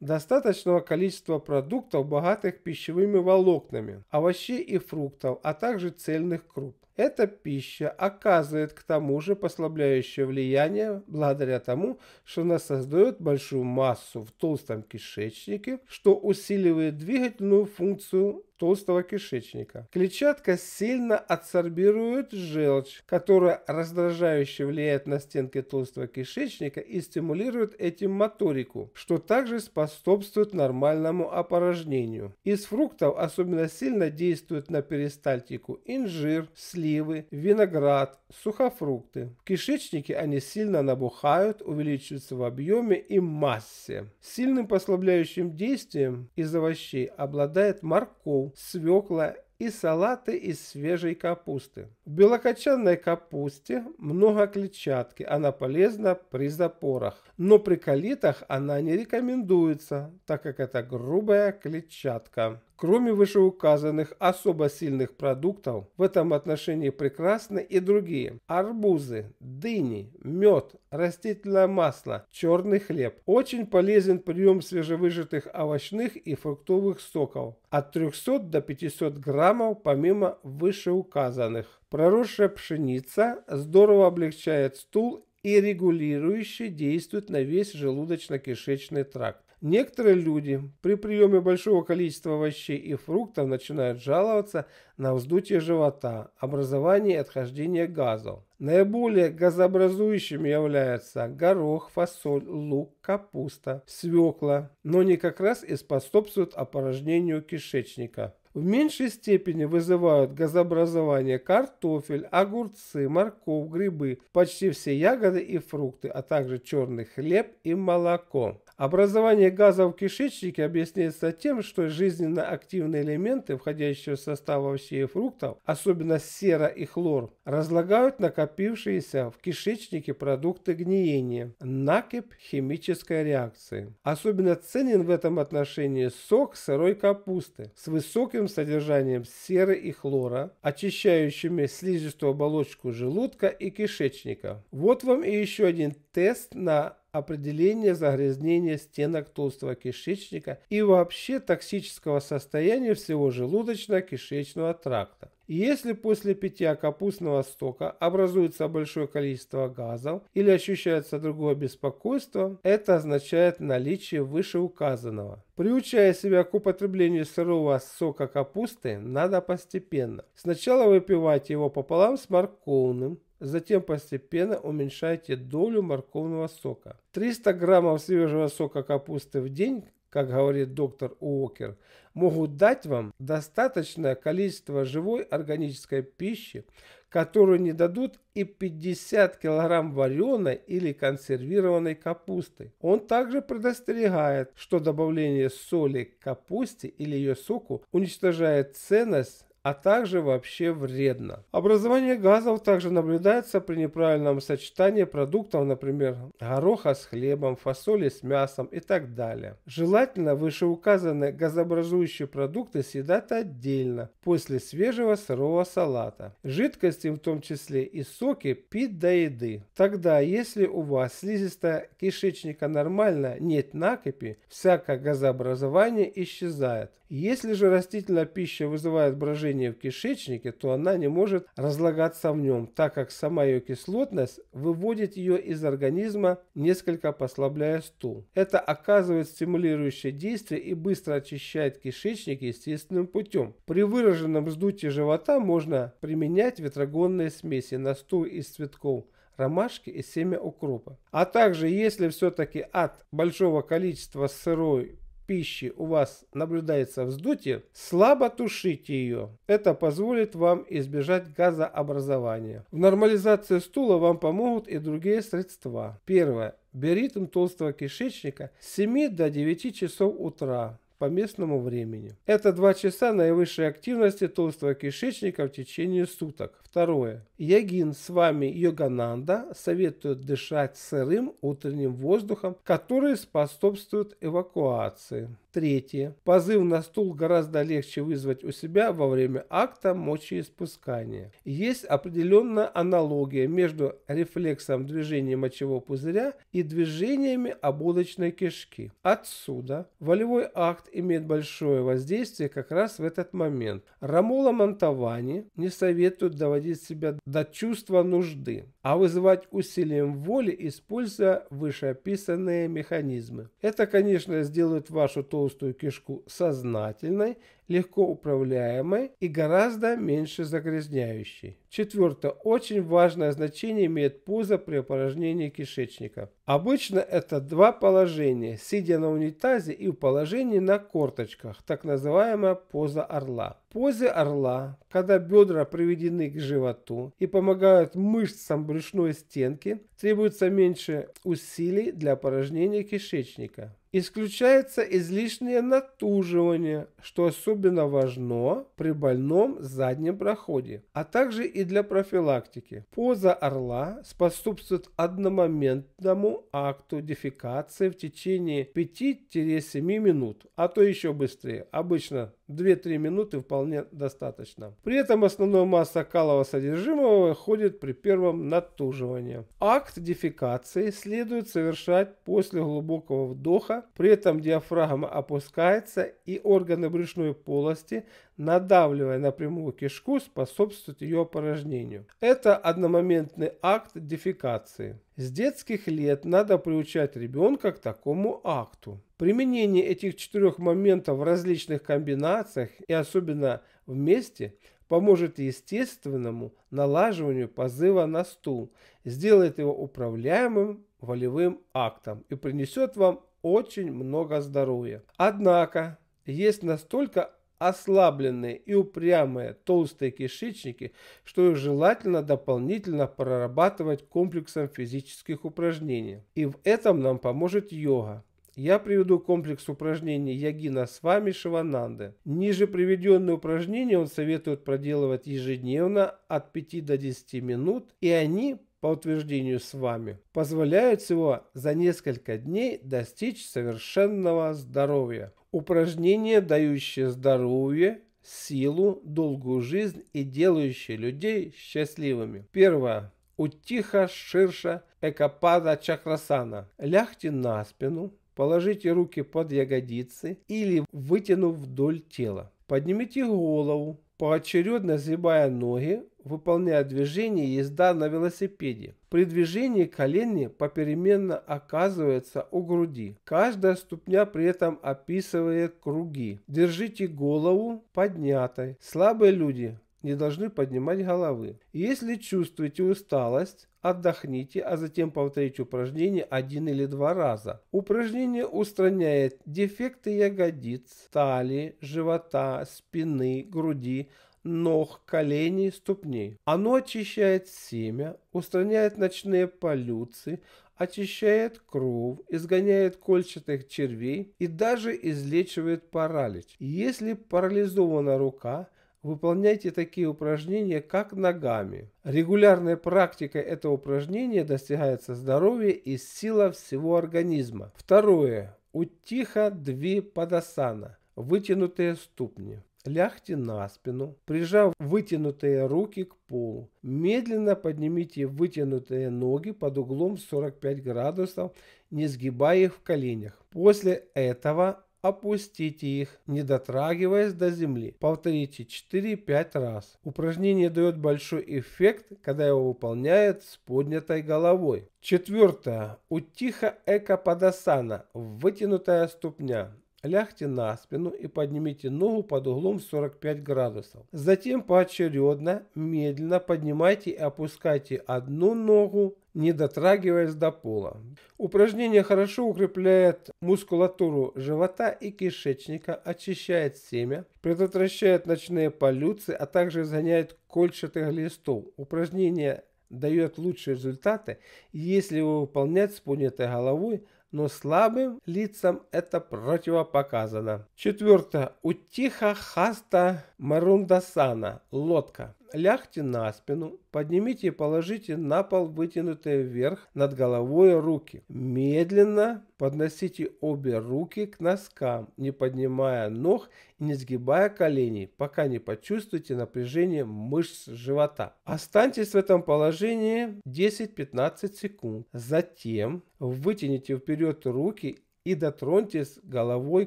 достаточного количества продуктов, богатых пищевыми волокнами, овощей и фруктов, а также цельных круп. Эта пища оказывает к тому же послабляющее влияние благодаря тому, что она создает большую массу в толстом кишечнике, что усиливает двигательную функцию толстого кишечника. Клетчатка сильно адсорбирует желчь, которая раздражающе влияет на стенки толстого кишечника и стимулирует этим моторику, что также способствует нормальному опорожнению. Из фруктов особенно сильно действуют на перистальтику инжир, сливы, виноград, сухофрукты. В кишечнике они сильно набухают, увеличиваются в объеме и массе. Сильным послабляющим действием из овощей обладает морковь, свекла и салаты из свежей капусты. В белокочанной капусте много клетчатки, она полезна при запорах. Но при калитах она не рекомендуется, так как это грубая клетчатка. Кроме вышеуказанных особо сильных продуктов, в этом отношении прекрасны и другие. Арбузы, дыни, мед, растительное масло, черный хлеб. Очень полезен прием свежевыжатых овощных и фруктовых соков от 300 до 500 граммов помимо вышеуказанных. Проросшая пшеница здорово облегчает стул и регулирующе действует на весь желудочно-кишечный тракт. Некоторые люди при приеме большого количества овощей и фруктов начинают жаловаться на вздутие живота, образование и отхождение газов. Наиболее газообразующими являются горох, фасоль, лук, капуста, свекла, но они как раз и способствуют опорожнению кишечника. В меньшей степени вызывают газообразование картофель, огурцы, морковь, грибы, почти все ягоды и фрукты, а также черный хлеб и молоко. Образование газа в кишечнике объясняется тем, что жизненно активные элементы, входящие в состав овощей и фруктов, особенно сера и хлор, разлагают накопившиеся в кишечнике продукты гниения, накипь химической реакции. Особенно ценен в этом отношении сок сырой капусты с высоким высоким содержанием серы и хлора, очищающими слизистую оболочку желудка и кишечника. Вот вам и еще один тест на определение загрязнения стенок толстого кишечника и вообще токсического состояния всего желудочно-кишечного тракта. Если после питья капустного стока образуется большое количество газов или ощущается другое беспокойство, это означает наличие вышеуказанного. Приучая себя к употреблению сырого сока капусты, надо постепенно. Сначала выпивать его пополам с морковным, Затем постепенно уменьшайте долю морковного сока. 300 граммов свежего сока капусты в день, как говорит доктор Уокер, могут дать вам достаточное количество живой органической пищи, которую не дадут и 50 килограмм вареной или консервированной капусты. Он также предостерегает, что добавление соли к капусте или ее соку уничтожает ценность а также вообще вредно. Образование газов также наблюдается при неправильном сочетании продуктов, например, гороха с хлебом, фасоли с мясом и так далее. Желательно вышеуказанные газообразующие продукты съедать отдельно, после свежего сырого салата. Жидкости, в том числе и соки, пить до еды. Тогда, если у вас слизистая кишечника нормально, нет накопи, всякое газообразование исчезает. Если же растительная пища вызывает брожение в кишечнике, то она не может разлагаться в нем, так как сама ее кислотность выводит ее из организма, несколько послабляя стул. Это оказывает стимулирующее действие и быстро очищает кишечник естественным путем. При выраженном вздутии живота можно применять ветрогонные смеси, на стул из цветков, ромашки и семя укропа. А также, если все-таки от большого количества сырой пищи у вас наблюдается вздутие, слабо тушите ее. Это позволит вам избежать газообразования. В нормализации стула вам помогут и другие средства. Первое биоритм толстого кишечника с 7 до 9 часов утра по местному времени. Это 2 часа наивысшей активности толстого кишечника в течение суток. Второе. Ягин с вами Йогананда советует дышать сырым утренним воздухом, который способствует эвакуации. Третье. Позыв на стул гораздо легче вызвать у себя во время акта мочеиспускания. Есть определенная аналогия между рефлексом движения мочевого пузыря и движениями ободочной кишки. Отсюда волевой акт имеет большое воздействие как раз в этот момент. Рамола Монтавани не советует доводить себя до чувства нужды, а вызывать усилием воли, используя вышеописанные механизмы. Это, конечно, сделает вашу толщу толстую кишку сознательной, легко управляемой и гораздо меньше загрязняющей. Четвертое. Очень важное значение имеет пузо при опорожнении кишечника. Обычно это два положения, сидя на унитазе и в положении на корточках, так называемая поза орла. В позе орла, когда бедра приведены к животу и помогают мышцам брюшной стенки, требуется меньше усилий для опорожнения кишечника. Исключается излишнее натуживание, что особенно важно при больном заднем проходе, а также и для профилактики. Поза орла способствует одномоментному акту дефекации в течение 5-7 минут, а то еще быстрее, обычно 2-3 минуты вполне достаточно. При этом основная масса калового содержимого выходит при первом натуживании. Акт дефекации следует совершать после глубокого вдоха при этом диафрагма опускается и органы брюшной полости, надавливая на прямую кишку, способствуют ее опорожнению. Это одномоментный акт дефекации. С детских лет надо приучать ребенка к такому акту. Применение этих четырех моментов в различных комбинациях и особенно вместе поможет естественному налаживанию позыва на стул, сделает его управляемым волевым актом и принесет вам очень много здоровья. Однако есть настолько ослабленные и упрямые толстые кишечники, что их желательно дополнительно прорабатывать комплексом физических упражнений. И в этом нам поможет йога. Я приведу комплекс упражнений Ягина с вами Шивананды. Ниже приведенные упражнения он советует проделывать ежедневно от 5 до 10 минут, и они по утверждению с вами, позволяют всего за несколько дней достичь совершенного здоровья. Упражнения, дающие здоровье, силу, долгую жизнь и делающие людей счастливыми. Первое. Утиха Ширша Экапада Чакрасана. Лягте на спину, положите руки под ягодицы или вытянув вдоль тела. Поднимите голову, поочередно сгибая ноги, выполняя движение езда на велосипеде. При движении колени попеременно оказываются у груди. Каждая ступня при этом описывает круги. Держите голову поднятой. Слабые люди не должны поднимать головы. Если чувствуете усталость, Отдохните, а затем повторите упражнение один или два раза. Упражнение устраняет дефекты ягодиц, талии, живота, спины, груди, ног, коленей, ступней. Оно очищает семя, устраняет ночные полюции, очищает кровь, изгоняет кольчатых червей и даже излечивает паралич. Если парализована рука – Выполняйте такие упражнения, как ногами. Регулярной практикой этого упражнения достигается здоровье и сила всего организма. Второе. Утиха дви подосана. Вытянутые ступни. Лягте на спину, прижав вытянутые руки к полу. Медленно поднимите вытянутые ноги под углом 45 градусов, не сгибая их в коленях. После этого Опустите их, не дотрагиваясь до земли. Повторите 4-5 раз. Упражнение дает большой эффект, когда его выполняет с поднятой головой. Четвертое. Утиха эко подасана, вытянутая ступня. Лягте на спину и поднимите ногу под углом в 45 градусов. Затем поочередно, медленно поднимайте и опускайте одну ногу, не дотрагиваясь до пола. Упражнение хорошо укрепляет мускулатуру живота и кишечника, очищает семя, предотвращает ночные полюции, а также изгоняет кольчатых листов. Упражнение дает лучшие результаты, если его выполнять с поднятой головой, но слабым лицам это противопоказано. Четвертое. Утиха Хаста Марундасана. Лодка. Лягте на спину, поднимите и положите на пол вытянутые вверх над головой руки. Медленно подносите обе руки к носкам, не поднимая ног и не сгибая коленей, пока не почувствуете напряжение мышц живота. Останьтесь в этом положении 10-15 секунд. Затем вытяните вперед руки и дотроньтесь головой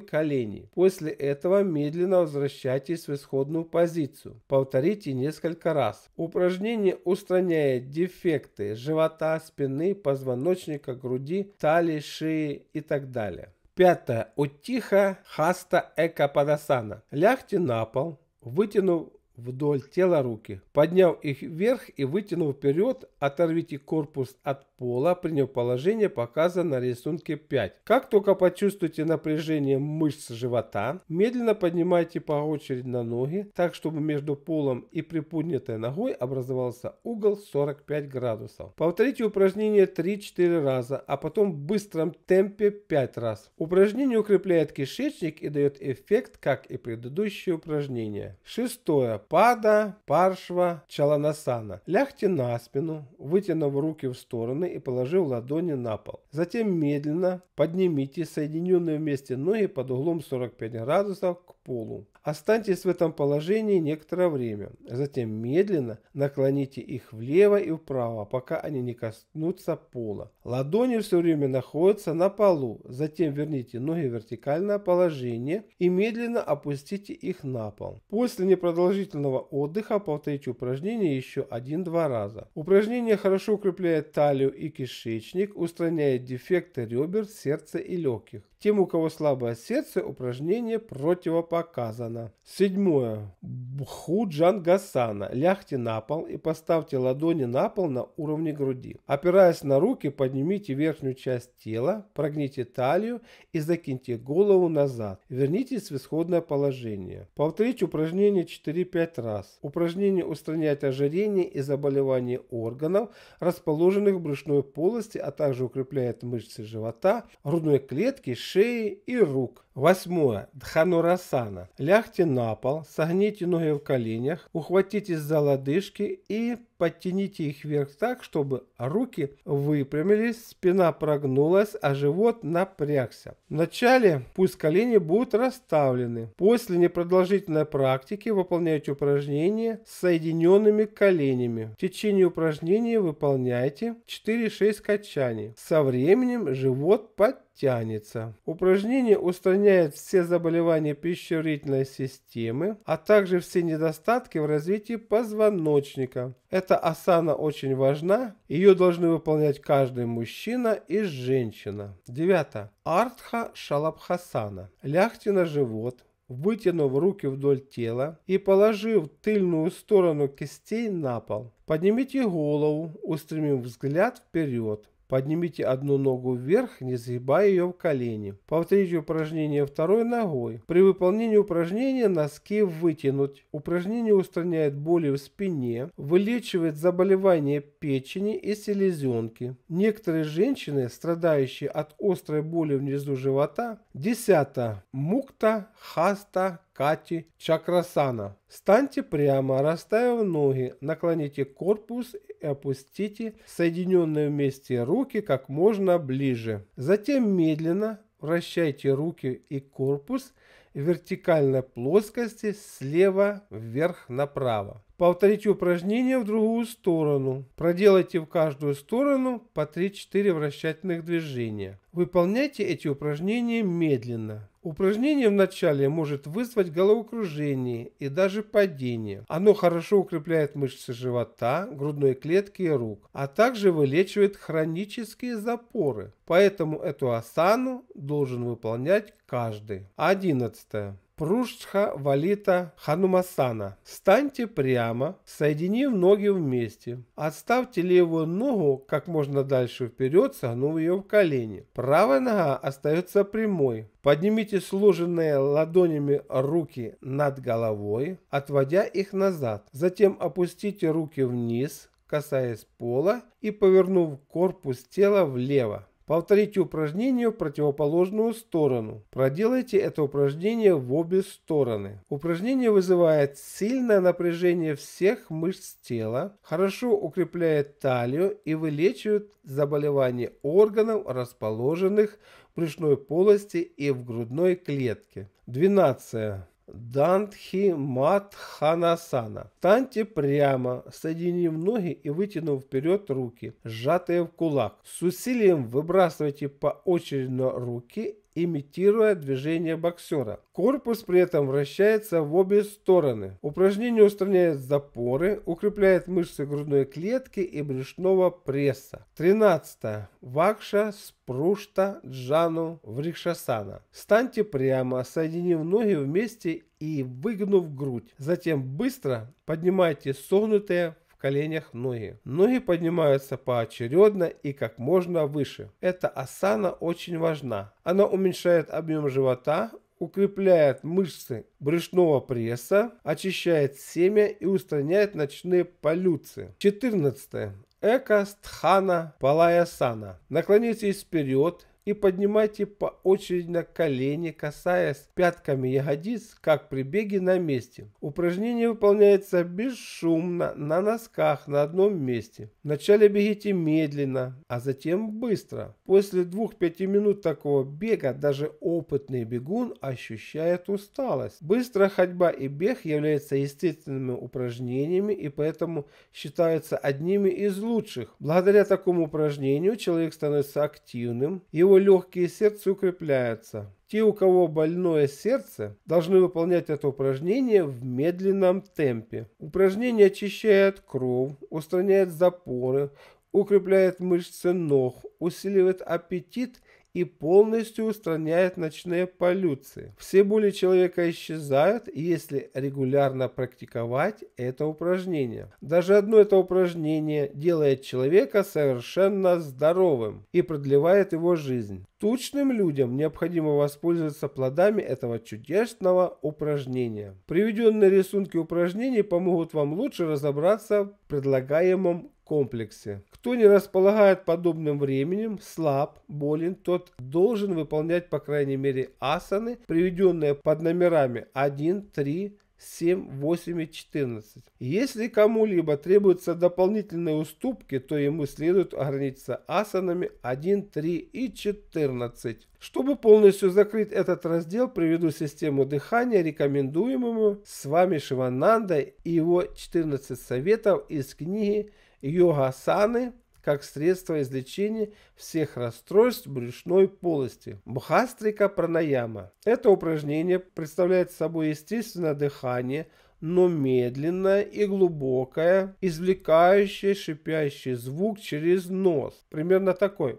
колени. После этого медленно возвращайтесь в исходную позицию. Повторите несколько раз. Упражнение устраняет дефекты живота, спины, позвоночника, груди, талии, шеи и так далее. Пятое. Утиха хаста эка падасана. Лягте на пол, вытянув вдоль тела руки. Подняв их вверх и вытянув вперед, оторвите корпус от пола, приняв положение, показано на рисунке 5. Как только почувствуете напряжение мышц живота, медленно поднимайте по очереди на ноги, так чтобы между полом и приподнятой ногой образовался угол 45 градусов. Повторите упражнение 3-4 раза, а потом в быстром темпе 5 раз. Упражнение укрепляет кишечник и дает эффект, как и предыдущее упражнение. Шестое пада паршва чаланасана. Лягте на спину, вытянув руки в стороны и положив ладони на пол. Затем медленно поднимите соединенные вместе ноги под углом 45 градусов к полу. Останьтесь в этом положении некоторое время, затем медленно наклоните их влево и вправо, пока они не коснутся пола. Ладони все время находятся на полу, затем верните ноги в вертикальное положение и медленно опустите их на пол. После непродолжительного отдыха повторите упражнение еще один-два раза. Упражнение хорошо укрепляет талию и кишечник, устраняет дефекты ребер, сердца и легких. Тем, у кого слабое сердце, упражнение противопоказано. Седьмое. Бхуджан Гасана. Лягте на пол и поставьте ладони на пол на уровне груди. Опираясь на руки, поднимите верхнюю часть тела, прогните талию и закиньте голову назад. Вернитесь в исходное положение. Повторите упражнение 4-5 раз. Упражнение устраняет ожирение и заболевание органов, расположенных в брюшной полости, а также укрепляет мышцы живота, грудной клетки, шеи шеи и рук. Восьмое. Дханурасана. Лягте на пол, согните ноги в коленях, ухватитесь за лодыжки и подтяните их вверх так, чтобы руки выпрямились, спина прогнулась, а живот напрягся. Вначале пусть колени будут расставлены. После непродолжительной практики выполняйте упражнение с соединенными коленями. В течение упражнения выполняйте 4-6 качаний. Со временем живот подтянется. Упражнение устраняет устраняет все заболевания пищеварительной системы, а также все недостатки в развитии позвоночника. Эта асана очень важна, ее должны выполнять каждый мужчина и женщина. Девятое. Артха Шалабхасана. Лягте на живот, вытянув руки вдоль тела и положив тыльную сторону кистей на пол. Поднимите голову, устремив взгляд вперед. Поднимите одну ногу вверх, не сгибая ее в колени. Повторите упражнение второй ногой. При выполнении упражнения носки вытянуть. Упражнение устраняет боли в спине, вылечивает заболевания печени и селезенки. Некоторые женщины, страдающие от острой боли внизу живота, 10. Мукта хаста кати чакрасана. Станьте прямо, расставив ноги, наклоните корпус опустите соединенные вместе руки как можно ближе. Затем медленно вращайте руки и корпус в вертикальной плоскости слева вверх направо. Повторите упражнение в другую сторону. Проделайте в каждую сторону по 3-4 вращательных движения. Выполняйте эти упражнения медленно. Упражнение вначале может вызвать головокружение и даже падение. Оно хорошо укрепляет мышцы живота, грудной клетки и рук, а также вылечивает хронические запоры. Поэтому эту асану должен выполнять каждый. 11. Прушха Валита Ханумасана. Станьте прямо, соединив ноги вместе. Отставьте левую ногу как можно дальше вперед, согнув ее в колени. Правая нога остается прямой. Поднимите сложенные ладонями руки над головой, отводя их назад. Затем опустите руки вниз, касаясь пола и повернув корпус тела влево. Повторите упражнение в противоположную сторону. Проделайте это упражнение в обе стороны. Упражнение вызывает сильное напряжение всех мышц тела, хорошо укрепляет талию и вылечивает заболевания органов, расположенных в брюшной полости и в грудной клетке. 12. Дандхи Матханасана. Встаньте прямо, соединив ноги и вытянув вперед руки, сжатые в кулак. С усилием выбрасывайте поочередно руки имитируя движение боксера. Корпус при этом вращается в обе стороны. Упражнение устраняет запоры, укрепляет мышцы грудной клетки и брюшного пресса. 13. Вакша Спрушта Джану Врикшасана. Станьте прямо, соединив ноги вместе и выгнув грудь. Затем быстро поднимайте согнутые коленях ноги. Ноги поднимаются поочередно и как можно выше. Эта асана очень важна. Она уменьшает объем живота, укрепляет мышцы брюшного пресса, очищает семя и устраняет ночные полюции. 14. Эко Стхана Палаясана. Наклонитесь вперед, и поднимайте по очереди на колени, касаясь пятками ягодиц, как при беге на месте. Упражнение выполняется бесшумно, на носках, на одном месте. Вначале бегите медленно, а затем быстро. После 2-5 минут такого бега даже опытный бегун ощущает усталость. Быстрая ходьба и бег являются естественными упражнениями и поэтому считаются одними из лучших. Благодаря такому упражнению человек становится активным, его него легкие сердце укрепляются. Те, у кого больное сердце, должны выполнять это упражнение в медленном темпе. Упражнение очищает кровь, устраняет запоры, укрепляет мышцы ног, усиливает аппетит и полностью устраняет ночные полюции. Все боли человека исчезают, если регулярно практиковать это упражнение. Даже одно это упражнение делает человека совершенно здоровым и продлевает его жизнь. Тучным людям необходимо воспользоваться плодами этого чудесного упражнения. Приведенные рисунки упражнений помогут вам лучше разобраться в предлагаемом комплексе. Кто не располагает подобным временем, слаб, болен, тот должен выполнять по крайней мере асаны, приведенные под номерами 1, 3, 7, 8 и 14. Если кому-либо требуются дополнительные уступки, то ему следует ограничиться асанами 1, 3 и 14. Чтобы полностью закрыть этот раздел, приведу систему дыхания, рекомендуемую с вами Шиванандой и его 14 советов из книги йога-саны как средство излечения всех расстройств брюшной полости. Бхастрика пранаяма. Это упражнение представляет собой естественное дыхание, но медленное и глубокое, извлекающее шипящий звук через нос. Примерно такой.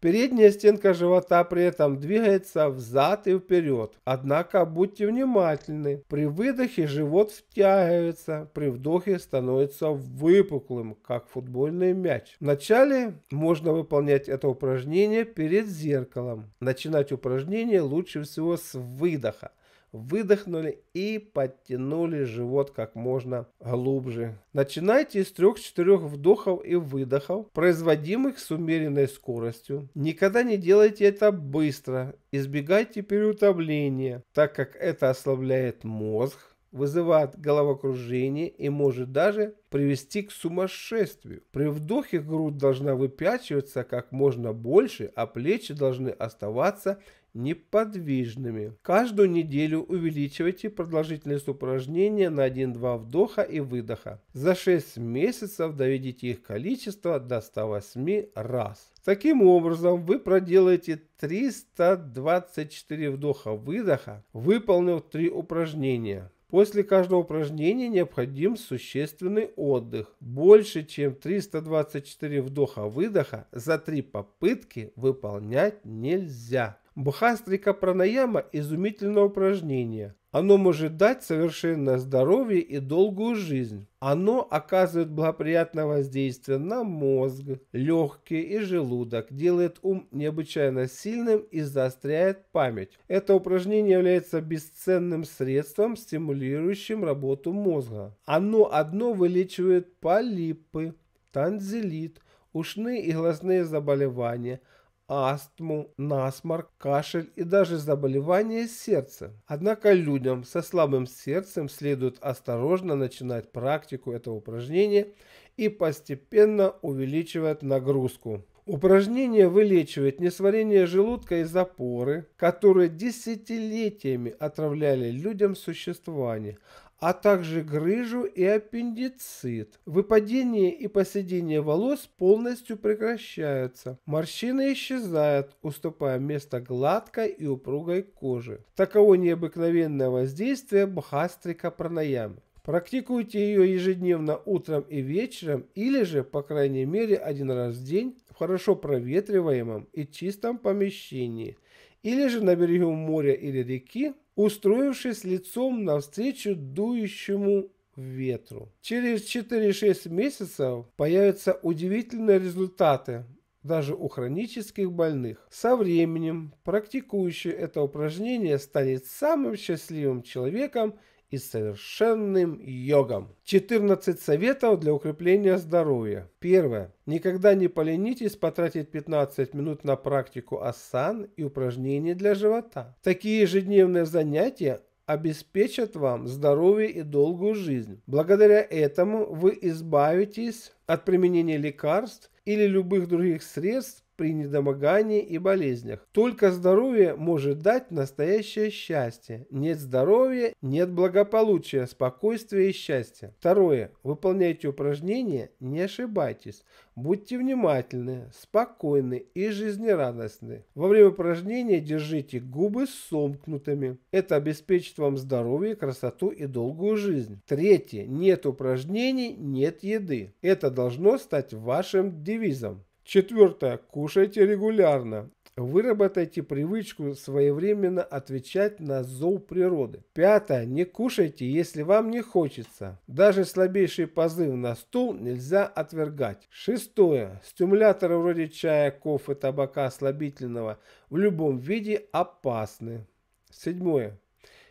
Передняя стенка живота при этом двигается взад и вперед. Однако будьте внимательны. При выдохе живот втягивается, при вдохе становится выпуклым, как футбольный мяч. Вначале можно выполнять это упражнение перед зеркалом. Начинать упражнение лучше всего с выдоха выдохнули и подтянули живот как можно глубже. Начинайте с 3-4 вдохов и выдохов, производимых с умеренной скоростью. Никогда не делайте это быстро, избегайте переутомления, так как это ослабляет мозг, вызывает головокружение и может даже привести к сумасшествию. При вдохе грудь должна выпячиваться как можно больше, а плечи должны оставаться неподвижными. Каждую неделю увеличивайте продолжительность упражнения на 1-2 вдоха и выдоха. За 6 месяцев доведите их количество до 108 раз. Таким образом, вы проделаете 324 вдоха-выдоха, выполнив 3 упражнения. После каждого упражнения необходим существенный отдых. Больше чем 324 вдоха-выдоха за три попытки выполнять нельзя. Бхастрика пранаяма – изумительное упражнение. Оно может дать совершенное здоровье и долгую жизнь. Оно оказывает благоприятное воздействие на мозг, легкие и желудок, делает ум необычайно сильным и заостряет память. Это упражнение является бесценным средством, стимулирующим работу мозга. Оно одно вылечивает полипы, танзелит, ушные и глазные заболевания – астму, насморк, кашель и даже заболевания сердца. Однако людям со слабым сердцем следует осторожно начинать практику этого упражнения и постепенно увеличивать нагрузку. Упражнение вылечивает несварение желудка и запоры, которые десятилетиями отравляли людям существование, а также грыжу и аппендицит. Выпадение и поседение волос полностью прекращаются. Морщины исчезают, уступая место гладкой и упругой кожи. Таково необыкновенное воздействие бхастрика пранаямы. Практикуйте ее ежедневно утром и вечером или же, по крайней мере, один раз в день в хорошо проветриваемом и чистом помещении или же на берегу моря или реки устроившись лицом навстречу дующему ветру. Через 4-6 месяцев появятся удивительные результаты даже у хронических больных. Со временем практикующий это упражнение станет самым счастливым человеком и совершенным йогом. 14 советов для укрепления здоровья. Первое. Никогда не поленитесь потратить 15 минут на практику асан и упражнений для живота. Такие ежедневные занятия обеспечат вам здоровье и долгую жизнь. Благодаря этому вы избавитесь от применения лекарств или любых других средств, при недомогании и болезнях. Только здоровье может дать настоящее счастье. Нет здоровья, нет благополучия, спокойствия и счастья. Второе. Выполняйте упражнения, не ошибайтесь. Будьте внимательны, спокойны и жизнерадостны. Во время упражнения держите губы сомкнутыми. Это обеспечит вам здоровье, красоту и долгую жизнь. Третье. Нет упражнений, нет еды. Это должно стать вашим девизом. Четвертое. Кушайте регулярно. Выработайте привычку своевременно отвечать на зов природы. Пятое. Не кушайте, если вам не хочется. Даже слабейший позыв на стул нельзя отвергать. Шестое. Стимуляторы вроде чая, кофе, табака, слабительного в любом виде опасны. Седьмое.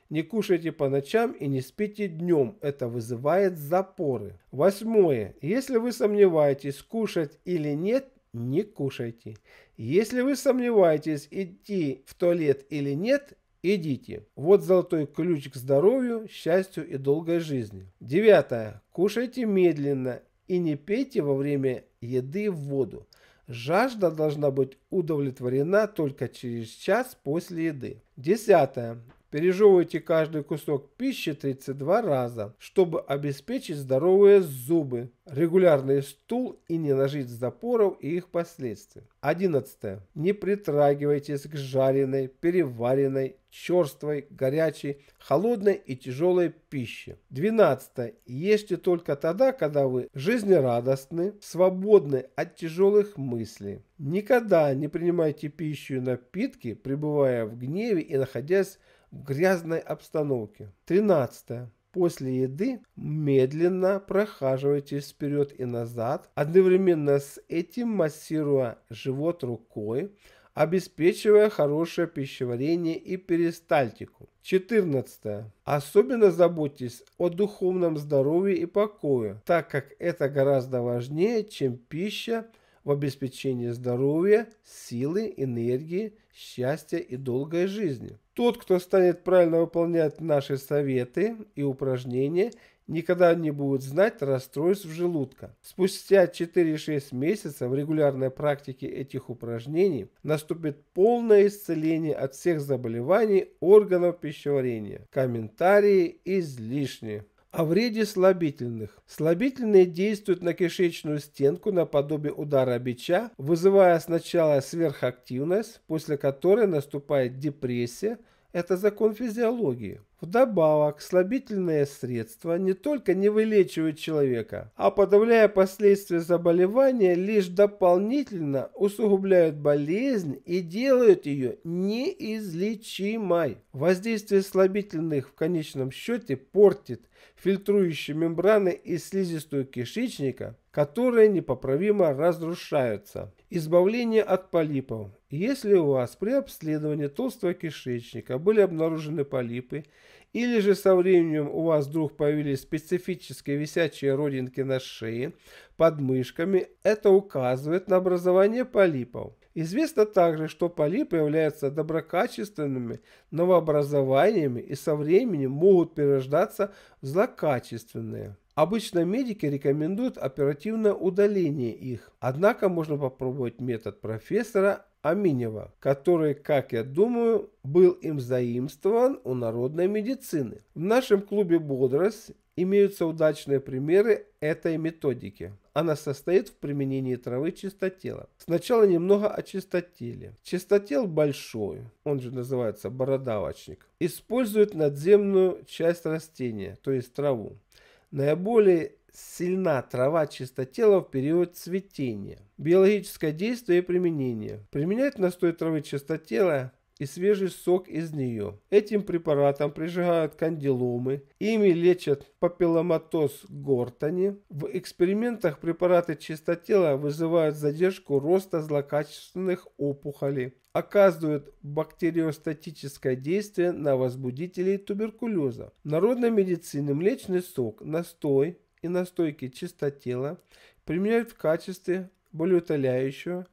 Не кушайте по ночам и не спите днем, это вызывает запоры. Восьмое. Если вы сомневаетесь, кушать или нет, не кушайте. Если вы сомневаетесь, идти в туалет или нет, идите. Вот золотой ключ к здоровью, счастью и долгой жизни. Девятое. Кушайте медленно и не пейте во время еды в воду. Жажда должна быть удовлетворена только через час после еды. Десятое. Пережевывайте каждый кусок пищи 32 раза, чтобы обеспечить здоровые зубы, регулярный стул и не ложить запоров и их последствий. 11. Не притрагивайтесь к жареной, переваренной, черствой, горячей, холодной и тяжелой пище. 12. Ешьте только тогда, когда вы жизнерадостны, свободны от тяжелых мыслей. Никогда не принимайте пищу и напитки, пребывая в гневе и находясь грязной обстановке. 13. После еды медленно прохаживайтесь вперед и назад, одновременно с этим массируя живот рукой, обеспечивая хорошее пищеварение и перистальтику. 14. Особенно заботьтесь о духовном здоровье и покое, так как это гораздо важнее, чем пища в обеспечении здоровья, силы, энергии счастья и долгой жизни. Тот, кто станет правильно выполнять наши советы и упражнения, никогда не будет знать расстройств желудка. Спустя 4-6 месяцев регулярной практики этих упражнений наступит полное исцеление от всех заболеваний органов пищеварения. Комментарии излишни. О вреде слабительных. Слабительные действуют на кишечную стенку наподобие удара бича, вызывая сначала сверхактивность, после которой наступает депрессия, это закон физиологии. Вдобавок, слабительные средства не только не вылечивают человека, а подавляя последствия заболевания, лишь дополнительно усугубляют болезнь и делают ее неизлечимой. Воздействие слабительных в конечном счете портит Фильтрующие мембраны и слизистую кишечника, которые непоправимо разрушаются. Избавление от полипов. Если у вас при обследовании толстого кишечника были обнаружены полипы, или же со временем у вас вдруг появились специфические висячие родинки на шее, под мышками, это указывает на образование полипов. Известно также, что полипы являются доброкачественными новообразованиями и со временем могут перерождаться в злокачественные. Обычно медики рекомендуют оперативное удаление их. Однако можно попробовать метод профессора Аминева, который, как я думаю, был им заимствован у народной медицины. В нашем клубе «Бодрость» имеются удачные примеры этой методики. Она состоит в применении травы чистотела. Сначала немного о чистотеле. Чистотел большой, он же называется бородавочник, использует надземную часть растения, то есть траву. Наиболее сильна трава чистотела в период цветения. Биологическое действие и применение. Применять настой травы чистотела и свежий сок из нее. Этим препаратом прижигают кандиломы, ими лечат папилломатоз Гортани. В экспериментах препараты чистотела вызывают задержку роста злокачественных опухолей, оказывают бактериостатическое действие на возбудителей туберкулеза. В народной медицине млечный сок, настой и настойки чистотела применяют в качестве болеутоляющего,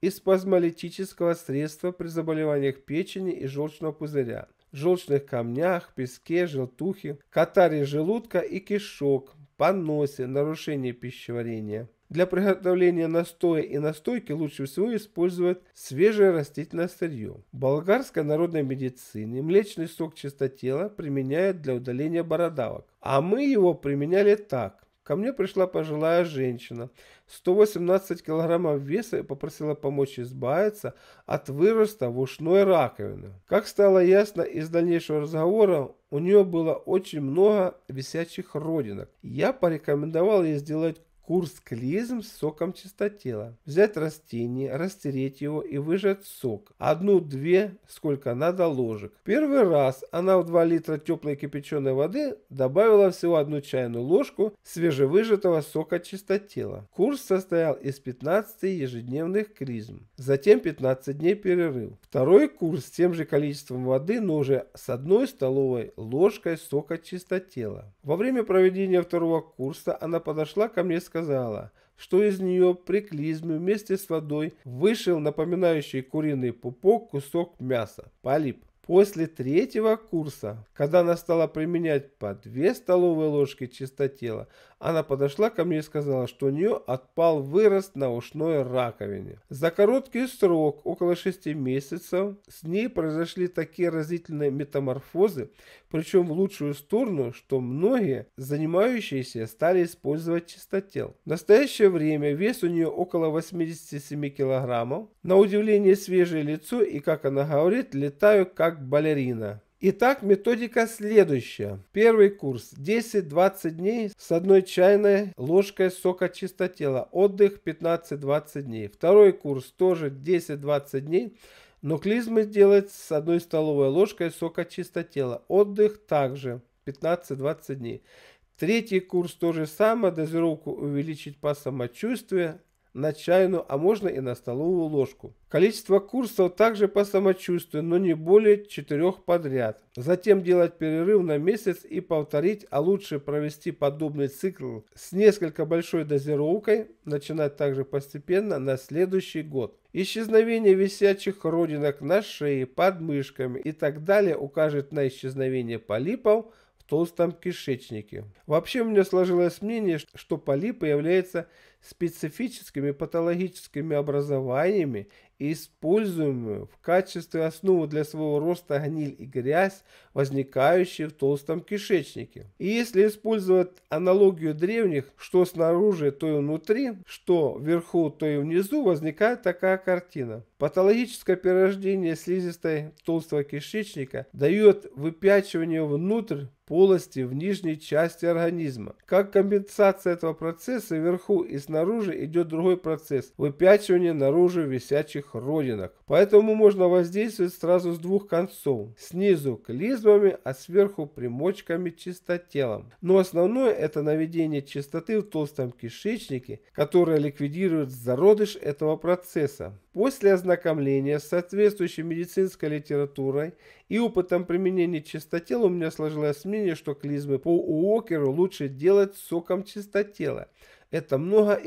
и спазмолитического средства при заболеваниях печени и желчного пузыря, желчных камнях, песке, желтухе, катаре желудка и кишок, поносе, нарушении пищеварения. Для приготовления настоя и настойки лучше всего использовать свежее растительное сырье. В болгарской народной медицине млечный сок чистотела применяют для удаления бородавок, а мы его применяли так. Ко мне пришла пожилая женщина, 118 килограммов веса и попросила помочь избавиться от выроста в ушной раковины. Как стало ясно из дальнейшего разговора, у нее было очень много висячих родинок. Я порекомендовал ей сделать курс клизм с соком чистотела. Взять растение, растереть его и выжать сок. Одну-две, сколько надо, ложек. Первый раз она в 2 литра теплой кипяченой воды добавила всего одну чайную ложку свежевыжатого сока чистотела. Курс состоял из 15 ежедневных клизм. Затем 15 дней перерыв. Второй курс с тем же количеством воды, но уже с одной столовой ложкой сока чистотела. Во время проведения второго курса она подошла ко мне с сказала, что из нее при клизме вместе с водой вышел напоминающий куриный пупок кусок мяса, полип. После третьего курса, когда она стала применять по 2 столовые ложки чистотела, она подошла ко мне и сказала, что у нее отпал вырост на ушной раковине. За короткий срок, около 6 месяцев, с ней произошли такие разительные метаморфозы, причем в лучшую сторону, что многие занимающиеся стали использовать чистотел. В настоящее время вес у нее около 87 килограммов. На удивление свежее лицо и, как она говорит, летаю как балерина. Итак, методика следующая. Первый курс 10-20 дней с одной чайной ложкой сока чистотела. Отдых 15-20 дней. Второй курс тоже 10-20 дней. Но клизмы делать с одной столовой ложкой сока чистотела. Отдых также 15-20 дней. Третий курс то же самое, дозировку увеличить по самочувствию, на чайную, а можно и на столовую ложку. Количество курсов также по самочувствию, но не более четырех подряд. Затем делать перерыв на месяц и повторить, а лучше провести подобный цикл с несколько большой дозировкой, начинать также постепенно на следующий год. Исчезновение висячих родинок на шее, под мышками и так далее укажет на исчезновение полипов – толстом кишечнике. Вообще у меня сложилось мнение, что полипы являются специфическими патологическими образованиями и используемую в качестве основы для своего роста гниль и грязь, возникающие в толстом кишечнике. И если использовать аналогию древних, что снаружи, то и внутри, что вверху, то и внизу, возникает такая картина. Патологическое перерождение слизистой толстого кишечника дает выпячивание внутрь полости в нижней части организма. Как компенсация этого процесса вверху и снаружи идет другой процесс – выпячивание наружу висячих родинок. Поэтому можно воздействовать сразу с двух концов – снизу клизмами, а сверху примочками чистотелом. Но основное – это наведение чистоты в толстом кишечнике, которое ликвидирует зародыш этого процесса. После ознакомления с соответствующей медицинской литературой и опытом применения чистотела у меня сложилось мнение, что клизмы по Уокеру лучше делать соком чистотела. Это много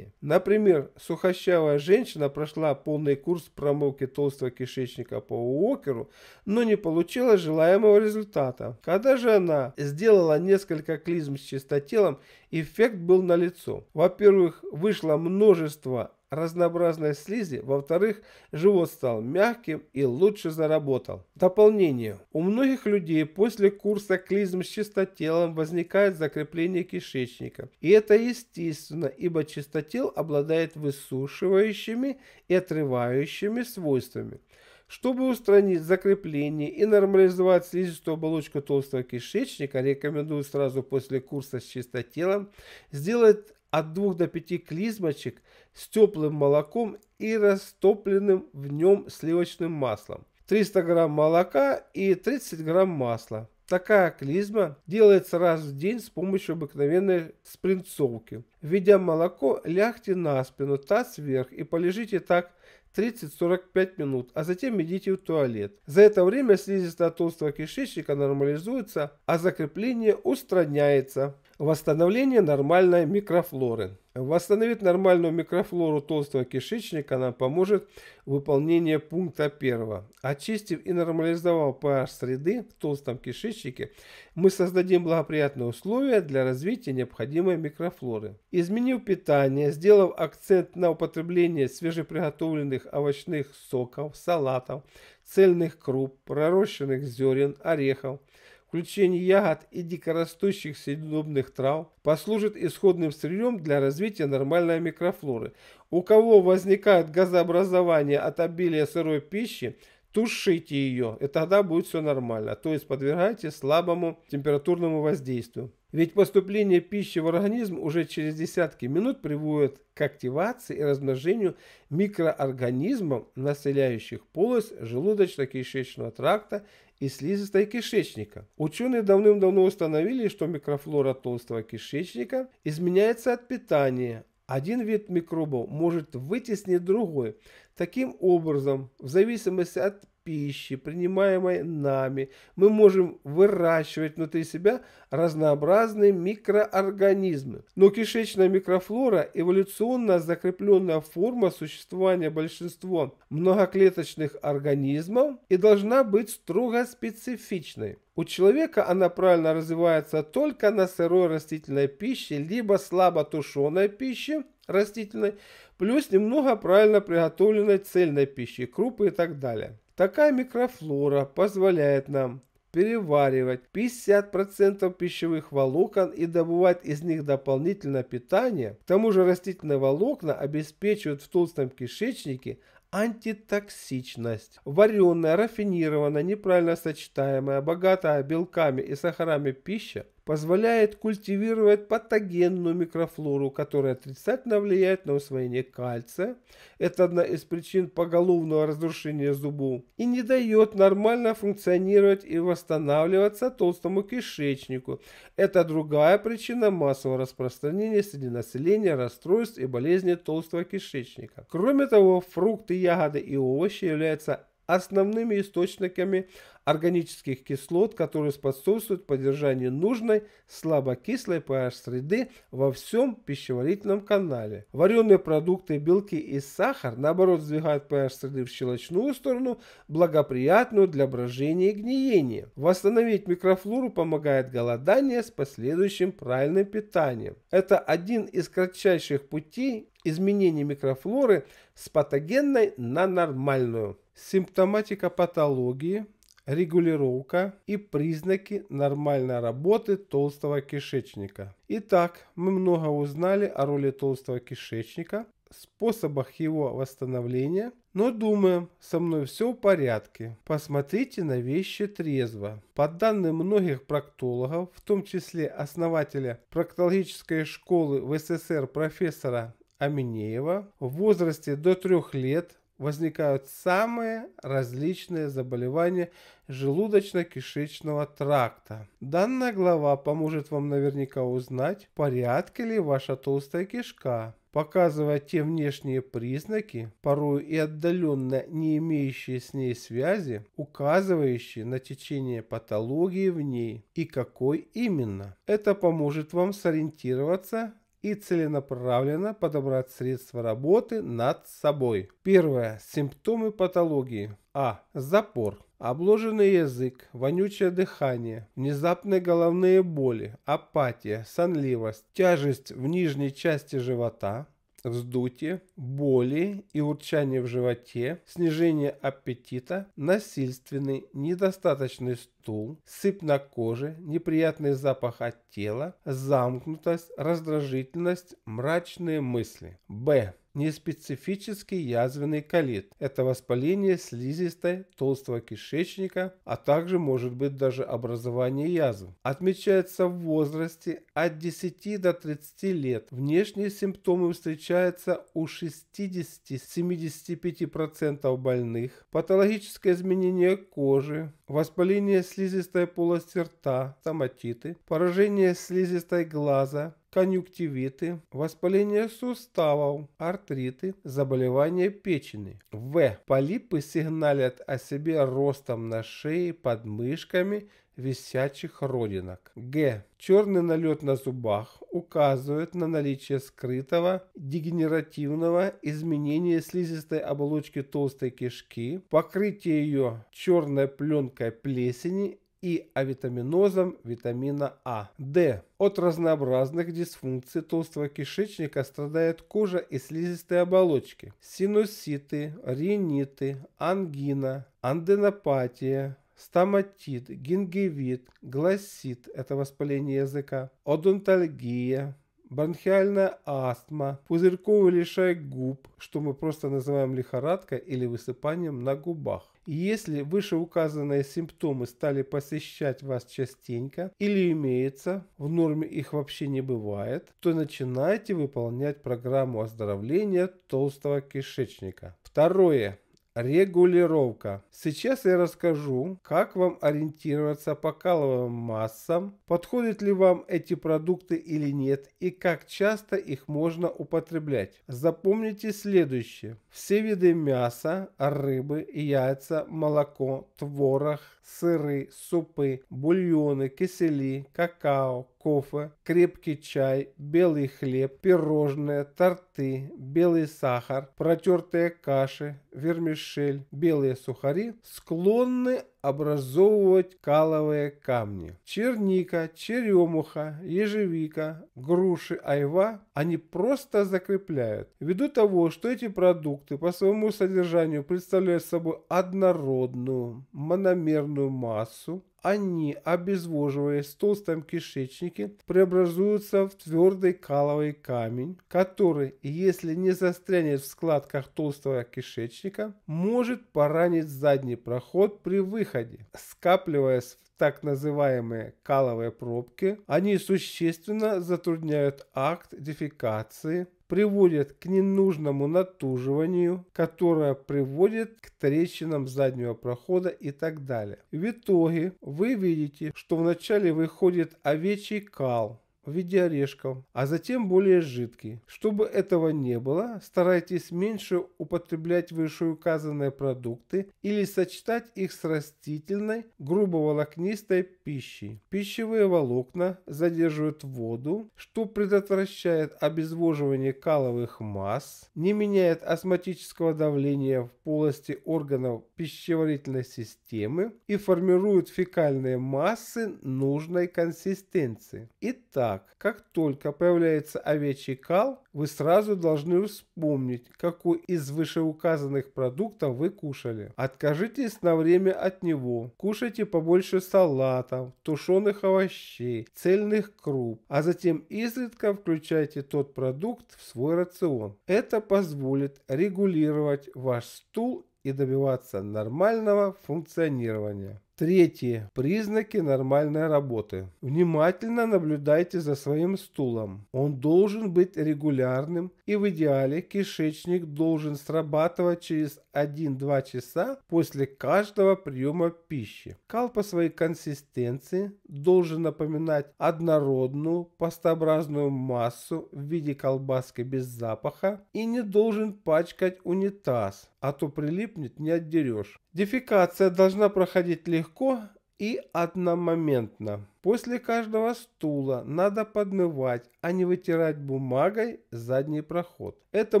Например, сухощавая женщина прошла полный курс промывки толстого кишечника по Уокеру, но не получила желаемого результата. Когда же она сделала несколько клизм с чистотелом, эффект был налицо. Во-первых, вышло множество разнообразной слизи, во-вторых, живот стал мягким и лучше заработал. Дополнение. У многих людей после курса клизм с чистотелом возникает закрепление кишечника. И это естественно, ибо чистотел обладает высушивающими и отрывающими свойствами. Чтобы устранить закрепление и нормализовать слизистую оболочку толстого кишечника, рекомендую сразу после курса с чистотелом сделать от 2 до 5 клизмочек – с теплым молоком и растопленным в нем сливочным маслом. 300 грамм молока и 30 грамм масла. Такая клизма делается раз в день с помощью обыкновенной спринцовки. Введя молоко, лягте на спину, таз вверх и полежите так 30-45 минут, а затем идите в туалет. За это время слизистая толстого кишечника нормализуется, а закрепление устраняется. Восстановление нормальной микрофлоры. Восстановить нормальную микрофлору толстого кишечника нам поможет выполнение пункта первого. Очистив и нормализовав pH среды в толстом кишечнике, мы создадим благоприятные условия для развития необходимой микрофлоры. Изменив питание, сделав акцент на употребление свежеприготовленных овощных соков, салатов, цельных круп, пророщенных зерен, орехов – включение ягод и дикорастущих съедобных трав, послужит исходным сырьем для развития нормальной микрофлоры. У кого возникает газообразование от обилия сырой пищи, тушите ее, и тогда будет все нормально. То есть подвергайте слабому температурному воздействию. Ведь поступление пищи в организм уже через десятки минут приводит к активации и размножению микроорганизмов, населяющих полость желудочно-кишечного тракта и слизистой кишечника. Ученые давным-давно установили, что микрофлора толстого кишечника изменяется от питания. Один вид микробов может вытеснить другой. Таким образом, в зависимости от пищи, принимаемой нами, мы можем выращивать внутри себя разнообразные микроорганизмы. Но кишечная микрофлора – эволюционно закрепленная форма существования большинства многоклеточных организмов и должна быть строго специфичной. У человека она правильно развивается только на сырой растительной пище, либо слабо тушеной пище растительной, плюс немного правильно приготовленной цельной пищи, крупы и так далее. Такая микрофлора позволяет нам переваривать 50% пищевых волокон и добывать из них дополнительное питание. К тому же растительные волокна обеспечивают в толстом кишечнике антитоксичность. Вареная, рафинированная, неправильно сочетаемая, богатая белками и сахарами пища позволяет культивировать патогенную микрофлору, которая отрицательно влияет на усвоение кальция. Это одна из причин поголовного разрушения зубов. И не дает нормально функционировать и восстанавливаться толстому кишечнику. Это другая причина массового распространения среди населения расстройств и болезней толстого кишечника. Кроме того, фрукты, ягоды и овощи являются основными источниками органических кислот, которые способствуют поддержанию нужной слабокислой pH среды во всем пищеварительном канале. Вареные продукты, белки и сахар, наоборот, сдвигают pH среды в щелочную сторону, благоприятную для брожения и гниения. Восстановить микрофлору помогает голодание с последующим правильным питанием. Это один из кратчайших путей изменения микрофлоры с патогенной на нормальную. Симптоматика патологии регулировка и признаки нормальной работы толстого кишечника. Итак, мы много узнали о роли толстого кишечника, способах его восстановления, но думаем, со мной все в порядке. Посмотрите на вещи трезво. По данным многих проктологов, в том числе основателя проктологической школы в СССР профессора Аминеева, в возрасте до трех лет возникают самые различные заболевания желудочно-кишечного тракта. Данная глава поможет вам наверняка узнать, в порядке ли ваша толстая кишка, показывая те внешние признаки, порой и отдаленно не имеющие с ней связи, указывающие на течение патологии в ней и какой именно. Это поможет вам сориентироваться, и целенаправленно подобрать средства работы над собой. Первое. Симптомы патологии. А. Запор. Обложенный язык, вонючее дыхание, внезапные головные боли, апатия, сонливость, тяжесть в нижней части живота, вздутие, боли и урчание в животе, снижение аппетита, насильственный недостаточный стул, сыпь на коже, неприятный запах от тела, замкнутость, раздражительность, мрачные мысли. Б неспецифический язвенный колит. Это воспаление слизистой толстого кишечника, а также может быть даже образование язв. Отмечается в возрасте от 10 до 30 лет. Внешние симптомы встречаются у 60-75% больных. Патологическое изменение кожи, воспаление слизистой полости рта, стоматиты, поражение слизистой глаза, конъюнктивиты, воспаление суставов, артриты, заболевания печени. В. Полипы сигналят о себе ростом на шее, подмышками, висячих родинок. Г. Черный налет на зубах указывает на наличие скрытого дегенеративного изменения слизистой оболочки толстой кишки, покрытие ее черной пленкой плесени и авитаминозом витамина А. Д. От разнообразных дисфункций толстого кишечника страдает кожа и слизистые оболочки. Синуситы, риниты, ангина, анденопатия, стоматит, гингивит, гласит – это воспаление языка, одонтальгия, бронхиальная астма, пузырьковый лишай губ, что мы просто называем лихорадкой или высыпанием на губах. Если вышеуказанные симптомы стали посещать вас частенько или имеется, в норме их вообще не бывает, то начинайте выполнять программу оздоровления толстого кишечника. Второе. Регулировка. Сейчас я расскажу, как вам ориентироваться по каловым массам, подходят ли вам эти продукты или нет и как часто их можно употреблять. Запомните следующее. Все виды мяса, рыбы, яйца, молоко, творог, сыры, супы, бульоны, кисели, какао, кофе, крепкий чай, белый хлеб, пирожные, торты, белый сахар, протертые каши, вермишель, белые сухари склонны образовывать каловые камни. Черника, черемуха, ежевика, груши, айва они просто закрепляют. Ввиду того, что эти продукты по своему содержанию представляют собой однородную, мономерную массу, они, обезвоживаясь в толстом кишечнике, преобразуются в твердый каловый камень, который, если не застрянет в складках толстого кишечника, может поранить задний проход при выходе. Скапливаясь в так называемые каловые пробки, они существенно затрудняют акт дефекации, приводит к ненужному натуживанию, которое приводит к трещинам заднего прохода и так далее. В итоге вы видите, что вначале выходит овечий кал, в виде орешков, а затем более жидкий. Чтобы этого не было, старайтесь меньше употреблять вышеуказанные продукты или сочетать их с растительной, грубоволокнистой пищей. Пищевые волокна задерживают воду, что предотвращает обезвоживание каловых масс, не меняет астматического давления в полости органов пищеварительной системы и формирует фекальные массы нужной консистенции. Итак, так. Как только появляется овечий кал, вы сразу должны вспомнить, какой из вышеуказанных продуктов вы кушали. Откажитесь на время от него. Кушайте побольше салатов, тушеных овощей, цельных круп, а затем изредка включайте тот продукт в свой рацион. Это позволит регулировать ваш стул и добиваться нормального функционирования. Третье. Признаки нормальной работы. Внимательно наблюдайте за своим стулом. Он должен быть регулярным и в идеале кишечник должен срабатывать через 1-2 часа после каждого приема пищи. Кал по своей консистенции должен напоминать однородную пастообразную массу в виде колбаски без запаха и не должен пачкать унитаз, а то прилипнет не отдерешь. Дефекация должна проходить легко легко и одномоментно. После каждого стула надо подмывать, а не вытирать бумагой задний проход. Это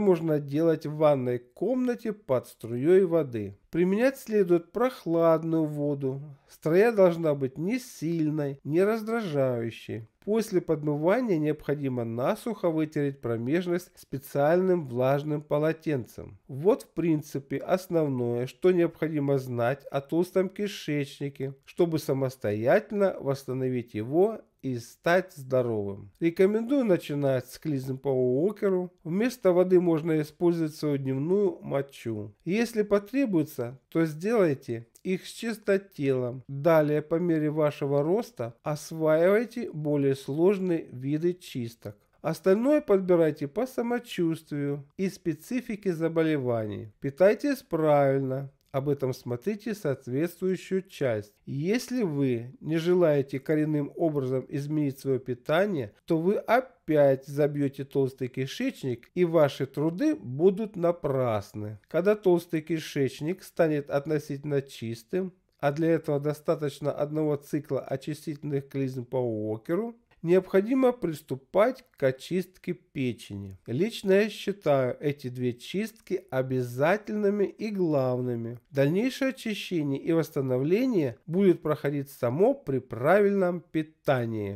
можно делать в ванной комнате под струей воды. Применять следует прохладную воду. Строя должна быть не сильной, не раздражающей. После подмывания необходимо насухо вытереть промежность специальным влажным полотенцем. Вот в принципе основное, что необходимо знать о толстом кишечнике, чтобы самостоятельно восстановить его и стать здоровым. Рекомендую начинать с клизм по уокеру. Вместо воды можно использовать свою дневную мочу. Если потребуется, то сделайте их с чистотелом. Далее, по мере вашего роста, осваивайте более сложные виды чисток. Остальное подбирайте по самочувствию и специфике заболеваний. Питайтесь правильно, об этом смотрите соответствующую часть. Если вы не желаете коренным образом изменить свое питание, то вы опять забьете толстый кишечник и ваши труды будут напрасны. Когда толстый кишечник станет относительно чистым, а для этого достаточно одного цикла очистительных клизм по Уокеру, необходимо приступать к очистке печени. Лично я считаю эти две чистки обязательными и главными. Дальнейшее очищение и восстановление будет проходить само при правильном питании.